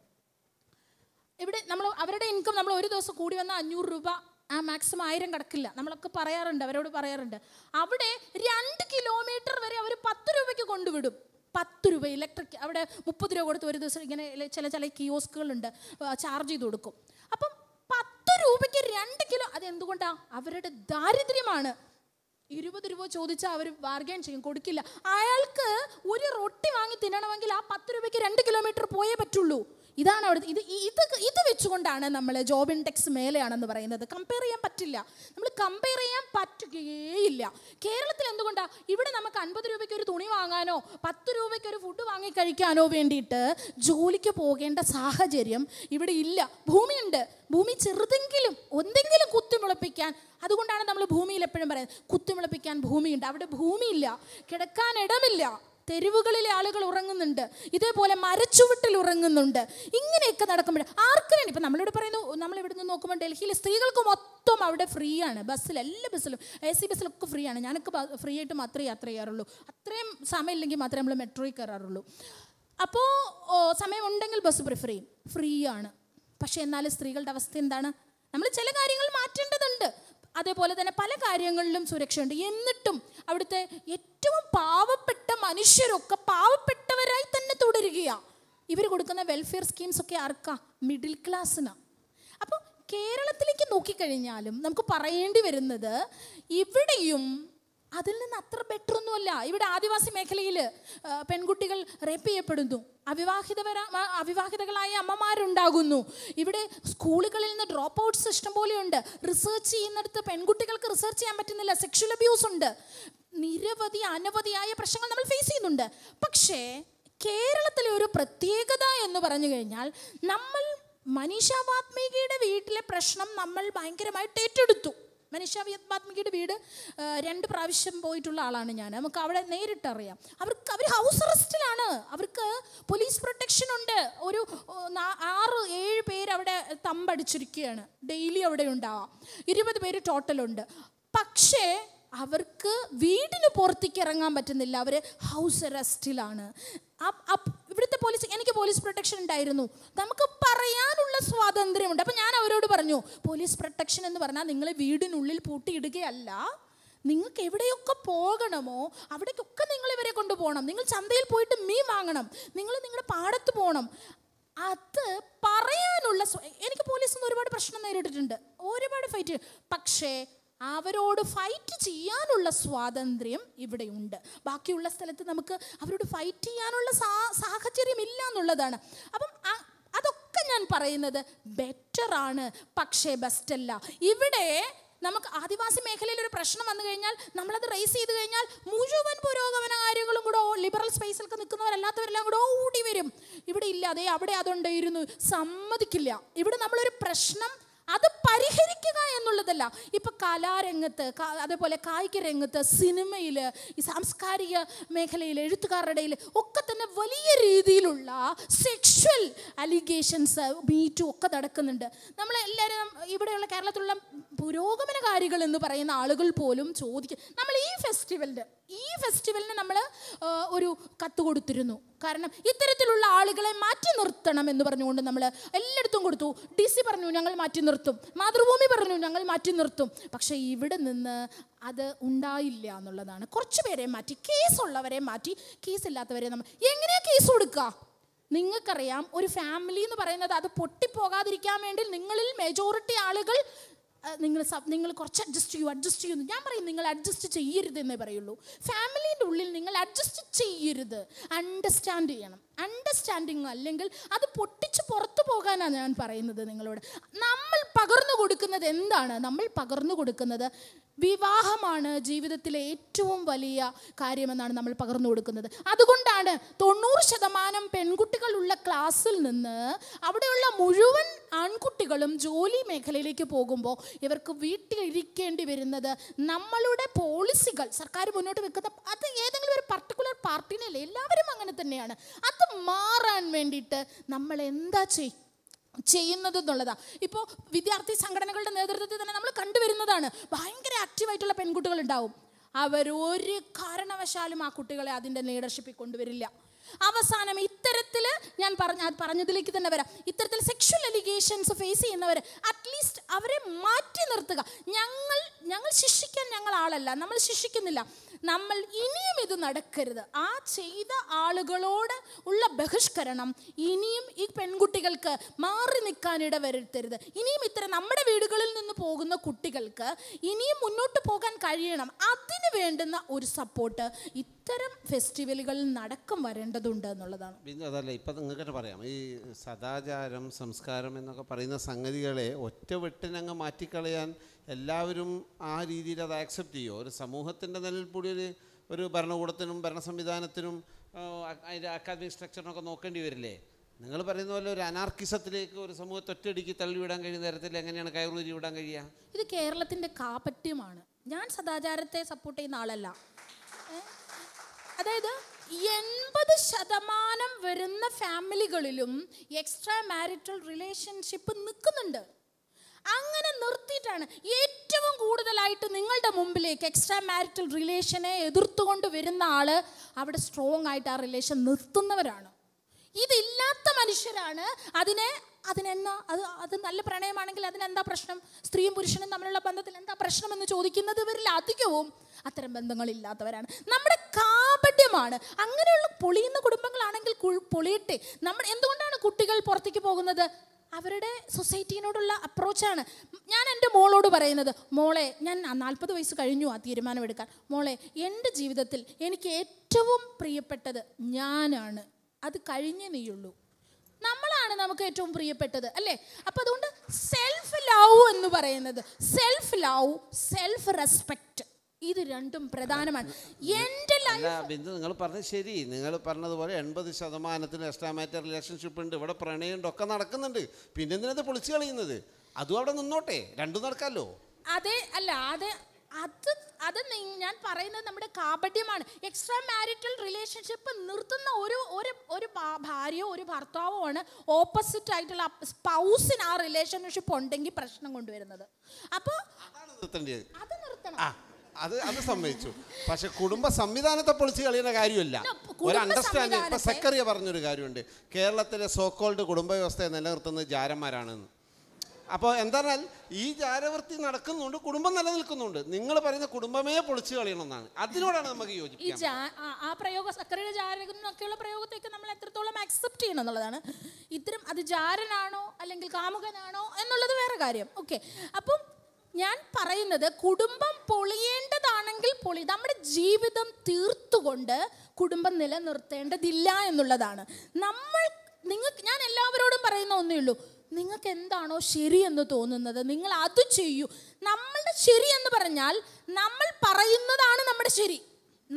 ഇവിടെ നമ്മൾ അവരുടെ ഇൻകം നമ്മൾ ഒരു ദിവസം കൂടി വന്നാൽ അഞ്ഞൂറ് രൂപ ആ മാക്സിമം ആയിരം കിടക്കില്ല നമ്മളൊക്കെ പറയാറുണ്ട് അവരോട് പറയാറുണ്ട് അവിടെ രണ്ട് കിലോമീറ്റർ വരെ അവർ പത്ത് രൂപയ്ക്ക് കൊണ്ടുവിടും പത്ത് രൂപ ഇലക്ട്രിക് അവിടെ മുപ്പത് രൂപ കൊടുത്ത് ഒരു ദിവസം ഇങ്ങനെ ചില ചില കിയോസ്കുകളുണ്ട് ചാർജ് ചെയ്ത് കൊടുക്കും അപ്പം പത്ത് രൂപയ്ക്ക് രണ്ട് കിലോ അതെന്തുകൊണ്ടാണ് അവരുടെ ദാരിദ്ര്യമാണ് ഇരുപത് രൂപ ചോദിച്ചാൽ അവർ ബാർഗെയിൻ ചെയ്യും കൊടുക്കില്ല അയാൾക്ക് ഒരു റൊട്ടി വാങ്ങി തിന്നണമെങ്കിൽ ആ പത്ത് രൂപയ്ക്ക് രണ്ട് കിലോമീറ്റർ പോയേ പറ്റുള്ളൂ ഇതാണ് അവിടുത്തെ ഇത് ഇത് ഇത് വെച്ചുകൊണ്ടാണ് നമ്മൾ ജോബ് ഇൻഡെക്സ് മേലെയാണെന്ന് പറയുന്നത് കമ്പയർ ചെയ്യാൻ പറ്റില്ല നമ്മൾ കമ്പയർ ചെയ്യാൻ പറ്റുകയേയില്ല കേരളത്തിൽ എന്തുകൊണ്ടാണ് ഇവിടെ നമുക്ക് അൻപത് രൂപയ്ക്ക് ഒരു തുണി വാങ്ങാനോ പത്ത് രൂപയ്ക്ക് ഒരു ഫുഡ് വാങ്ങി കഴിക്കാനോ വേണ്ടിയിട്ട് ജോലിക്ക് പോകേണ്ട സാഹചര്യം ഇവിടെ ഇല്ല ഭൂമിയുണ്ട് ഭൂമി ചെറുതെങ്കിലും എന്തെങ്കിലും കുത്തിമുളപ്പിക്കാൻ അതുകൊണ്ടാണ് നമ്മൾ ഭൂമിയിൽ എപ്പോഴും പറയുന്നത് കുത്തിമുളപ്പിക്കാൻ ഭൂമിയുണ്ട് അവിടെ ഭൂമിയില്ല കിടക്കാൻ ഇടമില്ല തെരുവുകളിലെ ആളുകൾ ഉറങ്ങുന്നുണ്ട് ഇതേപോലെ മരച്ചുവട്ടിൽ ഉറങ്ങുന്നുണ്ട് ഇങ്ങനെയൊക്കെ നടക്കുമ്പോൾ ആർക്ക് വേണ്ടി ഇപ്പം നമ്മളിവിടെ പറയുന്നു നമ്മൾ നിന്ന് നോക്കുമ്പോൾ ഡൽഹിയിലെ സ്ത്രീകൾക്ക് മൊത്തം അവിടെ ഫ്രീ ആണ് ബസ്സിൽ എല്ലാ ബസ്സിലും എ സി ബസ്സിലൊക്കെ ഫ്രീ ആണ് ഞാനൊക്കെ ഫ്രീ ആയിട്ട് മാത്രമേ യാത്ര ചെയ്യാറുള്ളൂ അത്രയും സമയമില്ലെങ്കിൽ മാത്രമേ നമ്മൾ മെട്രോയിൽ കയറാറുള്ളൂ അപ്പോൾ സമയമുണ്ടെങ്കിൽ ബസ് പ്രിഫർ ചെയ്യും ഫ്രീ ആണ് പക്ഷേ എന്നാലും സ്ത്രീകളുടെ അവസ്ഥ എന്താണ് നമ്മൾ ചില കാര്യങ്ങൾ മാറ്റേണ്ടതുണ്ട് അതേപോലെ തന്നെ പല കാര്യങ്ങളിലും സുരക്ഷയുണ്ട് എന്നിട്ടും അവിടുത്തെ ഏറ്റവും പാവപ്പെട്ട മനുഷ്യരൊക്കെ പാവപ്പെട്ടവരായി തന്നെ തുടരുകയാണ് ഇവർ കൊടുക്കുന്ന വെൽഫെയർ സ്കീംസ് ഒക്കെ ആർക്കാ മിഡിൽ ക്ലാസ്സിനാണ് അപ്പോൾ കേരളത്തിലേക്ക് നോക്കിക്കഴിഞ്ഞാലും നമുക്ക് പറയേണ്ടി വരുന്നത് ഇവിടെയും അതിൽ നിന്ന് അത്ര ബെറ്റർ ഒന്നുമല്ല ഇവിടെ ആദിവാസി മേഖലയിൽ പെൺകുട്ടികൾ റേപ്പ് ചെയ്യപ്പെടുന്നു അവിവാഹിതവര അവിവാഹിതകളായ അമ്മമാരുണ്ടാകുന്നു ഇവിടെ സ്കൂളുകളിൽ നിന്ന് ഡ്രോപ്പ് ഔട്ട്സ് ഇഷ്ടംപോലെയുണ്ട് റിസർച്ച് ചെയ്യുന്നിടത്ത് പെൺകുട്ടികൾക്ക് റിസർച്ച് ചെയ്യാൻ പറ്റുന്നില്ല സെക്ഷൽ അബ്യൂസ് ഉണ്ട് നിരവധി അനവധിയായ പ്രശ്നങ്ങൾ നമ്മൾ ഫേസ് ചെയ്യുന്നുണ്ട് പക്ഷേ കേരളത്തിലെ ഒരു പ്രത്യേകത എന്ന് പറഞ്ഞു കഴിഞ്ഞാൽ നമ്മൾ മനീഷ വീട്ടിലെ പ്രശ്നം നമ്മൾ ഭയങ്കരമായിട്ട് ഏറ്റെടുത്തു മനീഷാവിയത്മാത്മികയുടെ വീട് രണ്ട് പ്രാവശ്യം പോയിട്ടുള്ള ആളാണ് ഞാൻ നമുക്ക് അവിടെ നേരിട്ടറിയാം അവർക്ക് അവർ ഹൗസ് അറസ്റ്റിലാണ് അവർക്ക് പോലീസ് പ്രൊട്ടക്ഷൻ ഉണ്ട് ഒരു ആറ് ഏഴ് പേര് അവിടെ തമ്പടിച്ചിരിക്കുകയാണ് ഡെയിലി അവിടെ ഉണ്ടാവാം ഇരുപത് പേര് ടോട്ടലുണ്ട് പക്ഷേ അവർക്ക് വീടിന് പുറത്തേക്ക് ഇറങ്ങാൻ പറ്റുന്നില്ല അവർ ഹൗസ് അറസ്റ്റിലാണ് ഇവിടുത്തെ പോലീസ് എനിക്ക് പോലീസ് പ്രൊട്ടക്ഷൻ ഉണ്ടായിരുന്നു നമുക്ക് പറയാനുള്ള സ്വാതന്ത്ര്യമുണ്ട് അപ്പം ഞാൻ അവരോട് പറഞ്ഞു പോലീസ് പ്രൊട്ടക്ഷൻ എന്ന് പറഞ്ഞാൽ നിങ്ങളെ വീടിനുള്ളിൽ പൂട്ടിയിടുകയല്ല നിങ്ങൾക്ക് എവിടെയൊക്കെ പോകണമോ അവിടേക്കൊക്കെ നിങ്ങൾ ഇവരെ കൊണ്ടുപോകണം നിങ്ങൾ ചന്തയിൽ പോയിട്ട് മീൻ വാങ്ങണം നിങ്ങൾ നിങ്ങളുടെ പാടത്ത് പോകണം അത് പറയാനുള്ള എനിക്ക് പോലീസിൽ നിന്ന് ഒരുപാട് പ്രശ്നം നേരിട്ടിട്ടുണ്ട് ഒരുപാട് ഫൈറ്റ് പക്ഷേ അവരോട് ഫൈറ്റ് ചെയ്യാനുള്ള സ്വാതന്ത്ര്യം ഇവിടെയുണ്ട് ബാക്കിയുള്ള സ്ഥലത്ത് നമുക്ക് അവരോട് ഫൈറ്റ് ചെയ്യാനുള്ള സാഹചര്യം ഇല്ല എന്നുള്ളതാണ് അപ്പം അതൊക്കെ ഞാൻ പറയുന്നത് ബെറ്ററാണ് പക്ഷേ ബെസ്റ്റല്ല ഇവിടെ നമുക്ക് ആദിവാസി മേഖലയിൽ ഒരു പ്രശ്നം വന്നു കഴിഞ്ഞാൽ നമ്മളത് റേസ് ചെയ്ത് കഴിഞ്ഞാൽ മുഴുവൻ പുരോഗമന കാര്യങ്ങളും കൂടെ ലിബറൽ സ്പേസിലൊക്കെ നിൽക്കുന്നവരല്ലാത്തവരെല്ലാം കൂടെ ഓടി വരും ഇവിടെ ഇല്ല അതേ അവിടെ അതുണ്ടായിരുന്നു സമ്മതിക്കില്ല ഇവിടെ നമ്മളൊരു പ്രശ്നം അത് പരിഹരിക്കുക എന്നുള്ളതല്ല ഇപ്പം കലാരംഗത്ത് അതേപോലെ കായിക രംഗത്ത് സിനിമയിൽ ഈ സാംസ്കാരിക മേഖലയിൽ എഴുത്തുകാരുടെ ഒക്കെ തന്നെ വലിയ രീതിയിലുള്ള സെക്ഷൽ അലിഗേഷൻസ് മീറ്റും ഒക്കെ നടക്കുന്നുണ്ട് എല്ലാവരും ഇവിടെയുള്ള കേരളത്തിലുള്ള പുരോഗമനകാരികൾ എന്ന് പറയുന്ന ആളുകൾ പോലും ചോദിക്കും നമ്മൾ ഈ ഫെസ്റ്റിവലിൻ്റെ ഈ ഫെസ്റ്റിവലിന് നമ്മൾ ഒരു കത്ത് കൊടുത്തിരുന്നു കാരണം ഇത്തരത്തിലുള്ള ആളുകളെ മാറ്റി നിർത്തണം എന്ന് പറഞ്ഞുകൊണ്ട് നമ്മൾ എല്ലായിടത്തും കൊടുത്തു ഡി സി പറഞ്ഞു ഞങ്ങൾ മാറ്റി നിർത്തും മാതൃഭൂമി പറഞ്ഞു ഞങ്ങൾ മാറ്റി നിർത്തും പക്ഷേ ഇവിടെ നിന്ന് അത് ഉണ്ടായില്ല എന്നുള്ളതാണ് കുറച്ച് പേരെ മാറ്റി കേസുള്ളവരെ മാറ്റി കേസില്ലാത്തവരെ നമ്മൾ എങ്ങനെയാ കേസ് കൊടുക്കുക നിങ്ങൾക്കറിയാം ഒരു ഫാമിലി എന്ന് പറയുന്നത് അത് പൊട്ടിപ്പോകാതിരിക്കാൻ വേണ്ടി നിങ്ങളിൽ മെജോറിറ്റി ആളുകൾ നിങ്ങൾ നിങ്ങൾ കുറച്ച് അഡ്ജസ്റ്റ് ചെയ്യൂ അഡ്ജസ്റ്റ് ചെയ്യുന്നു ഞാൻ പറയും നിങ്ങൾ അഡ്ജസ്റ്റ് ചെയ്യരുത് എന്നേ പറയുള്ളൂ ഫാമിലീൻ്റെ ഉള്ളിൽ നിങ്ങൾ അഡ്ജസ്റ്റ് ചെയ്യരുത് അണ്ടർസ്റ്റാൻഡ് ചെയ്യണം അണ്ടർസ്റ്റാൻഡിങ്ങോ അല്ലെങ്കിൽ അത് പൊട്ടിച്ച് പുറത്തു പോകാനാണ് ഞാൻ പറയുന്നത് നിങ്ങളോട് നമ്മൾ പകർന്നു കൊടുക്കുന്നത് എന്താണ് നമ്മൾ പകർന്നു കൊടുക്കുന്നത് വിവാഹമാണ് ജീവിതത്തിലെ ഏറ്റവും വലിയ കാര്യമെന്നാണ് നമ്മൾ പകർന്നു കൊടുക്കുന്നത് അതുകൊണ്ടാണ് തൊണ്ണൂറ് ശതമാനം പെൺകുട്ടികളുള്ള ക്ലാസ്സിൽ നിന്ന് അവിടെയുള്ള മുഴുവൻ ആൺകുട്ടികളും ജോലി മേഖലയിലേക്ക് പോകുമ്പോൾ ഇവർക്ക് വീട്ടിലിരിക്കേണ്ടി വരുന്നത് നമ്മളുടെ പോളിസികൾ സർക്കാർ മുന്നോട്ട് വെക്കുന്ന അത് ഏതെങ്കിലും ഒരു പർട്ടിക്കുലർ പാർട്ടിനല്ലേ എല്ലാവരും അങ്ങനെ തന്നെയാണ് അത് മാറാൻ വേണ്ടിയിട്ട് നമ്മൾ എന്താ ചെയ് ചെയ്യുന്നത് എന്നുള്ളതാണ് ഇപ്പോൾ വിദ്യാർത്ഥി സംഘടനകളുടെ നേതൃത്വത്തിൽ തന്നെ നമ്മൾ കണ്ടുവരുന്നതാണ് ഭയങ്കര ആക്റ്റീവായിട്ടുള്ള പെൺകുട്ടികൾ ഉണ്ടാവും അവർ ഒരു കാരണവശാലും ആ കുട്ടികളെ അതിൻ്റെ ലീഡർഷിപ്പിൽ കൊണ്ടുവരില്ല അവസാനം ഇത്തരത്തിൽ ഞാൻ പറഞ്ഞ പറഞ്ഞതിലേക്ക് തന്നെ വരാം ഇത്തരത്തിൽ സെക്ഷൽ അലിഗേഷൻസ് ഫേസ് ചെയ്യുന്നവർ അറ്റ്ലീസ്റ്റ് അവരെ മാറ്റി നിർത്തുക ഞങ്ങൾ ഞങ്ങൾ ശിക്ഷിക്കാൻ ഞങ്ങൾ ആളല്ല നമ്മൾ ശിക്ഷിക്കുന്നില്ല നമ്മൾ ഇനിയും ഇത് നടക്കരുത് ആ ചെയ്ത ആളുകളോട് ഉള്ള ബഹിഷ്കരണം ഇനിയും ഈ പെൺകുട്ടികൾക്ക് മാറി നിൽക്കാൻ വരുത്തരുത് ഇനിയും ഇത്ര നമ്മുടെ വീടുകളിൽ നിന്ന് പോകുന്ന കുട്ടികൾക്ക് ഇനിയും മുന്നോട്ട് പോകാൻ കഴിയണം അതിന് വേണ്ടുന്ന ഒരു സപ്പോർട്ട് ഇത്തരം ഫെസ്റ്റിവലുകളിൽ നടക്കം വരേണ്ടതുണ്ട് എന്നുള്ളതാണ് ബിന്ദു അതല്ല ഇപ്പം നിങ്ങൾക്ക് പറയാം ഈ സദാചാരം സംസ്കാരം എന്നൊക്കെ പറയുന്ന സംഗതികളെ ഒറ്റ വെട്ടിനങ്ങ് മാറ്റിക്കളയാൻ എല്ലാവരും ആ രീതിയിൽ അത് ആക്സെപ്റ്റ് ചെയ്യുമോ ഒരു സമൂഹത്തിൻ്റെ നിലയിൽ കൂടി ഒരു ഒരു ഭരണകൂടത്തിനും ഭരണ സംവിധാനത്തിനും അതിൻ്റെ അക്കാദമിക് സ്ട്രക്ചറിനൊക്കെ നോക്കേണ്ടി വരില്ലേ നിങ്ങൾ പറയുന്ന പോലെ ഒരു അനാർക്കിസത്തിലേക്ക് ഒരു സമൂഹത്തെ ഒറ്റയടിക്ക് തള്ളിവിടാൻ കഴിയുന്ന തരത്തിൽ എങ്ങനെയാണ് കയറുതിരി വിടാൻ കഴിയുക ഇത് കേരളത്തിൻ്റെ കാപ്പറ്റ്യമാണ് ഞാൻ സദാചാരത്തെ സപ്പോർട്ട് ചെയ്യുന്ന ആളല്ല അതായത് എൺപത് ശതമാനം വരുന്ന ഫാമിലികളിലും എക്സ്ട്രാ മാരിറ്റൽ റിലേഷൻഷിപ്പ് നിൽക്കുന്നുണ്ട് അങ്ങനെ നിർത്തിയിട്ടാണ് ഏറ്റവും കൂടുതലായിട്ട് നിങ്ങളുടെ മുമ്പിലേക്ക് എക്സ്ട്രാ മാരിറ്റൽ റിലേഷനെ എതിർത്തുകൊണ്ട് വരുന്ന ആൾ അവിടെ സ്ട്രോങ് ആയിട്ട് ആ റിലേഷൻ നിർത്തുന്നവരാണ് ഇതില്ലാത്ത മനുഷ്യരാണ് അതിനെ അതിനെന്നാ അത് അത് നല്ല പ്രണയമാണെങ്കിൽ അതിനെന്താ പ്രശ്നം സ്ത്രീയും പുരുഷനും തമ്മിലുള്ള ബന്ധത്തിൽ എന്താ പ്രശ്നം എന്ന് ചോദിക്കുന്നത് ഇവരിൽ അധികവും അത്തരം ബന്ധങ്ങളില്ലാത്തവരാണ് നമ്മുടെ കാപട്യമാണ് അങ്ങനെയുള്ള പൊളിയുന്ന കുടുംബങ്ങളാണെങ്കിൽ പൊളിയട്ടെ നമ്മൾ എന്തുകൊണ്ടാണ് കുട്ടികൾ പുറത്തേക്ക് പോകുന്നത് അവരുടെ സൊസൈറ്റീനോടുള്ള അപ്രോച്ചാണ് ഞാൻ എൻ്റെ മോളോട് പറയുന്നത് മോളെ ഞാൻ നാൽപ്പത് വയസ്സ് കഴിഞ്ഞു ആ തീരുമാനമെടുക്കാൻ മോളെ എൻ്റെ ജീവിതത്തിൽ എനിക്ക് ഏറ്റവും പ്രിയപ്പെട്ടത് ഞാനാണ് അത് കഴിഞ്ഞേ നീയുള്ളൂ നമ്മളാണ് നമുക്ക് ഏറ്റവും പ്രിയപ്പെട്ടത് അല്ലേ അപ്പം അതുകൊണ്ട് സെൽഫ് ലവ് എന്ന് പറയുന്നത് സെൽഫ് ലവ് സെൽഫ് റെസ്പെക്റ്റ് ഇത് രണ്ടും പ്രധാനമാണ് എൻ്റെ ബിന്ദു നിങ്ങൾ പറഞ്ഞത് ശരി നിങ്ങൾ പറഞ്ഞതുപോലെ എൺപത് ശതമാനത്തിന് എസ്റ്റാമേറ്റർ റിലേഷൻഷിപ്പ് ഉണ്ട് ഇവിടെ പ്രണയമുണ്ട് ഒക്കെ നടക്കുന്നുണ്ട് പിന്നെ എന്തിനത് പൊളിച്ചു കളയുന്നത് അതും അവിടെ നിന്നോട്ടെ രണ്ടും നടക്കാമല്ലോ അതെ അല്ല അത് അത് അത് ഞാൻ പറയുന്നത് നമ്മുടെ കാപട്യമാണ് എക്സ്ട്രാ മാരിറ്റൽ റിലേഷൻഷിപ്പ് നിർത്തുന്ന ഒരു ഒരു ഒരു ഭാര്യയോ ഒരു ഭർത്താവോ ആണ് ഓപ്പോസിറ്റ് ആയിട്ടുള്ള സ്പൗസിന് ആ റിലേഷൻഷിപ്പ് ഉണ്ടെങ്കിൽ പ്രശ്നം കൊണ്ടുവരുന്നത് അപ്പോൾ അത് നിർത്തണം അത് അത് സമ്മതിച്ചു പക്ഷെ കുടുംബ സംവിധാനത്തെ പൊളിച്ച് കളിയുന്ന കാര്യമില്ല ഒരു അണ്ടർസ്റ്റാൻഡിങ് ഇപ്പൊ സെക്കറിയ പറഞ്ഞൊരു കാര്യമുണ്ട് കേരളത്തിലെ സോക്കോൾഡ് കുടുംബ വ്യവസ്ഥയെ നിലനിർത്തുന്നത് ജാരന്മാരാണെന്ന് അപ്പോൾ എന്തായാൽ ഈ ജാരവൃത്തി നടക്കുന്നുണ്ട് കുടുംബം നിലനിൽക്കുന്നുണ്ട് നിങ്ങൾ പറയുന്ന കുടുംബമേ പൊളിച്ചു കളയണമെന്നാണ് അതിനോടാണ് നമുക്ക് യോജിക്കുന്നത് ഈ ആ പ്രയോഗത്തേക്ക് നമ്മൾ എത്രത്തോളം അക്സെപ്റ്റ് ചെയ്യണം എന്നുള്ളതാണ് ഇത്തരം അത് ജാരനാണോ അല്ലെങ്കിൽ കാമുകനാണോ എന്നുള്ളത് വേറെ കാര്യം ഓക്കെ അപ്പം ഞാൻ പറയുന്നത് കുടുംബം പൊളിയേണ്ടതാണെങ്കിൽ പൊളി നമ്മുടെ ജീവിതം തീർത്തുകൊണ്ട് കുടുംബം നിലനിർത്തേണ്ടതില്ല എന്നുള്ളതാണ് നമ്മൾ നിങ്ങൾക്ക് ഞാൻ എല്ലാവരോടും പറയുന്ന ഒന്നേ ഉള്ളൂ നിങ്ങൾക്ക് എന്താണോ ശരിയെന്ന് തോന്നുന്നത് നിങ്ങൾ അത് ചെയ്യൂ നമ്മളുടെ ശരി എന്ന് പറഞ്ഞാൽ നമ്മൾ പറയുന്നതാണ് നമ്മുടെ ശരി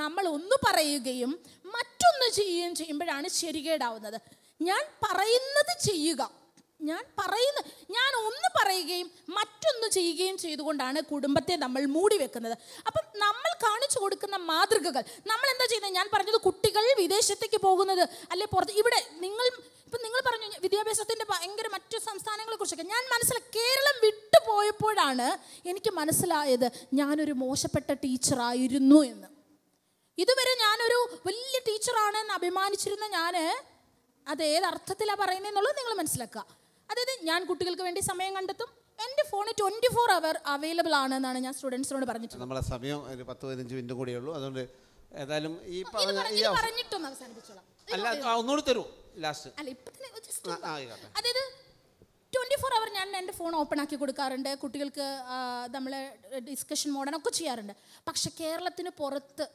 നമ്മൾ ഒന്ന് പറയുകയും മറ്റൊന്ന് ചെയ്യുകയും ചെയ്യുമ്പോഴാണ് ശരികേടാവുന്നത് ഞാൻ പറയുന്നത് ചെയ്യുക ഞാൻ പറയുന്ന ഞാൻ ഒന്ന് പറയുകയും മറ്റൊന്ന് ചെയ്യുകയും ചെയ്തുകൊണ്ടാണ് കുടുംബത്തെ നമ്മൾ മൂടി വെക്കുന്നത് അപ്പം നമ്മൾ കാണിച്ചു കൊടുക്കുന്ന മാതൃകകൾ നമ്മൾ എന്താ ചെയ്യുന്നത് ഞാൻ പറഞ്ഞത് കുട്ടികൾ വിദേശത്തേക്ക് പോകുന്നത് അല്ലെ പുറത്ത് ഇവിടെ നിങ്ങൾ ഇപ്പം നിങ്ങൾ പറഞ്ഞു വിദ്യാഭ്യാസത്തിൻ്റെ ഭയങ്കര മറ്റു കുറിച്ചൊക്കെ ഞാൻ മനസ്സിലാക്കി കേരളം വിട്ടു പോയപ്പോഴാണ് എനിക്ക് മനസ്സിലായത് ഞാനൊരു മോശപ്പെട്ട ടീച്ചറായിരുന്നു എന്ന് ഇതുവരെ ഞാനൊരു വലിയ ടീച്ചറാണ് എന്ന് അഭിമാനിച്ചിരുന്ന ഞാൻ അത് ഏത് അർത്ഥത്തിലാണ് പറയുന്നത് എന്നുള്ളത് നിങ്ങൾ മനസ്സിലാക്കുക അതായത് ഞാൻ കുട്ടികൾക്ക് വേണ്ടി സമയം കണ്ടെത്തും എൻ്റെ phone twenty four hour available ആണ് എന്നാണ് ഞാൻ സ്റ്റുഡൻസിനോട് പറഞ്ഞിട്ടുള്ളത് നമ്മുടെ സമയം ഒരു പത്ത് പതിനഞ്ച് മിനിറ്റ് കൂടിയേ ഉള്ളൂ അതുകൊണ്ട് ഏതായാലും ഈ പറഞ്ഞിട്ടൊന്ന് അവസാനിപ്പിച്ചോളാം അല്ല ലാസ്റ്റ് അല്ല അതായത് ട്വൻറ്റി ഫോർ അവർ ഞാൻ എൻ്റെ ഫോൺ ഓപ്പൺ ആക്കി കൊടുക്കാറുണ്ട് കുട്ടികൾക്ക് നമ്മൾ ഡിസ്കഷൻ മോഡനൊക്കെ ചെയ്യാറുണ്ട് പക്ഷെ കേരളത്തിന് പുറത്ത്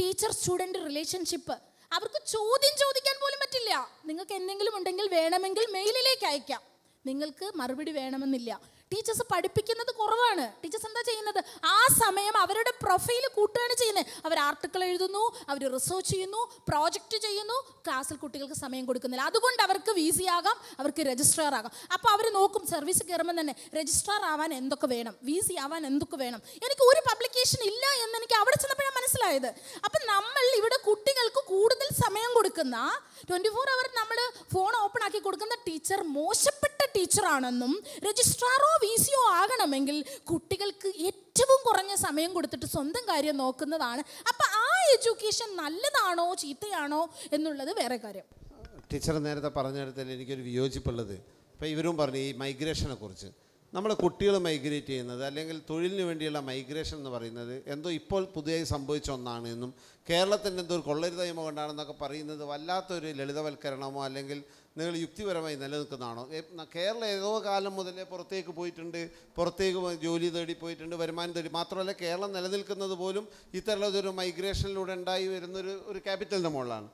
ടീച്ചർ സ്റ്റുഡൻറ് റിലേഷൻഷിപ്പ് അവർക്ക് ചോദ്യം ചോദിക്കാൻ പോലും പറ്റില്ല നിങ്ങൾക്ക് എന്തെങ്കിലും ഉണ്ടെങ്കിൽ വേണമെങ്കിൽ മെയിലിലേക്ക് അയക്കാം നിങ്ങൾക്ക് മറുപടി വേണമെന്നില്ല ടീച്ചേഴ്സ് പഠിപ്പിക്കുന്നത് കുറവാണ് ടീച്ചേഴ്സ് എന്താ ചെയ്യുന്നത് ആ സമയം അവരുടെ പ്രൊഫൈൽ കൂട്ടുകയാണ് ചെയ്യുന്നത് അവർ ആർട്ടിക്കിൾ എഴുതുന്നു അവർ റിസർച്ച് ചെയ്യുന്നു പ്രോജക്റ്റ് ചെയ്യുന്നു ക്ലാസ്സിൽ കുട്ടികൾക്ക് സമയം കൊടുക്കുന്നില്ല അതുകൊണ്ട് അവർക്ക് വി സി ആകാം അവർക്ക് രജിസ്ട്രാർ ആകാം അപ്പോൾ അവർ നോക്കും സർവീസ് കയറുമ്പോൾ തന്നെ രജിസ്ട്രാർ ആവാൻ എന്തൊക്കെ വേണം വി സി ആവാൻ എന്തൊക്കെ വേണം എനിക്ക് ഒരു പബ്ലിക്കേഷൻ ഇല്ല എന്ന് എനിക്ക് അവിടെ ചെന്നപ്പോഴാണ് മനസ്സിലായത് അപ്പം നമ്മൾ ഇവിടെ കുട്ടികൾക്ക് കൂടുതൽ സമയം കൊടുക്കുന്ന ട്വൻറ്റി ഫോർ അവർ നമ്മൾ ഫോൺ ഓപ്പൺ ആക്കി കൊടുക്കുന്ന ടീച്ചർ മോശപ്പെട്ട ടീച്ചറാണെന്നും രജിസ്ട്രാറോ വി സി ഒ ആകണമെങ്കിൽ കുട്ടികൾക്ക് ഏറ്റവും കുറഞ്ഞ സമയം കൊടുത്തിട്ട് സ്വന്തം കാര്യം നോക്കുന്നതാണ് അപ്പം ആ എഡ്യൂക്കേഷൻ നല്ലതാണോ ചീത്തയാണോ എന്നുള്ളത് വേറെ കാര്യം ടീച്ചർ നേരത്തെ പറഞ്ഞിടത്തിൽ എനിക്കൊരു വിയോജിപ്പുള്ളത് ഇപ്പം ഇവരും പറഞ്ഞു ഈ മൈഗ്രേഷനെ കുറിച്ച് നമ്മുടെ കുട്ടികൾ മൈഗ്രേറ്റ് ചെയ്യുന്നത് അല്ലെങ്കിൽ തൊഴിലിന് വേണ്ടിയുള്ള മൈഗ്രേഷൻ എന്ന് പറയുന്നത് എന്തോ ഇപ്പോൾ പുതിയതായി സംഭവിച്ച ഒന്നാണ് എന്നും കേരളത്തിൻ്റെ എന്തോ ഒരു കൊള്ളരുതായ്മ കൊണ്ടാണെന്നൊക്കെ പറയുന്നത് വല്ലാത്തൊരു ലളിതവൽക്കരണമോ അല്ലെങ്കിൽ നിങ്ങൾ യുക്തിപരമായി നിലനിൽക്കുന്നതാണോ കേരളം ഏതോ കാലം മുതലേ പുറത്തേക്ക് പോയിട്ടുണ്ട് പുറത്തേക്ക് ജോലി തേടി പോയിട്ടുണ്ട് വരുമാനം തേടി മാത്രമല്ല കേരളം നിലനിൽക്കുന്നത് പോലും ഇത്തരത്തിലൊരു മൈഗ്രേഷനിലൂടെ ഉണ്ടായി വരുന്നൊരു ഒരു ക്യാപിറ്റലിൻ്റെ മുകളിലാണ്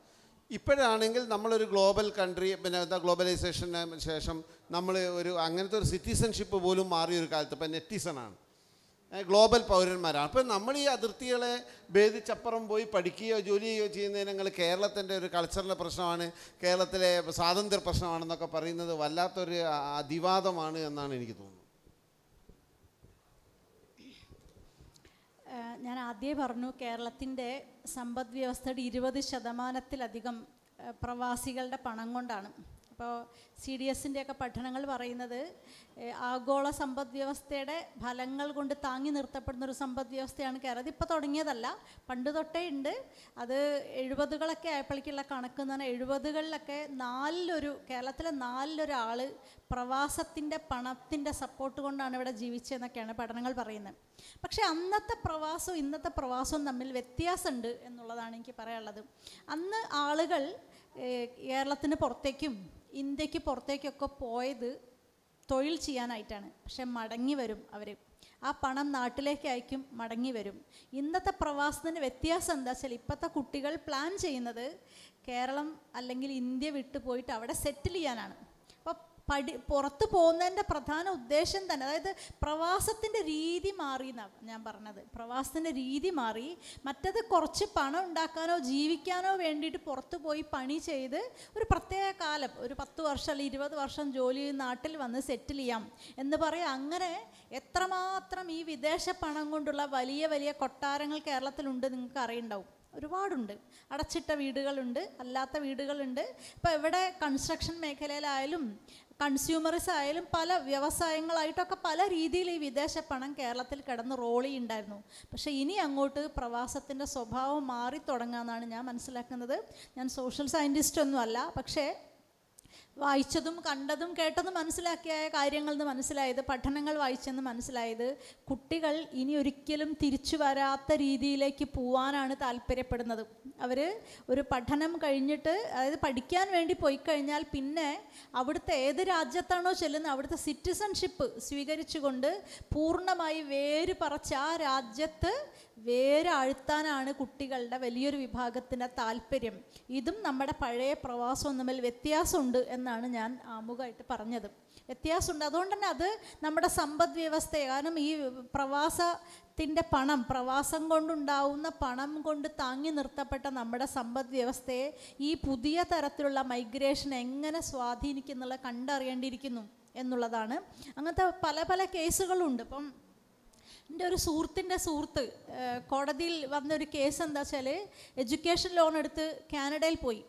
ഇപ്പോഴാണെങ്കിൽ നമ്മളൊരു ഗ്ലോബൽ കൺട്രി പിന്നെ എന്താ ഗ്ലോബലൈസേഷന് ശേഷം നമ്മൾ ഒരു അങ്ങനത്തെ ഒരു സിറ്റിസൺഷിപ്പ് പോലും മാറിയൊരു കാലത്ത് ഇപ്പം നെറ്റിസണാണ് ഗ്ലോബൽ പൗരന്മാരാണ് അപ്പം നമ്മൾ ഈ അതിർത്തികളെ ഭേദിച്ചപ്പുറം പോയി പഠിക്കുകയോ ജോലി ചെയ്യുകയോ ചെയ്യുന്നതിനങ്ങൾ കേരളത്തിൻ്റെ ഒരു കൾച്ചറിൻ്റെ പ്രശ്നമാണ് കേരളത്തിലെ സ്വാതന്ത്ര്യ പ്രശ്നമാണെന്നൊക്കെ പറയുന്നത് വല്ലാത്തൊരു അതിവാദമാണ് എന്നാണ് എനിക്ക് തോന്നുന്നത് ഞാൻ ആദ്യമേ പറഞ്ഞു കേരളത്തിൻ്റെ സമ്പദ് വ്യവസ്ഥയുടെ ഇരുപത് ശതമാനത്തിലധികം പ്രവാസികളുടെ പണം കൊണ്ടാണ് ഇപ്പോൾ സി ഡി എസിൻ്റെയൊക്കെ പഠനങ്ങൾ പറയുന്നത് ആഗോള സമ്പദ് വ്യവസ്ഥയുടെ ഫലങ്ങൾ കൊണ്ട് താങ്ങി നിർത്തപ്പെടുന്ന ഒരു സമ്പദ് വ്യവസ്ഥയാണ് കേരളം ഇപ്പോൾ തുടങ്ങിയതല്ല പണ്ട് തൊട്ടേ ഉണ്ട് അത് എഴുപതുകളൊക്കെ ആയപ്പോഴേക്കുള്ള കണക്ക് എന്ന് പറഞ്ഞാൽ എഴുപതുകളിലൊക്കെ നാലിലൊരു കേരളത്തിലെ നാലിലൊരാൾ പ്രവാസത്തിൻ്റെ പണത്തിൻ്റെ സപ്പോർട്ട് കൊണ്ടാണ് ഇവിടെ ജീവിച്ചതെന്നൊക്കെയാണ് പഠനങ്ങൾ പറയുന്നത് പക്ഷേ അന്നത്തെ പ്രവാസവും ഇന്നത്തെ പ്രവാസവും തമ്മിൽ വ്യത്യാസമുണ്ട് എന്നുള്ളതാണ് എനിക്ക് പറയാനുള്ളത് അന്ന് ആളുകൾ കേരളത്തിന് പുറത്തേക്കും ഇന്ത്യക്ക് പുറത്തേക്കൊക്കെ പോയത് തൊഴിൽ ചെയ്യാനായിട്ടാണ് പക്ഷെ മടങ്ങി വരും അവർ ആ പണം നാട്ടിലേക്ക് അയക്കും മടങ്ങി വരും ഇന്നത്തെ പ്രവാസത്തിന് വ്യത്യാസം എന്താ വെച്ചാൽ ഇപ്പോഴത്തെ കുട്ടികൾ പ്ലാൻ ചെയ്യുന്നത് കേരളം അല്ലെങ്കിൽ ഇന്ത്യ വിട്ടു പോയിട്ട് അവിടെ സെറ്റിൽ ചെയ്യാനാണ് പഠി പുറത്ത് പോകുന്നതിൻ്റെ പ്രധാന ഉദ്ദേശം തന്നെ അതായത് പ്രവാസത്തിൻ്റെ രീതി മാറി എന്നാണ് ഞാൻ പറഞ്ഞത് പ്രവാസത്തിൻ്റെ രീതി മാറി മറ്റത് കുറച്ച് പണം ഉണ്ടാക്കാനോ ജീവിക്കാനോ വേണ്ടിയിട്ട് പുറത്ത് പോയി പണി ചെയ്ത് ഒരു പ്രത്യേക കാലം ഒരു പത്ത് വർഷം അല്ലെങ്കിൽ ഇരുപത് വർഷം ജോലി നാട്ടിൽ വന്ന് സെറ്റിൽ ചെയ്യാം എന്ന് പറയും അങ്ങനെ എത്രമാത്രം ഈ വിദേശ പണം കൊണ്ടുള്ള വലിയ വലിയ കൊട്ടാരങ്ങൾ കേരളത്തിലുണ്ട് നിങ്ങൾക്ക് അറിയുണ്ടാവും ഒരുപാടുണ്ട് അടച്ചിട്ട വീടുകളുണ്ട് അല്ലാത്ത വീടുകളുണ്ട് ഇപ്പോൾ എവിടെ കൺസ്ട്രക്ഷൻ മേഖലയിലായാലും കൺസ്യൂമറിസ് ആയാലും പല വ്യവസായങ്ങളായിട്ടൊക്കെ പല രീതിയിൽ ഈ വിദേശ പണം കേരളത്തിൽ കിടന്ന് റോൾ പക്ഷേ ഇനി അങ്ങോട്ട് പ്രവാസത്തിൻ്റെ സ്വഭാവം മാറി തുടങ്ങാമെന്നാണ് ഞാൻ മനസ്സിലാക്കുന്നത് ഞാൻ സോഷ്യൽ സയൻറ്റിസ്റ്റ് ഒന്നുമല്ല പക്ഷേ വായിച്ചതും കണ്ടതും കേട്ടതും മനസ്സിലാക്കിയായ കാര്യങ്ങളിൽ മനസ്സിലായത് പഠനങ്ങൾ വായിച്ചെന്ന് മനസ്സിലായത് കുട്ടികൾ ഇനി ഒരിക്കലും തിരിച്ചു വരാത്ത രീതിയിലേക്ക് പോവാനാണ് താല്പര്യപ്പെടുന്നത് അവർ ഒരു പഠനം കഴിഞ്ഞിട്ട് അതായത് പഠിക്കാൻ വേണ്ടി പോയി കഴിഞ്ഞാൽ പിന്നെ അവിടുത്തെ ഏത് രാജ്യത്താണോ ചെല്ലുന്നത് അവിടുത്തെ സിറ്റിസൺഷിപ്പ് സ്വീകരിച്ചുകൊണ്ട് പൂർണ്ണമായി വേര് പറച്ച് ആ രാജ്യത്ത് വേരാഴ്ത്താനാണ് കുട്ടികളുടെ വലിയൊരു വിഭാഗത്തിൻ്റെ താല്പര്യം ഇതും നമ്മുടെ പഴയ പ്രവാസം തമ്മിൽ വ്യത്യാസമുണ്ട് എന്നാണ് ഞാൻ ആമുഖമായിട്ട് പറഞ്ഞത് വ്യത്യാസമുണ്ട് അതുകൊണ്ട് തന്നെ അത് നമ്മുടെ സമ്പദ് വ്യവസ്ഥ കാരണം ഈ പ്രവാസത്തിൻ്റെ പണം പ്രവാസം കൊണ്ടുണ്ടാവുന്ന പണം കൊണ്ട് താങ്ങി നിർത്തപ്പെട്ട നമ്മുടെ സമ്പദ് വ്യവസ്ഥയെ ഈ പുതിയ തരത്തിലുള്ള മൈഗ്രേഷൻ എങ്ങനെ സ്വാധീനിക്കുന്നുള്ള കണ്ടറിയേണ്ടിയിരിക്കുന്നു എന്നുള്ളതാണ് അങ്ങനത്തെ പല പല കേസുകളുണ്ട് ഇപ്പം എൻ്റെ ഒരു സുഹൃത്തിൻ്റെ സുഹൃത്ത് കോടതിയിൽ വന്നൊരു കേസ് എന്താ വെച്ചാൽ എഡ്യൂക്കേഷൻ ലോൺ എടുത്ത് കാനഡയിൽ പോയി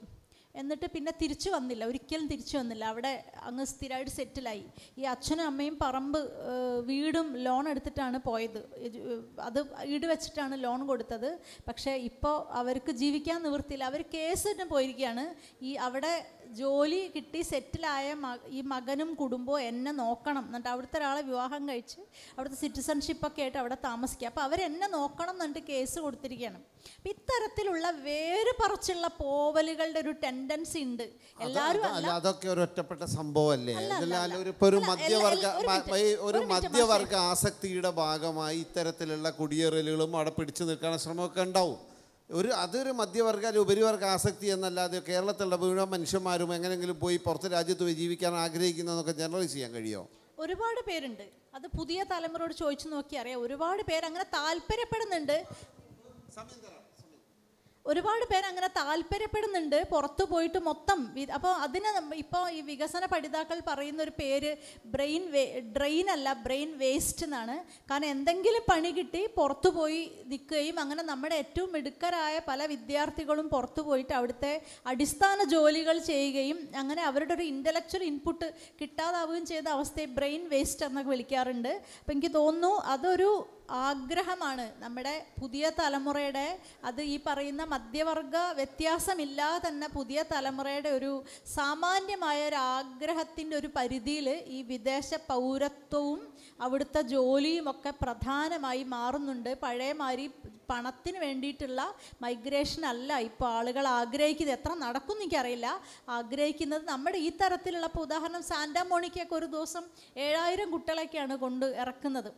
എന്നിട്ട് പിന്നെ തിരിച്ചു വന്നില്ല ഒരിക്കലും തിരിച്ചു വന്നില്ല അവിടെ അങ്ങ് സ്ഥിരമായിട്ട് സെറ്റിലായി ഈ അച്ഛനും അമ്മയും പറമ്പ് വീടും ലോൺ എടുത്തിട്ടാണ് പോയത് അത് ഈട് വെച്ചിട്ടാണ് ലോൺ കൊടുത്തത് പക്ഷേ ഇപ്പോൾ അവർക്ക് ജീവിക്കാൻ നിവൃത്തിയില്ല അവർ കേസിന് പോയിരിക്കുകയാണ് ഈ അവിടെ ജോലി കിട്ടി സെറ്റിലായ ഈ മകനും കുടുംബവും എന്നെ നോക്കണം എന്നിട്ട് അവിടുത്തെ ഒരാളെ വിവാഹം കഴിച്ച് അവിടുത്തെ സിറ്റിസൺഷിപ്പൊക്കെ ആയിട്ട് അവിടെ താമസിക്കുക അപ്പോൾ അവരെന്നെ നോക്കണം എന്നിട്ട് കേസ് കൊടുത്തിരിക്കുകയാണ് അപ്പം ഇത്തരത്തിലുള്ള വേര് പറച്ചുള്ള പോവലുകളുടെ ഒരു ടെൻഡൻസി ഉണ്ട് എല്ലാവരും അതൊക്കെ ഒരു ഒറ്റപ്പെട്ട സംഭവമല്ലേ ഒരു മധ്യവർഗ ഒരു മധ്യവർഗ ആസക്തിയുടെ ഭാഗമായി ഇത്തരത്തിലുള്ള കുടിയേറലുകളും അവിടെ പിടിച്ചു നിൽക്കാനുള്ള ശ്രമമൊക്കെ ഉണ്ടാവും ഒരു അതൊരു മധ്യവർഗ അല്ലെ ഉപരിവർഗ ആസക്തി എന്നല്ലാതെ കേരളത്തിലുള്ള മുഴുവൻ മനുഷ്യന്മാരും എങ്ങനെങ്കിലും പോയി പുറത്ത് രാജ്യത്ത് പോയി ജീവിക്കാൻ ആഗ്രഹിക്കുന്നതൊക്കെ ജനറലൈസ് ചെയ്യാൻ കഴിയുമോ ഒരുപാട് പേരുണ്ട് അത് പുതിയ തലമുറയോട് ചോദിച്ചു നോക്കി അറിയാം ഒരുപാട് പേര് അങ്ങനെ താല്പര്യപ്പെടുന്നുണ്ട് സമയം ഒരുപാട് പേര് അങ്ങനെ താല്പര്യപ്പെടുന്നുണ്ട് പുറത്തു പോയിട്ട് മൊത്തം അപ്പോൾ അതിന് ഇപ്പോൾ ഈ വികസന പഠിതാക്കൾ പറയുന്ന ഒരു പേര് ബ്രെയിൻ വേ ഡ്രെയിൻ അല്ല ബ്രെയിൻ വേസ്റ്റ് എന്നാണ് കാരണം എന്തെങ്കിലും പണി കിട്ടി പുറത്തു പോയി നിൽക്കുകയും അങ്ങനെ നമ്മുടെ ഏറ്റവും മിടുക്കരായ പല വിദ്യാർത്ഥികളും പുറത്തു പോയിട്ട് അവിടുത്തെ അടിസ്ഥാന ജോലികൾ ചെയ്യുകയും അങ്ങനെ അവരുടെ ഒരു ഇൻ്റലക്ച്വൽ ഇൻപുട്ട് കിട്ടാതാവുകയും ചെയ്ത അവസ്ഥയെ ബ്രെയിൻ വേസ്റ്റ് എന്നൊക്കെ വിളിക്കാറുണ്ട് അപ്പം എനിക്ക് തോന്നുന്നു അതൊരു ആഗ്രഹമാണ് നമ്മുടെ പുതിയ തലമുറയുടെ അത് ഈ പറയുന്ന മധ്യവർഗ വ്യത്യാസമില്ലാതെ തന്നെ പുതിയ തലമുറയുടെ ഒരു സാമാന്യമായ ഒരു ആഗ്രഹത്തിൻ്റെ ഒരു പരിധിയിൽ ഈ വിദേശ പൗരത്വവും അവിടുത്തെ ജോലിയും ഒക്കെ പ്രധാനമായി മാറുന്നുണ്ട് പഴയമാതിരി പണത്തിന് വേണ്ടിയിട്ടുള്ള മൈഗ്രേഷൻ അല്ല ഇപ്പോൾ ആളുകൾ ആഗ്രഹിക്കുന്നത് എത്ര നടക്കും എനിക്കറിയില്ല ആഗ്രഹിക്കുന്നത് നമ്മുടെ ഈ തരത്തിലുള്ള ഇപ്പോൾ ഉദാഹരണം സാന്റാമോണിക്കൊക്കെ ഒരു ദിവസം ഏഴായിരം കുട്ടികളൊക്കെയാണ് കൊണ്ട് ഇറക്കുന്നത്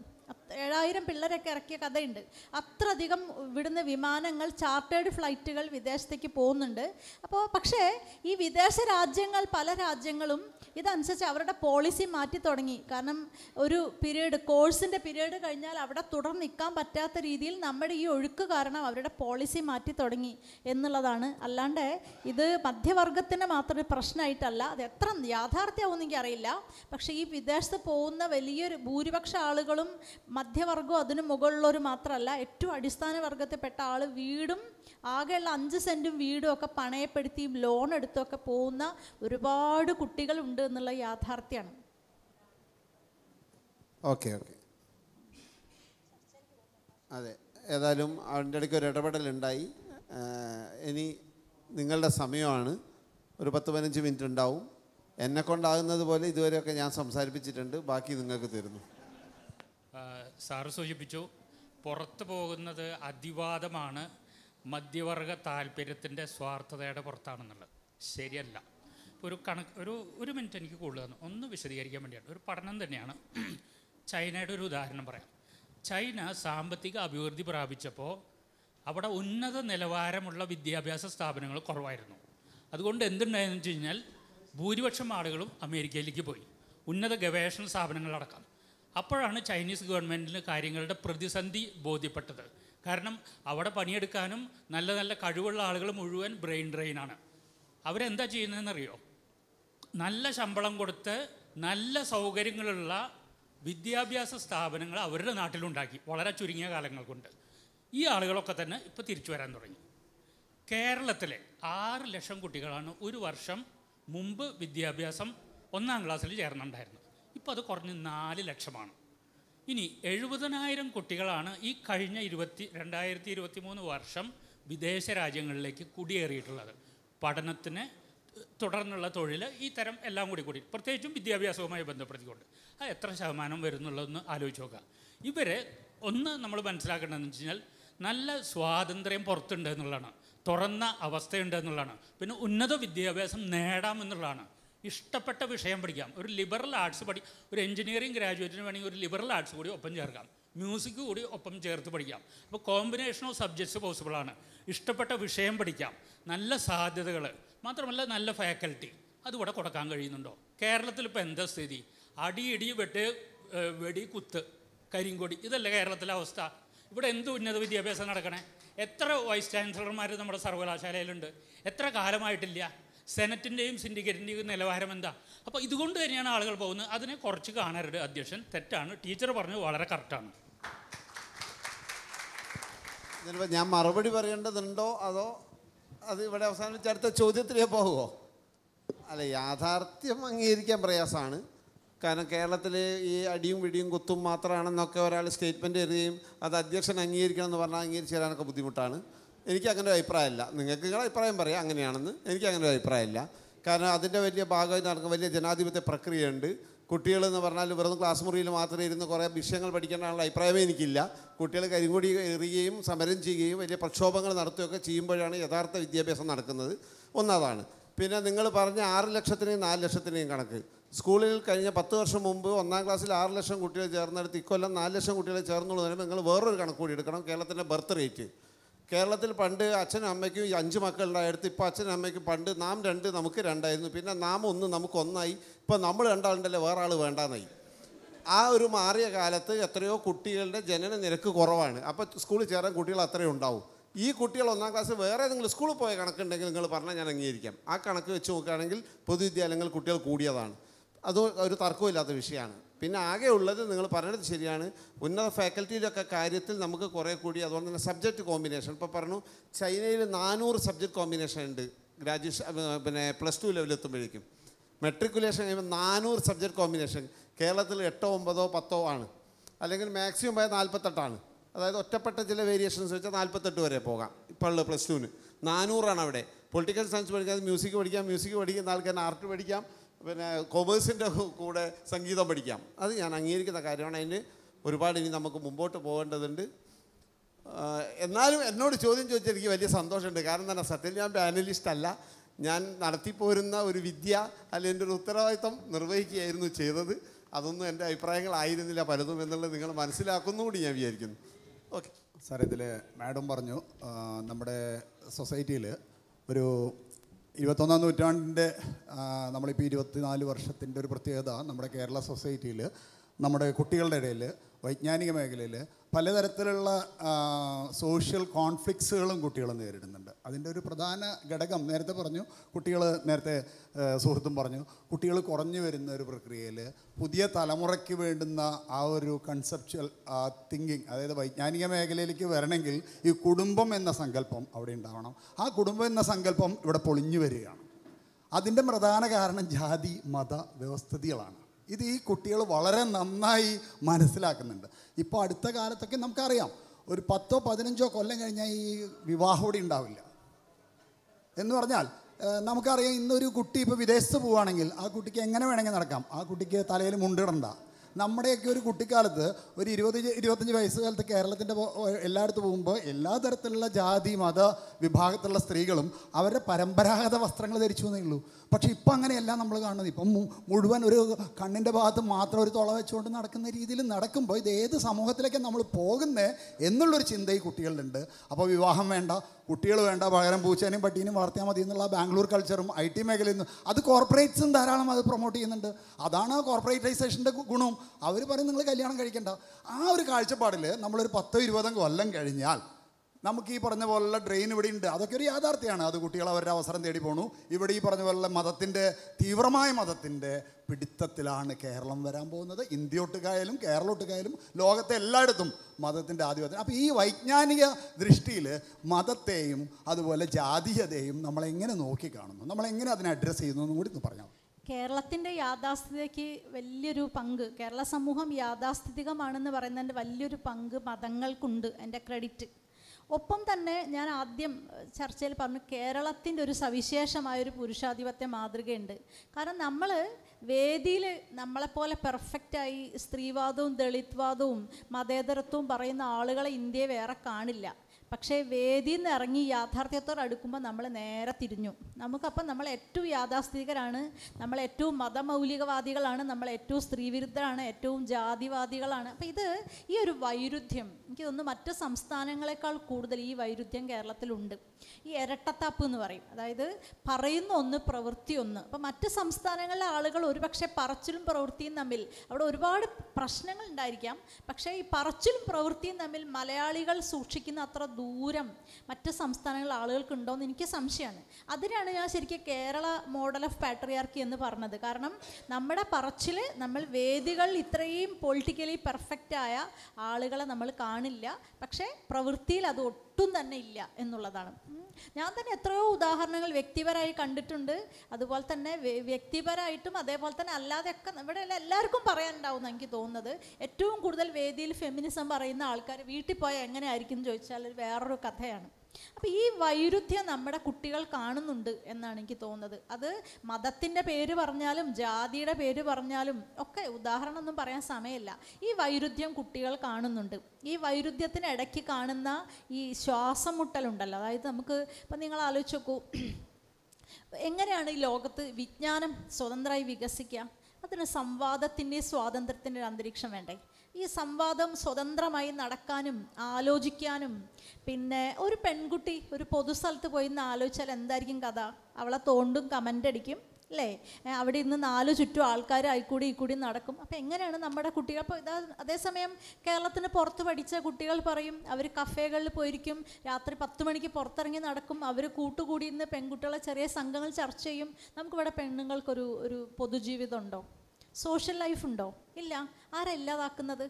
ഏഴായിരം പിള്ളേരൊക്കെ ഇറക്കിയ കഥയുണ്ട് അത്രയധികം ഇവിടുന്ന് വിമാനങ്ങൾ ചാർട്ടേഡ് ഫ്ലൈറ്റുകൾ വിദേശത്തേക്ക് പോകുന്നുണ്ട് അപ്പോൾ പക്ഷേ ഈ വിദേശ രാജ്യങ്ങൾ പല രാജ്യങ്ങളും ഇതനുസരിച്ച് അവരുടെ പോളിസി മാറ്റി തുടങ്ങി കാരണം ഒരു പീരീഡ് കോഴ്സിൻ്റെ പീരീഡ് കഴിഞ്ഞാൽ അവിടെ തുടർ നിൽക്കാൻ പറ്റാത്ത രീതിയിൽ നമ്മുടെ ഈ ഒഴുക്ക് കാരണം അവരുടെ പോളിസി മാറ്റി തുടങ്ങി എന്നുള്ളതാണ് അല്ലാണ്ട് ഇത് മധ്യവർഗത്തിന് മാത്രം ഒരു പ്രശ്നമായിട്ടല്ല അത് എത്ര യാഥാർത്ഥ്യമാവും എനിക്കറിയില്ല പക്ഷേ ഈ വിദേശത്ത് പോകുന്ന വലിയൊരു ഭൂരിപക്ഷ ആളുകളും മധ്യവർഗം അതിന് മുകളിലുള്ളവർ മാത്രമല്ല ഏറ്റവും അടിസ്ഥാന വർഗത്തിൽപ്പെട്ട ആൾ വീടും ആകെയുള്ള അഞ്ച് സെൻറ്റും വീടും ഒക്കെ പണയപ്പെടുത്തിയും ലോൺ എടുത്തുമൊക്കെ പോകുന്ന ഒരുപാട് കുട്ടികളുണ്ട് എന്നുള്ള യാഥാർത്ഥ്യമാണ് ഓക്കെ ഓക്കെ അതെ ഏതായാലും അവൻ്റെ ഇടയ്ക്ക് ഒരു ഇടപെടലുണ്ടായി ഇനി നിങ്ങളുടെ സമയമാണ് ഒരു പത്ത് പതിനഞ്ച് മിനിറ്റ് ഉണ്ടാവും എന്നെ കൊണ്ടാകുന്നത് പോലെ ഇതുവരെയൊക്കെ ഞാൻ സംസാരിപ്പിച്ചിട്ടുണ്ട് ബാക്കി നിങ്ങൾക്ക് തരുന്നു സാറ് സൂചിപ്പിച്ചു പുറത്തു പോകുന്നത് അതിവാദമാണ് മധ്യവർഗ താല്പര്യത്തിൻ്റെ സ്വാർത്ഥതയുടെ പുറത്താണെന്നുള്ളത് ശരിയല്ല ഒരു കണക്ക് ഒരു ഒരു മിനിറ്റ് എനിക്ക് കൂടുതലാണ് ഒന്ന് വിശദീകരിക്കാൻ വേണ്ടിയാണ് ഒരു പഠനം തന്നെയാണ് ചൈനയുടെ ഒരു ഉദാഹരണം പറയാം ചൈന സാമ്പത്തിക അഭിവൃദ്ധി പ്രാപിച്ചപ്പോൾ അവിടെ ഉന്നത നിലവാരമുള്ള വിദ്യാഭ്യാസ സ്ഥാപനങ്ങൾ കുറവായിരുന്നു അതുകൊണ്ട് എന്തുണ്ടായെന്ന് വെച്ച് കഴിഞ്ഞാൽ ഭൂരിപക്ഷം ആളുകളും അമേരിക്കയിലേക്ക് പോയി ഉന്നത ഗവേഷണ സ്ഥാപനങ്ങളടക്കം അപ്പോഴാണ് ചൈനീസ് ഗവൺമെൻറ്റിന് കാര്യങ്ങളുടെ പ്രതിസന്ധി ബോധ്യപ്പെട്ടത് കാരണം അവിടെ പണിയെടുക്കാനും നല്ല നല്ല കഴിവുള്ള ആളുകൾ മുഴുവൻ ബ്രെയിൻ ഡ്രെയിനാണ് അവരെന്താ ചെയ്യുന്നതെന്നറിയോ നല്ല ശമ്പളം കൊടുത്ത് നല്ല സൗകര്യങ്ങളുള്ള വിദ്യാഭ്യാസ സ്ഥാപനങ്ങൾ അവരുടെ നാട്ടിലുണ്ടാക്കി വളരെ ചുരുങ്ങിയ കാലങ്ങൾ കൊണ്ട് ഈ ആളുകളൊക്കെ തന്നെ ഇപ്പോൾ തിരിച്ചു വരാൻ തുടങ്ങി കേരളത്തിലെ ആറ് ലക്ഷം കുട്ടികളാണ് ഒരു വർഷം മുമ്പ് വിദ്യാഭ്യാസം ഒന്നാം ക്ലാസ്സിൽ ചേർന്നുണ്ടായിരുന്നത് ഇപ്പോൾ അത് കുറഞ്ഞ് നാല് ലക്ഷമാണ് ഇനി എഴുപതിനായിരം കുട്ടികളാണ് ഈ കഴിഞ്ഞ ഇരുപത്തി രണ്ടായിരത്തി ഇരുപത്തി മൂന്ന് വർഷം വിദേശ രാജ്യങ്ങളിലേക്ക് കുടിയേറിയിട്ടുള്ളത് പഠനത്തിന് തുടർന്നുള്ള തൊഴിൽ ഈ തരം എല്ലാം കൂടി കൂടി പ്രത്യേകിച്ചും വിദ്യാഭ്യാസവുമായി ബന്ധപ്പെടുത്തിക്കൊണ്ട് അത് എത്ര ശതമാനം വരുന്നുള്ളതെന്ന് ആലോചിച്ച് നോക്കുക ഇവരെ ഒന്ന് നമ്മൾ മനസ്സിലാക്കേണ്ടതെന്ന് വെച്ച് കഴിഞ്ഞാൽ നല്ല സ്വാതന്ത്ര്യം പുറത്തുണ്ട് എന്നുള്ളതാണ് തുറന്ന അവസ്ഥയുണ്ട് എന്നുള്ളതാണ് പിന്നെ ഉന്നത വിദ്യാഭ്യാസം നേടാം എന്നുള്ളതാണ് ഇഷ്ടപ്പെട്ട വിഷയം പഠിക്കാം ഒരു ലിബറൽ ആർട്സ് പഠി ഒരു എഞ്ചിനീയറിംഗ് ഗ്രാജുവേറ്റിന് വേണമെങ്കിൽ ഒരു ലിബറൽ ആർട്സ് കൂടി ഒപ്പം ചേർക്കാം മ്യൂസിക് കൂടി ഒപ്പം ചേർത്ത് പഠിക്കാം അപ്പോൾ കോമ്പിനേഷൻ ഓഫ് സബ്ജക്ട്സ് പോസിബിളാണ് ഇഷ്ടപ്പെട്ട വിഷയം പഠിക്കാം നല്ല സാധ്യതകൾ മാത്രമല്ല നല്ല ഫാക്കൽറ്റി അതുകൂടെ കൊടുക്കാൻ കഴിയുന്നുണ്ടോ കേരളത്തിൽ ഇപ്പോൾ എന്താ സ്ഥിതി അടിയിടി വെട്ട് വെടി കുത്ത് കരിങ്കൊടി ഇതല്ല കേരളത്തിലെ അവസ്ഥ ഇവിടെ എന്ത് ഉന്നത വിദ്യാഭ്യാസം നടക്കണേ എത്ര വൈസ് ചാൻസലർമാർ നമ്മുടെ സർവകലാശാലയിലുണ്ട് എത്ര കാലമായിട്ടില്ല സെനറ്റിൻ്റെയും സിൻഡിക്കേറ്റിൻ്റെയും നിലവാരം എന്താ അപ്പോൾ ഇതുകൊണ്ട് തന്നെയാണ് ആളുകൾ പോകുന്നത് അതിനെ കുറച്ച് കാണരുത് അധ്യക്ഷൻ തെറ്റാണ് ടീച്ചർ പറഞ്ഞു വളരെ കറക്റ്റാണ് ചിലപ്പോൾ ഞാൻ മറുപടി പറയേണ്ടതുണ്ടോ അതോ അത് ഇവിടെ അവസാനിച്ച് അടുത്ത ചോദ്യത്തിലേ പോകുമോ അല്ല യാഥാർത്ഥ്യം അംഗീകരിക്കാൻ പ്രയാസമാണ് കാരണം കേരളത്തിൽ ഈ അടിയും വിടിയും കുത്തും മാത്രമാണെന്നൊക്കെ ഒരാൾ സ്റ്റേറ്റ്മെൻറ്റ് എഴുതുകയും അത് അധ്യക്ഷൻ അംഗീകരിക്കണം എന്ന് പറഞ്ഞാൽ അംഗീകരിച്ചു തരാനൊക്കെ ബുദ്ധിമുട്ടാണ് എനിക്ക് അങ്ങനെ ഒരു അഭിപ്രായമില്ല നിങ്ങൾക്ക് നിങ്ങളുടെ അഭിപ്രായം പറയാം അങ്ങനെയാണെന്ന് എനിക്ക് അങ്ങനെ ഒരു അഭിപ്രായമില്ല കാരണം അതിൻ്റെ വലിയ ഭാഗമായി നടക്കുന്ന വലിയ ജനാധിപത്യ പ്രക്രിയയുണ്ട് കുട്ടികളെന്ന് പറഞ്ഞാൽ വെറുതെ ക്ലാസ് മുറിയിൽ മാത്രമേ ഇരുന്ന് കുറേ വിഷയങ്ങൾ പഠിക്കാനുള്ള അഭിപ്രായമേ എനിക്കില്ല കുട്ടികൾ കരിങ്കൂടി എറിയുകയും സമരം ചെയ്യുകയും വലിയ പ്രക്ഷോഭങ്ങൾ നടത്തുകയൊക്കെ ചെയ്യുമ്പോഴാണ് യഥാർത്ഥ വിദ്യാഭ്യാസം നടക്കുന്നത് ഒന്നതാണ് പിന്നെ നിങ്ങൾ പറഞ്ഞ ആറ് ലക്ഷത്തിനെയും നാല് ലക്ഷത്തിനെയും കണക്ക് സ്കൂളിൽ കഴിഞ്ഞ പത്ത് വർഷം മുമ്പ് ഒന്നാം ക്ലാസ്സിൽ ആറ് ലക്ഷം കുട്ടികൾ ചേർന്നെടുത്ത് ഇക്കൊല്ലം നാല് ലക്ഷം കുട്ടികളെ ചേർന്നുള്ളതിന് നിങ്ങൾ വേറൊരു കണക്ക് കൂടി എടുക്കണം കേരളത്തിൻ്റെ ബർത്ത് റേറ്റ് കേരളത്തിൽ പണ്ട് അച്ഛനും അമ്മയ്ക്കും ഈ അഞ്ച് മക്കളുണ്ടായിരുന്നു ഇപ്പോൾ അച്ഛനും അമ്മയ്ക്കും പണ്ട് നാം രണ്ട് നമുക്ക് രണ്ടായിരുന്നു പിന്നെ നാം ഒന്ന് നമുക്ക് ഒന്നായി ഇപ്പോൾ നമ്മൾ രണ്ടാളുണ്ടല്ലേ വേറെ ആൾ വേണ്ടാന്നായി ആ ഒരു മാറിയ കാലത്ത് എത്രയോ കുട്ടികളുടെ ജനന നിരക്ക് കുറവാണ് അപ്പോൾ സ്കൂളിൽ ചേരാൻ കുട്ടികൾ അത്രയും ഉണ്ടാവും ഈ കുട്ടികൾ ഒന്നാം ക്ലാസ് വേറെ നിങ്ങൾ സ്കൂളിൽ പോയ കണക്കുണ്ടെങ്കിൽ നിങ്ങൾ പറഞ്ഞാൽ ഞാൻ അംഗീകരിക്കാം ആ കണക്ക് വെച്ച് നോക്കുകയാണെങ്കിൽ പൊതുവിദ്യാലയങ്ങളിൽ കുട്ടികൾ കൂടിയതാണ് അത് ഒരു തർക്കമില്ലാത്ത വിഷയമാണ് പിന്നെ ആകെ ഉള്ളത് നിങ്ങൾ പറഞ്ഞത് ശരിയാണ് ഉന്നത ഫാക്കൽറ്റിയിലൊക്കെ കാര്യത്തിൽ നമുക്ക് കുറേ കൂടി അതുകൊണ്ട് തന്നെ സബ്ജക്റ്റ് കോമ്പിനേഷൻ ഇപ്പോൾ പറഞ്ഞു ചൈനയിൽ നാനൂറ് സബ്ജക്റ്റ് കോമ്പിനേഷൻ ഉണ്ട് ഗ്രാജുവേഷൻ പിന്നെ പ്ലസ് ടു ലെവലെത്തുമ്പോഴേക്കും മെട്രിക്കുലേഷൻ കഴിയുമ്പോൾ നാനൂറ് സബ്ജക്റ്റ് കോമ്പിനേഷൻ കേരളത്തിൽ എട്ടോ ഒമ്പതോ പത്തോ ആണ് അല്ലെങ്കിൽ മാക്സിമം പോയാൽ നാൽപ്പത്തെട്ടാണ് അതായത് ഒറ്റപ്പെട്ട ചില വേരിയേഷൻസ് വെച്ചാൽ നാൽപ്പത്തെട്ട് വരെ പോകാം ഇപ്പോൾ ഉള്ളത് പ്ലസ് ടുവിന് നാനൂറാണ് അവിടെ പൊളിറ്റിക്കൽ സയൻസ് പഠിക്കാതെ മ്യൂസിക് പഠിക്കാം മ്യൂസിക് പഠിക്കുന്ന ആൾക്കാർ ആർട്ട് പഠിക്കാം പിന്നെ കൊമേഴ്സിൻ്റെ കൂടെ സംഗീതം പഠിക്കാം അത് ഞാൻ അംഗീകരിക്കുന്ന കാര്യമാണ് അതിന് ഒരുപാട് ഇനി നമുക്ക് മുമ്പോട്ട് പോകേണ്ടതുണ്ട് എന്നാലും എന്നോട് ചോദ്യം ചോദിച്ചാൽ എനിക്ക് വലിയ സന്തോഷമുണ്ട് കാരണം തന്നെ സത്യൻ ഞാൻ പാനലിസ്റ്റ് അല്ല ഞാൻ നടത്തിപ്പോരുന്ന ഒരു വിദ്യ അല്ലെ എൻ്റെ ഒരു ഉത്തരവാദിത്തം നിർവഹിക്കുകയായിരുന്നു ചെയ്തത് അതൊന്നും എൻ്റെ അഭിപ്രായങ്ങളായിരുന്നില്ല പലതും എന്നുള്ളത് നിങ്ങൾ മനസ്സിലാക്കുന്നുകൂടി ഞാൻ വിചാരിക്കുന്നു ഓക്കെ സാർ ഇതിൽ മാഡം പറഞ്ഞു നമ്മുടെ സൊസൈറ്റിയിൽ ഒരു ഇരുപത്തൊന്നാം നൂറ്റാണ്ടിൻ്റെ നമ്മളിപ്പോൾ ഇരുപത്തിനാല് വർഷത്തിൻ്റെ ഒരു പ്രത്യേകത നമ്മുടെ കേരള സൊസൈറ്റിയിൽ നമ്മുടെ കുട്ടികളുടെ ഇടയിൽ വൈജ്ഞാനിക മേഖലയിൽ പലതരത്തിലുള്ള സോഷ്യൽ കോൺഫ്ലിക്ട്സുകളും കുട്ടികൾ നേരിടുന്നുണ്ട് അതിൻ്റെ ഒരു പ്രധാന ഘടകം നേരത്തെ പറഞ്ഞു കുട്ടികൾ നേരത്തെ സുഹൃത്തും പറഞ്ഞു കുട്ടികൾ കുറഞ്ഞു വരുന്ന ഒരു പ്രക്രിയയിൽ പുതിയ തലമുറയ്ക്ക് വേണ്ടുന്ന ആ ഒരു കൺസെപ്ച്വൽ തിങ്കിങ് അതായത് വൈജ്ഞാനിക മേഖലയിലേക്ക് വരണമെങ്കിൽ ഈ കുടുംബം എന്ന സങ്കല്പം അവിടെ ഉണ്ടാവണം ആ കുടുംബം എന്ന സങ്കല്പം ഇവിടെ പൊളിഞ്ഞു വരികയാണ് അതിൻ്റെ പ്രധാന കാരണം ജാതി മത വ്യവസ്ഥിതികളാണ് ഇത് ഈ കുട്ടികൾ വളരെ നന്നായി മനസ്സിലാക്കുന്നുണ്ട് ഇപ്പോൾ അടുത്ത കാലത്തൊക്കെ നമുക്കറിയാം ഒരു പത്തോ പതിനഞ്ചോ കൊല്ലം കഴിഞ്ഞാൽ ഈ വിവാഹമോടി ഉണ്ടാവില്ല എന്ന് പറഞ്ഞാൽ നമുക്കറിയാം ഇന്നൊരു കുട്ടി ഇപ്പോൾ വിദേശത്ത് പോവുകയാണെങ്കിൽ ആ കുട്ടിക്ക് എങ്ങനെ വേണമെങ്കിൽ നടക്കാം ആ കുട്ടിക്ക് തലയിൽ മുണ്ടിടണ്ട നമ്മുടെയൊക്കെ ഒരു കുട്ടിക്കാലത്ത് ഒരു ഇരുപത് ഇരുപത്തഞ്ച് വയസ്സ് കാലത്ത് കേരളത്തിൻ്റെ എല്ലായിടത്തും പോകുമ്പോൾ എല്ലാ തരത്തിലുള്ള ജാതി മത വിഭാഗത്തിലുള്ള സ്ത്രീകളും അവരുടെ പരമ്പരാഗത വസ്ത്രങ്ങൾ ധരിച്ചു എന്നേ ഉള്ളൂ പക്ഷേ ഇപ്പം അങ്ങനെയല്ല നമ്മൾ കാണുന്നത് ഇപ്പം മുഴുവൻ ഒരു കണ്ണിൻ്റെ ഭാഗത്ത് മാത്രം ഒരു തുള വെച്ചുകൊണ്ട് നടക്കുന്ന രീതിയിൽ നടക്കുമ്പോൾ ഇത് ഏത് സമൂഹത്തിലേക്ക് നമ്മൾ പോകുന്നത് എന്നുള്ളൊരു ചിന്ത ഈ കുട്ടികളിലുണ്ട് അപ്പോൾ വിവാഹം വേണ്ട കുട്ടികൾ വേണ്ട പകരം പൂച്ചേനും പട്ടീനും വളർത്തിയാൽ മതി എന്നുള്ള ബാംഗ്ലൂർ കൾച്ചറും ഐ ടി മേഖലയിൽ നിന്ന് അത് കോർപ്പറേറ്റ്സും ധാരാളം അത് പ്രൊമോട്ട് ചെയ്യുന്നുണ്ട് അതാണ് കോർപ്പറേറ്റൈസേഷൻ്റെ ഗുണവും അവർ പറയും നിങ്ങൾ കല്യാണം കഴിക്കേണ്ട ആ ഒരു കാഴ്ചപ്പാടിൽ നമ്മളൊരു പത്തോ ഇരുപതോ കൊല്ലം കഴിഞ്ഞാൽ നമുക്ക് ഈ പറഞ്ഞ പോലുള്ള ഡ്രെയിൻ ഇവിടെ ഉണ്ട് അതൊക്കെ ഒരു യാഥാർത്ഥ്യമാണ് അത് കുട്ടികൾ അവരുടെ അവസരം തേടി പോണു ഇവിടെ ഈ പറഞ്ഞ പോലുള്ള മതത്തിൻ്റെ തീവ്രമായ മതത്തിൻ്റെ പിടിത്തത്തിലാണ് കേരളം വരാൻ പോകുന്നത് ഇന്ത്യയോട്ടുകായാലും കേരളോട്ടുകായാലും ലോകത്തെ എല്ലായിടത്തും മതത്തിൻ്റെ ആധിപത്യം അപ്പോൾ ഈ വൈജ്ഞാനിക ദൃഷ്ടിയിൽ മതത്തെയും അതുപോലെ ജാതീയതയും നമ്മളെങ്ങനെ നോക്കിക്കാണുന്നു നമ്മളെങ്ങനെ അതിനെ അഡ്രസ്സ് ചെയ്യുന്നു എന്നും കൂടി ഒന്ന് പറഞ്ഞാൽ കേരളത്തിൻ്റെ യാഥാസ്ഥിതിക്ക് വലിയൊരു പങ്ക് കേരള സമൂഹം യാഥാസ്ഥിതികമാണെന്ന് പറയുന്നതിൻ്റെ വലിയൊരു പങ്ക് മതങ്ങൾക്കുണ്ട് എൻ്റെ ക്രെഡിറ്റ് ഒപ്പം തന്നെ ഞാൻ ആദ്യം ചർച്ചയിൽ പറഞ്ഞു കേരളത്തിൻ്റെ ഒരു സവിശേഷമായൊരു പുരുഷാധിപത്യ മാതൃകയുണ്ട് കാരണം നമ്മൾ വേദിയിൽ നമ്മളെപ്പോലെ പെർഫെക്റ്റായി സ്ത്രീവാദവും ദളിത്വാദവും മതേതരത്വവും പറയുന്ന ആളുകളെ ഇന്ത്യയെ വേറെ കാണില്ല പക്ഷേ വേദിയിൽ നിന്ന് ഇറങ്ങി യാഥാർത്ഥ്യത്തോട് അടുക്കുമ്പോൾ നമ്മൾ നേരെ തിരിഞ്ഞു നമുക്കപ്പം നമ്മൾ ഏറ്റവും യാഥാസ്ഥിതികരാണ് നമ്മൾ ഏറ്റവും മതമൗലികവാദികളാണ് നമ്മൾ ഏറ്റവും സ്ത്രീവിരുദ്ധരാണ് ഏറ്റവും ജാതിവാദികളാണ് അപ്പം ഇത് ഈ ഒരു വൈരുദ്ധ്യം എനിക്ക് തോന്നുന്നു മറ്റ് സംസ്ഥാനങ്ങളെക്കാൾ കൂടുതൽ ഈ വൈരുദ്ധ്യം കേരളത്തിലുണ്ട് ഈ ഇരട്ടത്താപ്പ് എന്ന് പറയും അതായത് പറയുന്ന ഒന്ന് പ്രവൃത്തി ഒന്ന് അപ്പം മറ്റ് സംസ്ഥാനങ്ങളിലെ ആളുകൾ ഒരുപക്ഷെ പറച്ചിലും പ്രവൃത്തിയും തമ്മിൽ അവിടെ ഒരുപാട് പ്രശ്നങ്ങൾ ഉണ്ടായിരിക്കാം പക്ഷേ ഈ പറച്ചിലും പ്രവൃത്തിയും തമ്മിൽ മലയാളികൾ സൂക്ഷിക്കുന്ന അത്ര ദൂരം മറ്റ് സംസ്ഥാനങ്ങളിൽ ആളുകൾക്ക് ഉണ്ടോയെന്ന് എനിക്ക് സംശയമാണ് അതിനാണ് ഞാൻ ശരിക്കും കേരള മോഡൽ ഓഫ് പാട്രിയാർക്കി എന്ന് പറഞ്ഞത് കാരണം നമ്മുടെ പറച്ചിൽ നമ്മൾ വേദികളിൽ ഇത്രയും പൊളിറ്റിക്കലി പെർഫെക്റ്റായ ആളുകളെ നമ്മൾ കാണില്ല പക്ഷേ പ്രവൃത്തിയിൽ അത് ഒട്ടും തന്നെ ഇല്ല എന്നുള്ളതാണ് ഞാൻ തന്നെ എത്രയോ ഉദാഹരണങ്ങൾ വ്യക്തിപരമായി കണ്ടിട്ടുണ്ട് അതുപോലെ തന്നെ വ്യക്തിപരമായിട്ടും അതേപോലെ തന്നെ അല്ലാതെയൊക്കെ ഇവിടെ എല്ലാവർക്കും പറയാനുണ്ടാവും എനിക്ക് തോന്നുന്നത് ഏറ്റവും കൂടുതൽ വേദിയിൽ ഫെമിനിസം പറയുന്ന ആൾക്കാർ വീട്ടിൽ പോയാൽ എങ്ങനെയായിരിക്കും എന്ന് ചോദിച്ചാൽ വേറൊരു കഥയാണ് അപ്പോൾ ഈ വൈരുദ്ധ്യം നമ്മുടെ കുട്ടികൾ കാണുന്നുണ്ട് എന്നാണ് എനിക്ക് തോന്നുന്നത് അത് മതത്തിൻ്റെ പേര് പറഞ്ഞാലും ജാതിയുടെ പേര് പറഞ്ഞാലും ഒക്കെ ഉദാഹരണം ഒന്നും പറയാൻ സമയമില്ല ഈ വൈരുദ്ധ്യം കുട്ടികൾ കാണുന്നുണ്ട് ഈ വൈരുദ്ധ്യത്തിന് ഇടയ്ക്ക് കാണുന്ന ഈ ശ്വാസം മുട്ടലുണ്ടല്ലോ അതായത് നമുക്ക് ഇപ്പം നിങ്ങൾ ആലോചിച്ച് നോക്കൂ എങ്ങനെയാണ് ഈ ലോകത്ത് വിജ്ഞാനം സ്വതന്ത്രമായി വികസിക്കുക അതിന് സംവാദത്തിൻ്റെയും സ്വാതന്ത്ര്യത്തിൻ്റെ അന്തരീക്ഷം വേണ്ടേ ഈ സംവാദം സ്വതന്ത്രമായി നടക്കാനും ആലോചിക്കാനും പിന്നെ ഒരു പെൺകുട്ടി ഒരു പൊതുസ്ഥലത്ത് പോയി നിന്ന് ആലോചിച്ചാൽ എന്തായിരിക്കും കഥ അവളെ തോണ്ടും കമൻ്റ് അടിക്കും അല്ലേ അവിടെ ഇന്ന് നാല് ചുറ്റും ആൾക്കാരായി കൂടി ഈ കൂടി നടക്കും അപ്പം എങ്ങനെയാണ് നമ്മുടെ കുട്ടികൾ അപ്പോൾ ഇതാ അതേസമയം കേരളത്തിന് പുറത്ത് പഠിച്ച കുട്ടികൾ പറയും അവർ കഫേകളിൽ പോയിരിക്കും രാത്രി പത്ത് മണിക്ക് പുറത്തിറങ്ങി നടക്കും അവർ കൂട്ടുകൂടി ഇന്ന് പെൺകുട്ടികളെ ചെറിയ സംഘങ്ങൾ ചർച്ച ചെയ്യും നമുക്കിവിടെ പെണ്ണുങ്ങൾക്കൊരു ഒരു പൊതുജീവിതം ഉണ്ടോ സോഷ്യൽ ലൈഫ് ഉണ്ടോ ഇല്ല ആരാ ഇല്ലാതാക്കുന്നത്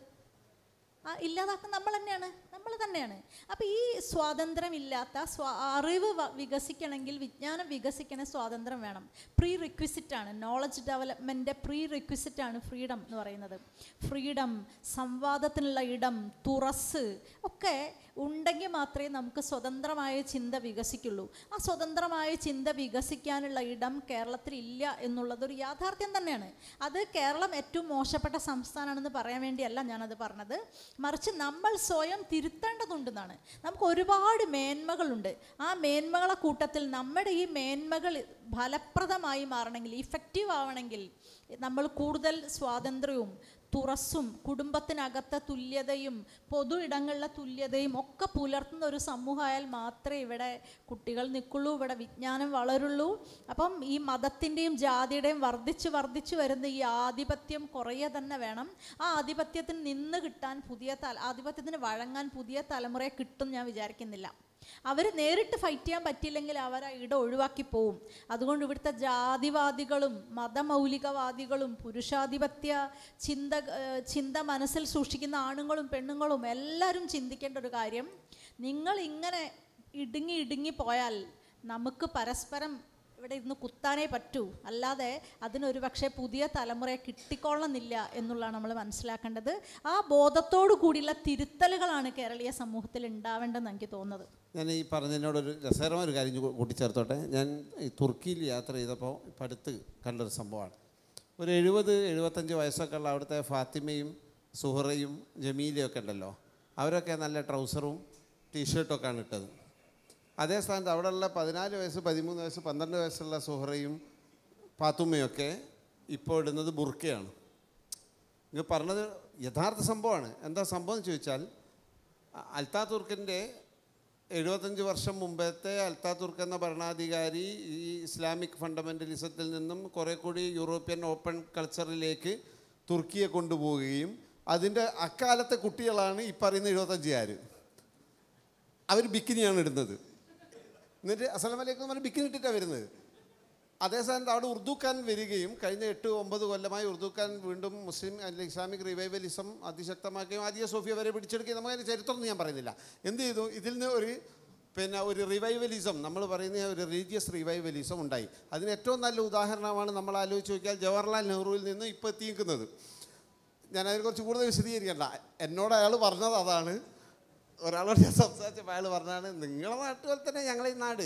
ഇല്ലാതാക്കുന്ന നമ്മൾ തന്നെയാണ് നമ്മൾ തന്നെയാണ് അപ്പോൾ ഈ സ്വാതന്ത്ര്യമില്ലാത്ത സ്വാ അറിവ് വികസിക്കണമെങ്കിൽ വിജ്ഞാനം വികസിക്കണ സ്വാതന്ത്ര്യം വേണം പ്രീ റിക്വിസിറ്റാണ് നോളജ് ഡെവലപ്മെൻ്റെ പ്രീ റിക്വിസിറ്റാണ് ഫ്രീഡം എന്ന് പറയുന്നത് ഫ്രീഡം സംവാദത്തിനുള്ള ഇടം തുറസ് ഒക്കെ ഉണ്ടെങ്കിൽ മാത്രമേ നമുക്ക് സ്വതന്ത്രമായ ചിന്ത വികസിക്കുള്ളൂ ആ സ്വതന്ത്രമായ ചിന്ത വികസിക്കാനുള്ള ഇടം കേരളത്തിൽ ഇല്ല എന്നുള്ളതൊരു യാഥാർത്ഥ്യം തന്നെയാണ് അത് കേരളം ഏറ്റവും മോശപ്പെട്ട സംസ്ഥാനമാണെന്ന് പറയാൻ വേണ്ടിയല്ല ഞാനത് പറഞ്ഞത് മറിച്ച് നമ്മൾ സ്വയം തിരുത്തേണ്ടതുണ്ടെന്നാണ് നമുക്ക് ഒരുപാട് മേന്മകളുണ്ട് ആ മേന്മകളെ കൂട്ടത്തിൽ നമ്മുടെ ഈ മേന്മകൾ ഫലപ്രദമായി മാറണമെങ്കിൽ ഇഫക്റ്റീവ് ആവണമെങ്കിൽ നമ്മൾ കൂടുതൽ സ്വാതന്ത്ര്യവും തുറസ്സും കുടുംബത്തിനകത്തെ തുല്യതയും പൊതു ഇടങ്ങളിലെ തുല്യതയും ഒക്കെ പുലർത്തുന്ന ഒരു സമൂഹമായാൽ മാത്രമേ ഇവിടെ കുട്ടികൾ നിൽക്കുള്ളൂ ഇവിടെ വിജ്ഞാനം വളരുള്ളൂ അപ്പം ഈ മതത്തിൻ്റെയും ജാതിയുടെയും വർദ്ധിച്ച് വർദ്ധിച്ച് വരുന്ന ഈ ആധിപത്യം കുറയെ തന്നെ വേണം ആ ആധിപത്യത്തിന് നിന്ന് കിട്ടാൻ പുതിയ തല ആധിപത്യത്തിന് വഴങ്ങാൻ പുതിയ തലമുറയെ കിട്ടും ഞാൻ വിചാരിക്കുന്നില്ല അവർ നേരിട്ട് ഫൈറ്റ് ചെയ്യാൻ പറ്റില്ലെങ്കിൽ അവർ ആ ഇടം ഒഴിവാക്കി പോവും അതുകൊണ്ട് ഇവിടുത്തെ ജാതിവാദികളും മതമൗലികവാദികളും പുരുഷാധിപത്യ ചിന്ത ചിന്ത മനസ്സിൽ സൂക്ഷിക്കുന്ന ആണുങ്ങളും പെണ്ണുങ്ങളും എല്ലാവരും ചിന്തിക്കേണ്ട ഒരു കാര്യം നിങ്ങൾ ഇങ്ങനെ ഇടുങ്ങി ഇടുങ്ങി പോയാൽ നമുക്ക് പരസ്പരം ഇവിടെ ഇരുന്ന് കുത്താനേ പറ്റൂ അല്ലാതെ അതിനൊരു പക്ഷേ പുതിയ തലമുറയെ കിട്ടിക്കൊള്ളുന്നില്ല എന്നുള്ളതാണ് നമ്മൾ മനസ്സിലാക്കേണ്ടത് ആ ബോധത്തോടു കൂടിയുള്ള തിരുത്തലുകളാണ് കേരളീയ സമൂഹത്തിൽ ഉണ്ടാവേണ്ടതെന്ന് എനിക്ക് തോന്നുന്നത് ഞാൻ ഈ പറഞ്ഞതിനോടൊരു രസകരമായ ഒരു കാര്യം കൂട്ടിച്ചേർത്തോട്ടെ ഞാൻ ഈ തുർക്കിയിൽ യാത്ര ചെയ്തപ്പോൾ പഠിത്ത് കണ്ടൊരു സംഭവമാണ് ഒരു എഴുപത് എഴുപത്തഞ്ച് വയസ്സൊക്കെ ഉള്ള അവിടുത്തെ ഫാത്തിമയും സുഹറയും ജമീലയും ഒക്കെ ഉണ്ടല്ലോ അവരൊക്കെ നല്ല ട്രൗസറും ഒക്കെയാണ് ഇട്ടത് അതേ സ്ഥാനത്ത് അവിടെയുള്ള പതിനാല് വയസ്സ് പതിമൂന്ന് വയസ്സ് പന്ത്രണ്ട് വയസ്സുള്ള സുഹറയും പാത്തുമ്മയൊക്കെ ഇപ്പോൾ ഇടുന്നത് ബുർക്കയാണ് നിങ്ങൾ പറഞ്ഞത് യഥാർത്ഥ സംഭവമാണ് എന്താ സംഭവം എന്ന് ചോദിച്ചാൽ അൽത്താ തുർക്കിൻ്റെ എഴുപത്തഞ്ച് വർഷം മുമ്പത്തെ അൽത്താ തുർക്ക് എന്ന ഭരണാധികാരി ഈ ഇസ്ലാമിക് ഫണ്ടമെൻ്റലിസത്തിൽ നിന്നും കുറേ കൂടി യൂറോപ്യൻ ഓപ്പൺ കൾച്ചറിലേക്ക് തുർക്കിയെ കൊണ്ടുപോവുകയും അതിൻ്റെ അക്കാലത്തെ കുട്ടികളാണ് ഈ പറയുന്ന എഴുപത്തഞ്ചുകാർ അവർ ബിക്കിനിയാണ് ഇടുന്നത് എന്നിട്ട് അസലം വലൈക്കും പറഞ്ഞ് ബിക്കിന് ഇട്ടിട്ടാണ് വരുന്നത് അതേ സ്ഥാനത്ത് അവിടെ ഉർദുഖാൻ വരികയും കഴിഞ്ഞ എട്ട് ഒമ്പത് കൊല്ലമായി ഉർദുഖാൻ വീണ്ടും മുസ്ലിം അല്ലെങ്കിൽ ഇസ്ലാമിക് റിവൈവലിസം അതിശക്തമാക്കുകയും ആദ്യ സോഫിയ വരെ പിടിച്ചെടുക്കുകയും നമുക്കതിൻ്റെ ചരിത്രമൊന്നും ഞാൻ പറയുന്നില്ല എന്ത് ചെയ്തു ഇതിൽ നിന്ന് ഒരു പിന്നെ ഒരു റിവൈവലിസം നമ്മൾ പറയുന്ന ഒരു റിലീജിയസ് റിവൈവലിസം ഉണ്ടായി അതിന് ഏറ്റവും നല്ല ഉദാഹരണമാണ് നമ്മൾ ആലോചിച്ച് നോക്കിയാൽ ജവഹർലാൽ നെഹ്റുവിൽ നിന്ന് ഇപ്പോൾ എത്തിയിരിക്കുന്നത് ഞാനതിനെക്കുറിച്ച് കൂടുതൽ വിശദീകരിക്കണ്ട എന്നോട് അയാൾ പറഞ്ഞത് അതാണ് ഒരാളോട് ഞാൻ സംസാരിച്ചപ്പോൾ അയാൾ പറഞ്ഞാണ് നിങ്ങളെ നാട്ട് തന്നെ ഞങ്ങളെ ഈ നാട്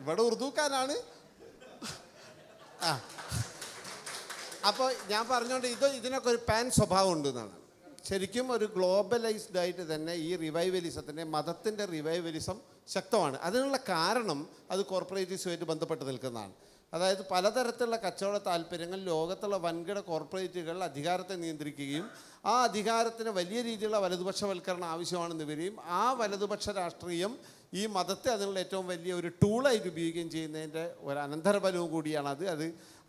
ഇവിടെ ഉറുദുക്കാരാണ് ആ അപ്പോൾ ഞാൻ പറഞ്ഞുകൊണ്ട് ഇത് ഇതിനൊക്കെ ഒരു പാൻ സ്വഭാവം ഉണ്ട് എന്നാണ് ശരിക്കും ഒരു ഗ്ലോബലൈസ്ഡ് ആയിട്ട് തന്നെ ഈ റിവൈവലിസത്തിൻ്റെ മതത്തിൻ്റെ റിവൈവലിസം ശക്തമാണ് അതിനുള്ള കാരണം അത് കോർപ്പറേറ്റീവ്സുമായിട്ട് ബന്ധപ്പെട്ട് നിൽക്കുന്നതാണ് അതായത് പലതരത്തിലുള്ള കച്ചവട താല്പര്യങ്ങൾ ലോകത്തുള്ള വൻകിട കോർപ്പറേറ്റുകൾ അധികാരത്തെ നിയന്ത്രിക്കുകയും ആ അധികാരത്തിന് വലിയ രീതിയിലുള്ള വലതുപക്ഷവൽക്കരണം ആവശ്യമാണെന്ന് വരികയും ആ വലതുപക്ഷ രാഷ്ട്രീയം ഈ മതത്തെ അതിനുള്ള ഏറ്റവും വലിയ ഒരു ടൂളായിട്ട് ഉപയോഗിക്കുകയും ചെയ്യുന്നതിൻ്റെ ഒരു അനന്തരഫലവും കൂടിയാണ് അത് അത്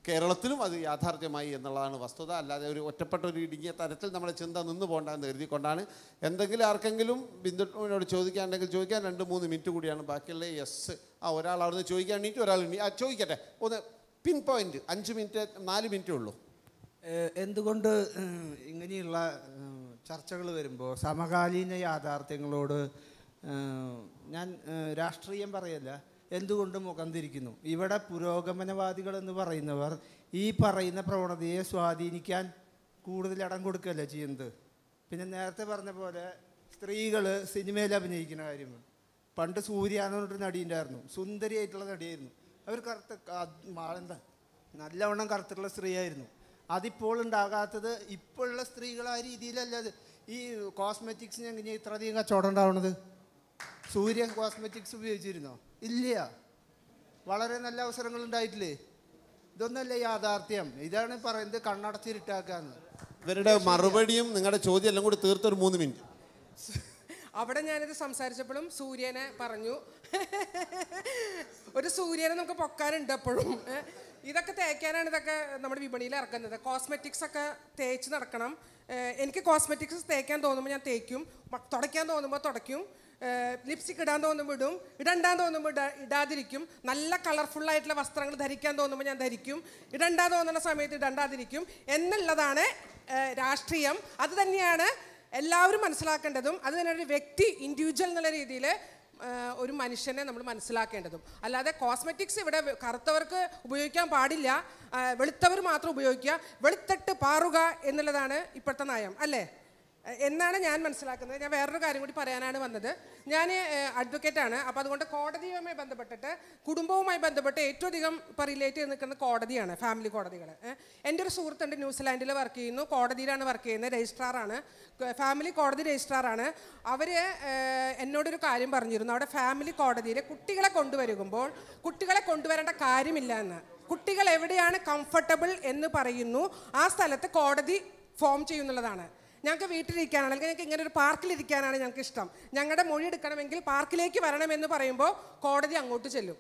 കേരളത്തിലും അത് യാഥാർത്ഥ്യമായി എന്നുള്ളതാണ് വസ്തുത അല്ലാതെ ഒരു ഒറ്റപ്പെട്ട ഒരു ഇടുങ്ങിയ തരത്തിൽ നമ്മുടെ ചിന്ത നിന്ന് പോകണ്ടെന്ന് കരുതിക്കൊണ്ടാണ് എന്തെങ്കിലും ആർക്കെങ്കിലും ബിന്ദുവിനോട് ചോദിക്കാനുണ്ടെങ്കിൽ ചോദിക്കാൻ രണ്ട് മൂന്ന് മിനിറ്റ് കൂടിയാണ് ബാക്കിയുള്ള എസ് ആ ഒരാൾ നിന്ന് ചോദിക്കാൻ എണീറ്റ് ഒരാൾ ആ ചോദിക്കട്ടെ ഒന്ന് പിൻ പോയിന്റ് അഞ്ച് മിനിറ്റ് നാല് മിനിറ്റേ ഉള്ളൂ എന്തുകൊണ്ട് ഇങ്ങനെയുള്ള ചർച്ചകൾ വരുമ്പോൾ സമകാലീന യാഥാർത്ഥ്യങ്ങളോട് ഞാൻ രാഷ്ട്രീയം പറയല്ല എന്തുകൊണ്ട് മുഖം തിരിക്കുന്നു ഇവിടെ പുരോഗമനവാദികൾ എന്ന് പറയുന്നവർ ഈ പറയുന്ന പ്രവണതയെ സ്വാധീനിക്കാൻ കൂടുതൽ ഇടം കൊടുക്കുകയല്ല ചെയ്യുന്നത് പിന്നെ നേരത്തെ പറഞ്ഞ പോലെ സ്ത്രീകൾ സിനിമയിൽ അഭിനയിക്കുന്ന കാര്യമാണ് പണ്ട് സൂര്യ എന്ന് പറഞ്ഞിട്ട് നടി ഉണ്ടായിരുന്നു സുന്ദരിയായിട്ടുള്ള നടിയായിരുന്നു അവർ കറുത്ത എന്താ നല്ലവണ്ണം കറുത്തിട്ടുള്ള സ്ത്രീയായിരുന്നു അതിപ്പോൾ ഉണ്ടാകാത്തത് ഇപ്പോഴുള്ള സ്ത്രീകൾ ആ രീതിയിലല്ല ഈ കോസ്മെറ്റിക്സിന് എങ്ങനെയാണ് ഇത്രയധികം കച്ചവടം ഉണ്ടാവുന്നത് സൂര്യ കോസ്മെറ്റിക്സ് ഉപയോഗിച്ചിരുന്നോ ഇല്ല വളരെ നല്ല അവസരങ്ങൾ ഉണ്ടായിട്ടില്ലേ ഇതൊന്നല്ല യാഥാർത്ഥ്യം ഇതാണ് പറയുന്നത് കണ്ണടച്ചിരിട്ടാക്കാന്ന് ഇവരുടെ മറുപടിയും നിങ്ങളുടെ ചോദ്യം എല്ലാം കൂടി തീർത്തൊരു മൂന്ന് മിനിറ്റ് അവിടെ ഞാനിത് സംസാരിച്ചപ്പോഴും സൂര്യനെ പറഞ്ഞു ഒരു സൂര്യനെ നമുക്ക് പൊക്കാനുണ്ട് എപ്പോഴും ഇതൊക്കെ തേക്കാനാണ് ഇതൊക്കെ നമ്മുടെ വിപണിയിൽ ഇറക്കുന്നത് കോസ്മെറ്റിക്സ് ഒക്കെ തേച്ച് നടക്കണം എനിക്ക് കോസ്മെറ്റിക്സ് തേക്കാൻ തോന്നുമ്പോൾ ഞാൻ തേക്കും തുടയ്ക്കാൻ തോന്നുമ്പോൾ തുടയ്ക്കും ലിപ്സ്റ്റിക് ഇടാൻ തോന്നുമ്പോൾ ഇടും ഇടണ്ടാൻ തോന്നുമ്പോൾ ഇട ഇടാതിരിക്കും നല്ല കളർഫുൾ ആയിട്ടുള്ള വസ്ത്രങ്ങൾ ധരിക്കാൻ തോന്നുമ്പോൾ ഞാൻ ധരിക്കും ഇടണ്ടാ തോന്നുന്ന സമയത്ത് ഇടണ്ടാതിരിക്കും എന്നുള്ളതാണ് രാഷ്ട്രീയം അത് തന്നെയാണ് എല്ലാവരും മനസ്സിലാക്കേണ്ടതും അത് തന്നെ ഒരു വ്യക്തി ഇൻഡിവിജ്വൽ എന്നുള്ള രീതിയിൽ ഒരു മനുഷ്യനെ നമ്മൾ മനസ്സിലാക്കേണ്ടതും അല്ലാതെ കോസ്മെറ്റിക്സ് ഇവിടെ കറുത്തവർക്ക് ഉപയോഗിക്കാൻ പാടില്ല വെളുത്തവർ മാത്രം ഉപയോഗിക്കുക വെളുത്തിട്ട് പാറുക എന്നുള്ളതാണ് ഇപ്പോഴത്തെ നയം അല്ലേ എന്നാണ് ഞാൻ മനസ്സിലാക്കുന്നത് ഞാൻ വേറൊരു കാര്യം കൂടി പറയാനാണ് വന്നത് ഞാൻ അഡ്വക്കേറ്റാണ് അപ്പോൾ അതുകൊണ്ട് കോടതിയുമായി ബന്ധപ്പെട്ടിട്ട് കുടുംബവുമായി ബന്ധപ്പെട്ട് ഏറ്റവും അധികം ഇപ്പോൾ റിലേറ്റ് ചെയ്ത് നിൽക്കുന്ന കോടതിയാണ് ഫാമിലി കോടതികൾ എൻ്റെ ഒരു സുഹൃത്തുണ്ട് ന്യൂസിലാൻഡിൽ വർക്ക് ചെയ്യുന്നു കോടതിയിലാണ് വർക്ക് ചെയ്യുന്നത് രജിസ്ട്രാറാണ് ഫാമിലി കോടതി രജിസ്ട്രാറാണ് അവർ എന്നോടൊരു കാര്യം പറഞ്ഞിരുന്നു അവിടെ ഫാമിലി കോടതിയിൽ കുട്ടികളെ കൊണ്ടുവരുമ്പോൾ കുട്ടികളെ കൊണ്ടുവരേണ്ട കാര്യമില്ല എന്ന് കുട്ടികൾ എവിടെയാണ് കംഫർട്ടബിൾ എന്ന് പറയുന്നു ആ സ്ഥലത്ത് കോടതി ഫോം ചെയ്യുന്നുള്ളതാണ് ഞങ്ങൾക്ക് വീട്ടിലിരിക്കാനാണ് അല്ലെങ്കിൽ ഞങ്ങൾക്ക് ഇങ്ങനെ ഒരു പാർക്കിലിരിക്കാനാണ് ഞങ്ങൾക്ക് ഇഷ്ടം ഞങ്ങളുടെ മൊഴി എടുക്കണമെങ്കിൽ പാർക്കിലേക്ക് വരണമെന്ന് പറയുമ്പോൾ കോടതി അങ്ങോട്ട് ചെല്ലും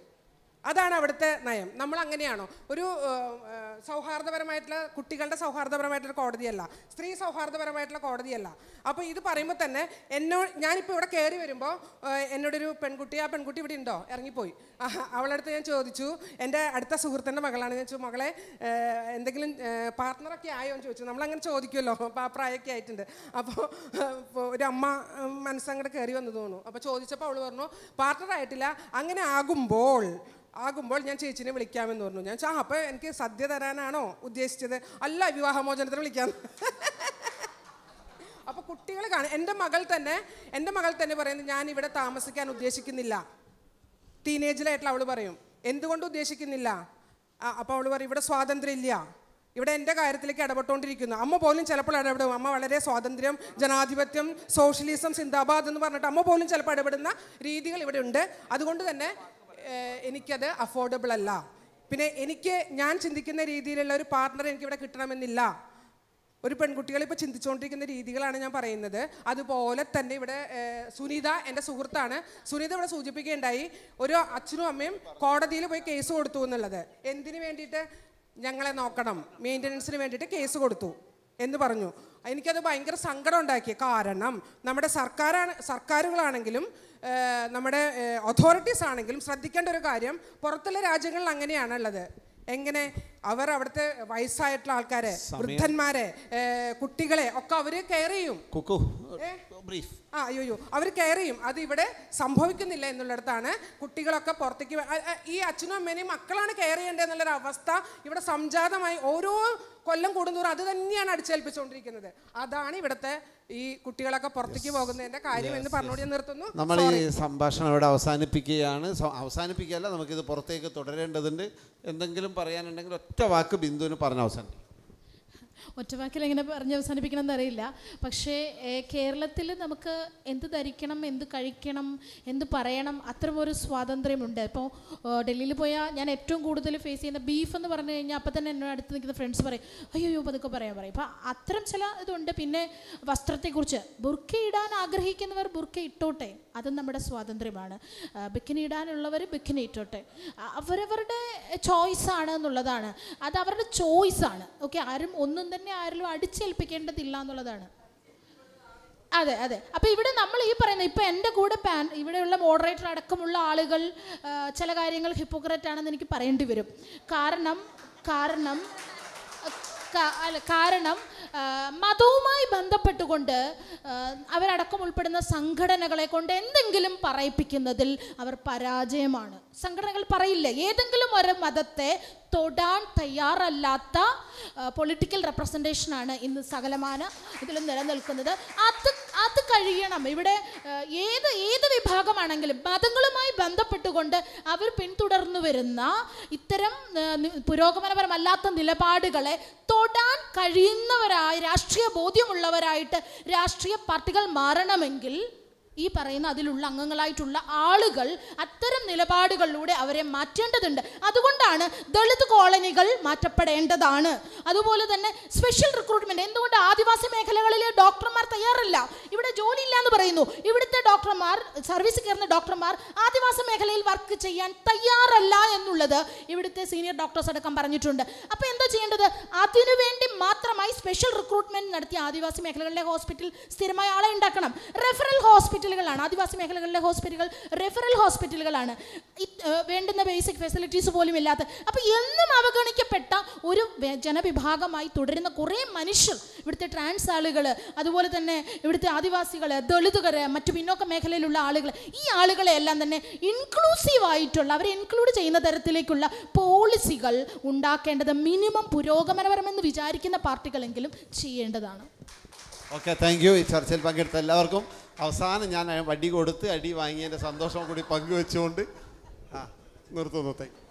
അതാണ് അവിടുത്തെ നയം നമ്മൾ അങ്ങനെയാണോ ഒരു സൗഹാർദ്ദപരമായിട്ടുള്ള കുട്ടികളുടെ സൗഹാർദ്ദപരമായിട്ടുള്ള കോടതിയല്ല സ്ത്രീ സൗഹാർദ്ദപരമായിട്ടുള്ള കോടതിയല്ല അപ്പോൾ ഇത് പറയുമ്പോൾ തന്നെ എന്നോ ഞാനിപ്പോൾ ഇവിടെ കയറി വരുമ്പോൾ എന്നോടൊരു പെൺകുട്ടി ആ പെൺകുട്ടി ഇവിടെ ഉണ്ടോ ഇറങ്ങിപ്പോയി അവളടുത്ത് ഞാൻ ചോദിച്ചു എൻ്റെ അടുത്ത സുഹൃത്തിൻ്റെ മകളാണ് ഞാൻ ചോദിച്ചു മകളെ എന്തെങ്കിലും പാർട്ട്ണറൊക്കെ ആയോ എന്ന് ചോദിച്ചു നമ്മളങ്ങനെ ചോദിക്കുമല്ലോ അപ്പോൾ ആ പ്രായമൊക്കെ ആയിട്ടുണ്ട് അപ്പോൾ ഒരു അമ്മ മനസ്സങ്ങോട്ട് കയറി വന്നു തോന്നുന്നു അപ്പോൾ ചോദിച്ചപ്പോൾ അവൾ പറഞ്ഞു പാർട്ട്ണർ ആയിട്ടില്ല അങ്ങനെ ആകുമ്പോൾ ആകുമ്പോൾ ഞാൻ ചേച്ചിനെ വിളിക്കാമെന്ന് പറഞ്ഞു ഞാൻ ആ അപ്പോൾ എനിക്ക് സദ്യ തരാനാണോ ഉദ്ദേശിച്ചത് അല്ല വിവാഹമോചനത്തിന് വിളിക്കാം അപ്പോൾ കുട്ടികൾ കാണും എൻ്റെ മകൾ തന്നെ എൻ്റെ മകൾ തന്നെ പറയുന്നത് ഞാൻ ഇവിടെ താമസിക്കാൻ ഉദ്ദേശിക്കുന്നില്ല ടീനേജിലായിട്ടുള്ള അവൾ പറയും എന്തുകൊണ്ട് ഉദ്ദേശിക്കുന്നില്ല അപ്പോൾ അവൾ പറയും ഇവിടെ സ്വാതന്ത്ര്യമില്ല ഇവിടെ എൻ്റെ കാര്യത്തിലേക്ക് ഇടപെട്ടുകൊണ്ടിരിക്കുന്നു അമ്മ പോലും ചിലപ്പോൾ ഇടപെടും അമ്മ വളരെ സ്വാതന്ത്ര്യം ജനാധിപത്യം സോഷ്യലിസം സിന്ദാബാദ് എന്ന് പറഞ്ഞിട്ട് അമ്മ പോലും ചിലപ്പോൾ ഇടപെടുന്ന രീതികൾ ഇവിടെ ഉണ്ട് അതുകൊണ്ട് തന്നെ എനിക്കത് അഫോർഡബിൾ അല്ല പിന്നെ എനിക്ക് ഞാൻ ചിന്തിക്കുന്ന രീതിയിലുള്ള ഒരു പാർട്ട്ണർ എനിക്കിവിടെ കിട്ടണമെന്നില്ല ഒരു പെൺകുട്ടികൾ ഇപ്പോൾ ചിന്തിച്ചുകൊണ്ടിരിക്കുന്ന രീതികളാണ് ഞാൻ പറയുന്നത് അതുപോലെ തന്നെ ഇവിടെ സുനിത എൻ്റെ സുഹൃത്താണ് സുനിത ഇവിടെ സൂചിപ്പിക്കുകയുണ്ടായി ഒരു അച്ഛനും അമ്മയും കോടതിയിൽ പോയി കേസ് കൊടുത്തു എന്നുള്ളത് എന്തിനു വേണ്ടിയിട്ട് ഞങ്ങളെ നോക്കണം മെയിൻ്റനൻസിന് വേണ്ടിയിട്ട് കേസ് കൊടുത്തു എന്ന് പറഞ്ഞു എനിക്കത് ഭയങ്കര സങ്കടം ഉണ്ടാക്കി കാരണം നമ്മുടെ സർക്കാരാണ് സർക്കാരുകളാണെങ്കിലും നമ്മുടെ അതോറിറ്റീസ് ആണെങ്കിലും ശ്രദ്ധിക്കേണ്ട ഒരു കാര്യം പുറത്തുള്ള രാജ്യങ്ങളിൽ അങ്ങനെയാണുള്ളത് എങ്ങനെ അവർ അവിടുത്തെ വയസ്സായിട്ടുള്ള ആൾക്കാരെ വൃദ്ധന്മാരെ കുട്ടികളെ ഒക്കെ അവര് കെയർ ചെയ്യും ആ അയ്യോ അവർ കെയർ ചെയ്യും അത് ഇവിടെ സംഭവിക്കുന്നില്ല എന്നുള്ളിടത്താണ് കുട്ടികളൊക്കെ പുറത്തേക്ക് ഈ അച്ഛനും അമ്മേനെയും മക്കളാണ് കെയർ ചെയ്യേണ്ടത് എന്നുള്ളൊരു അവസ്ഥ ഇവിടെ സംജാതമായി ഓരോ കൊല്ലം കൂടുന്തോറും അത് തന്നെയാണ് അടിച്ചേൽപ്പിച്ചുകൊണ്ടിരിക്കുന്നത് അതാണ് ഇവിടുത്തെ ഈ കുട്ടികളൊക്കെ പുറത്തേക്ക് പോകുന്നതിന്റെ കാര്യം എന്ന് പറഞ്ഞുകൊണ്ട് നിർത്തുന്നു നമ്മൾ ഈ സംഭാഷണം ഇവിടെ അവസാനിപ്പിക്കുകയാണ് അവസാനിപ്പിക്കുകയല്ല നമുക്കിത് പുറത്തേക്ക് തുടരേണ്ടതുണ്ട് എന്തെങ്കിലും പറയാനുണ്ടെങ്കിൽ ഒറ്റ വാക്ക് ബിന്ദുവിന് പറഞ്ഞ അവസാനിപ്പിക്കും ഒറ്റവാക്കിൽ എങ്ങനെ പറഞ്ഞ് അവസാനിപ്പിക്കണം എന്നറിയില്ല പക്ഷേ കേരളത്തിൽ നമുക്ക് എന്ത് ധരിക്കണം എന്ത് കഴിക്കണം എന്ത് പറയണം അത്തരമൊരു സ്വാതന്ത്ര്യമുണ്ട് ഇപ്പോൾ ഡൽഹിയിൽ പോയാൽ ഞാൻ ഏറ്റവും കൂടുതൽ ഫേസ് ചെയ്യുന്ന ബീഫ് എന്ന് പറഞ്ഞു കഴിഞ്ഞാൽ അപ്പം തന്നെ എന്നോട് അടുത്ത് നിൽക്കുന്ന ഫ്രണ്ട്സ് പറയും അയ്യോ അയ്യോ അതൊക്കെ പറയാൻ പറയും അപ്പം അത്തരം ചില ഇതുണ്ട് പിന്നെ വസ്ത്രത്തെക്കുറിച്ച് ബുർക്ക ഇടാൻ ആഗ്രഹിക്കുന്നവർ ബുർക്ക ഇട്ടോട്ടെ അതും നമ്മുടെ സ്വാതന്ത്ര്യമാണ് ബിക്കിനിടാനുള്ളവർ ബിക്കിനിട്ടോട്ടെ അവരവരുടെ ആണ് എന്നുള്ളതാണ് അത് അവരുടെ ആണ് ഓക്കെ ആരും ഒന്നും തന്നെ ആരിലും അടിച്ചേൽപ്പിക്കേണ്ടതില്ല എന്നുള്ളതാണ് അതെ അതെ അപ്പോൾ ഇവിടെ നമ്മൾ ഈ പറയുന്നത് ഇപ്പോൾ എൻ്റെ കൂടെ പാൻ ഇവിടെയുള്ള മോഡറേറ്റർ അടക്കമുള്ള ആളുകൾ ചില കാര്യങ്ങൾ ഹിപ്പോക്രറ്റ് ആണെന്ന് എനിക്ക് പറയേണ്ടി വരും കാരണം കാരണം കാരണം മതവുമായി ബന്ധപ്പെട്ടുകൊണ്ട് അവരടക്കം ഉൾപ്പെടുന്ന സംഘടനകളെ കൊണ്ട് എന്തെങ്കിലും പറയിപ്പിക്കുന്നതിൽ അവർ പരാജയമാണ് സംഘടനകൾ പറയില്ല ഏതെങ്കിലും ഒരു മതത്തെ തൊടാൻ തയ്യാറല്ലാത്ത പൊളിറ്റിക്കൽ റെപ്രസെൻറ്റേഷനാണ് ഇന്ന് സകലമാന ഇതിൽ നിലനിൽക്കുന്നത് അത് അത് കഴിയണം ഇവിടെ ഏത് ഏത് വിഭാഗമാണെങ്കിലും മതങ്ങളുമായി ബന്ധപ്പെട്ടുകൊണ്ട് അവർ പിന്തുടർന്നു വരുന്ന ഇത്തരം പുരോഗമനപരമല്ലാത്ത നിലപാടുകളെ തൊടാൻ കഴിയുന്നവരായി രാഷ്ട്രീയ ബോധ്യമുള്ളവരായിട്ട് രാഷ്ട്രീയ പാർട്ടികൾ മാറണമെങ്കിൽ ഈ പറയുന്ന അതിലുള്ള അംഗങ്ങളായിട്ടുള്ള ആളുകൾ അത്തരം നിലപാടുകളിലൂടെ അവരെ മാറ്റേണ്ടതുണ്ട് അതുകൊണ്ടാണ് ദളിത് കോളനികൾ മാറ്റപ്പെടേണ്ടതാണ് അതുപോലെ തന്നെ സ്പെഷ്യൽ റിക്രൂട്ട്മെൻറ്റ് എന്തുകൊണ്ട് ആദിവാസി മേഖലകളിലെ ഡോക്ടർമാർ തയ്യാറല്ല ഇവിടെ ജോലി ഇല്ല എന്ന് പറയുന്നു ഇവിടുത്തെ ഡോക്ടർമാർ സർവീസ് കയറുന്ന ഡോക്ടർമാർ ആദിവാസി മേഖലയിൽ വർക്ക് ചെയ്യാൻ തയ്യാറല്ല എന്നുള്ളത് ഇവിടുത്തെ സീനിയർ ഡോക്ടേഴ്സ് അടക്കം പറഞ്ഞിട്ടുണ്ട് അപ്പോൾ എന്താ ചെയ്യേണ്ടത് അതിനുവേണ്ടി മാത്രമായി സ്പെഷ്യൽ റിക്രൂട്ട്മെൻറ്റ് നടത്തിയ ആദിവാസി മേഖലകളിലെ ഹോസ്പിറ്റൽ സ്ഥിരമായ ആളെ ഉണ്ടാക്കണം റെഫറൽ ഹോസ്പിറ്റൽ ഹോസ്പിറ്റലുകളാണ് ആദിവാസി മേഖലകളിലെ ഹോസ്പിറ്റലുകൾ റെഫറൽ ഹോസ്പിറ്റലുകളാണ് വേണ്ടുന്ന ബേസിക് ഫെസിലിറ്റീസ് പോലും ഇല്ലാത്ത അപ്പോൾ എന്നും അവഗണിക്കപ്പെട്ട ഒരു ജനവിഭാഗമായി തുടരുന്ന കുറേ മനുഷ്യർ ഇവിടുത്തെ ട്രാൻസ് ആളുകൾ അതുപോലെ തന്നെ ഇവിടുത്തെ ആദിവാസികൾ ദളിതുകർ മറ്റു പിന്നോക്ക മേഖലയിലുള്ള ആളുകൾ ഈ ആളുകളെ എല്ലാം തന്നെ ഇൻക്ലൂസീവ് ആയിട്ടുള്ള അവരെ ഇൻക്ലൂഡ് ചെയ്യുന്ന തരത്തിലേക്കുള്ള പോളിസികൾ ഉണ്ടാക്കേണ്ടത് മിനിമം പുരോഗമനപരമെന്ന് വിചാരിക്കുന്ന പാർട്ടികളെങ്കിലും ചെയ്യേണ്ടതാണ് ഓക്കെ താങ്ക് യു ഈ ചർച്ചയിൽ പങ്കെടുത്ത എല്ലാവർക്കും അവസാനം ഞാൻ വടി കൊടുത്ത് അടി വാങ്ങിയതിൻ്റെ സന്തോഷം കൂടി പങ്കുവെച്ചുകൊണ്ട് ആ നിർത്തുന്നു താങ്ക്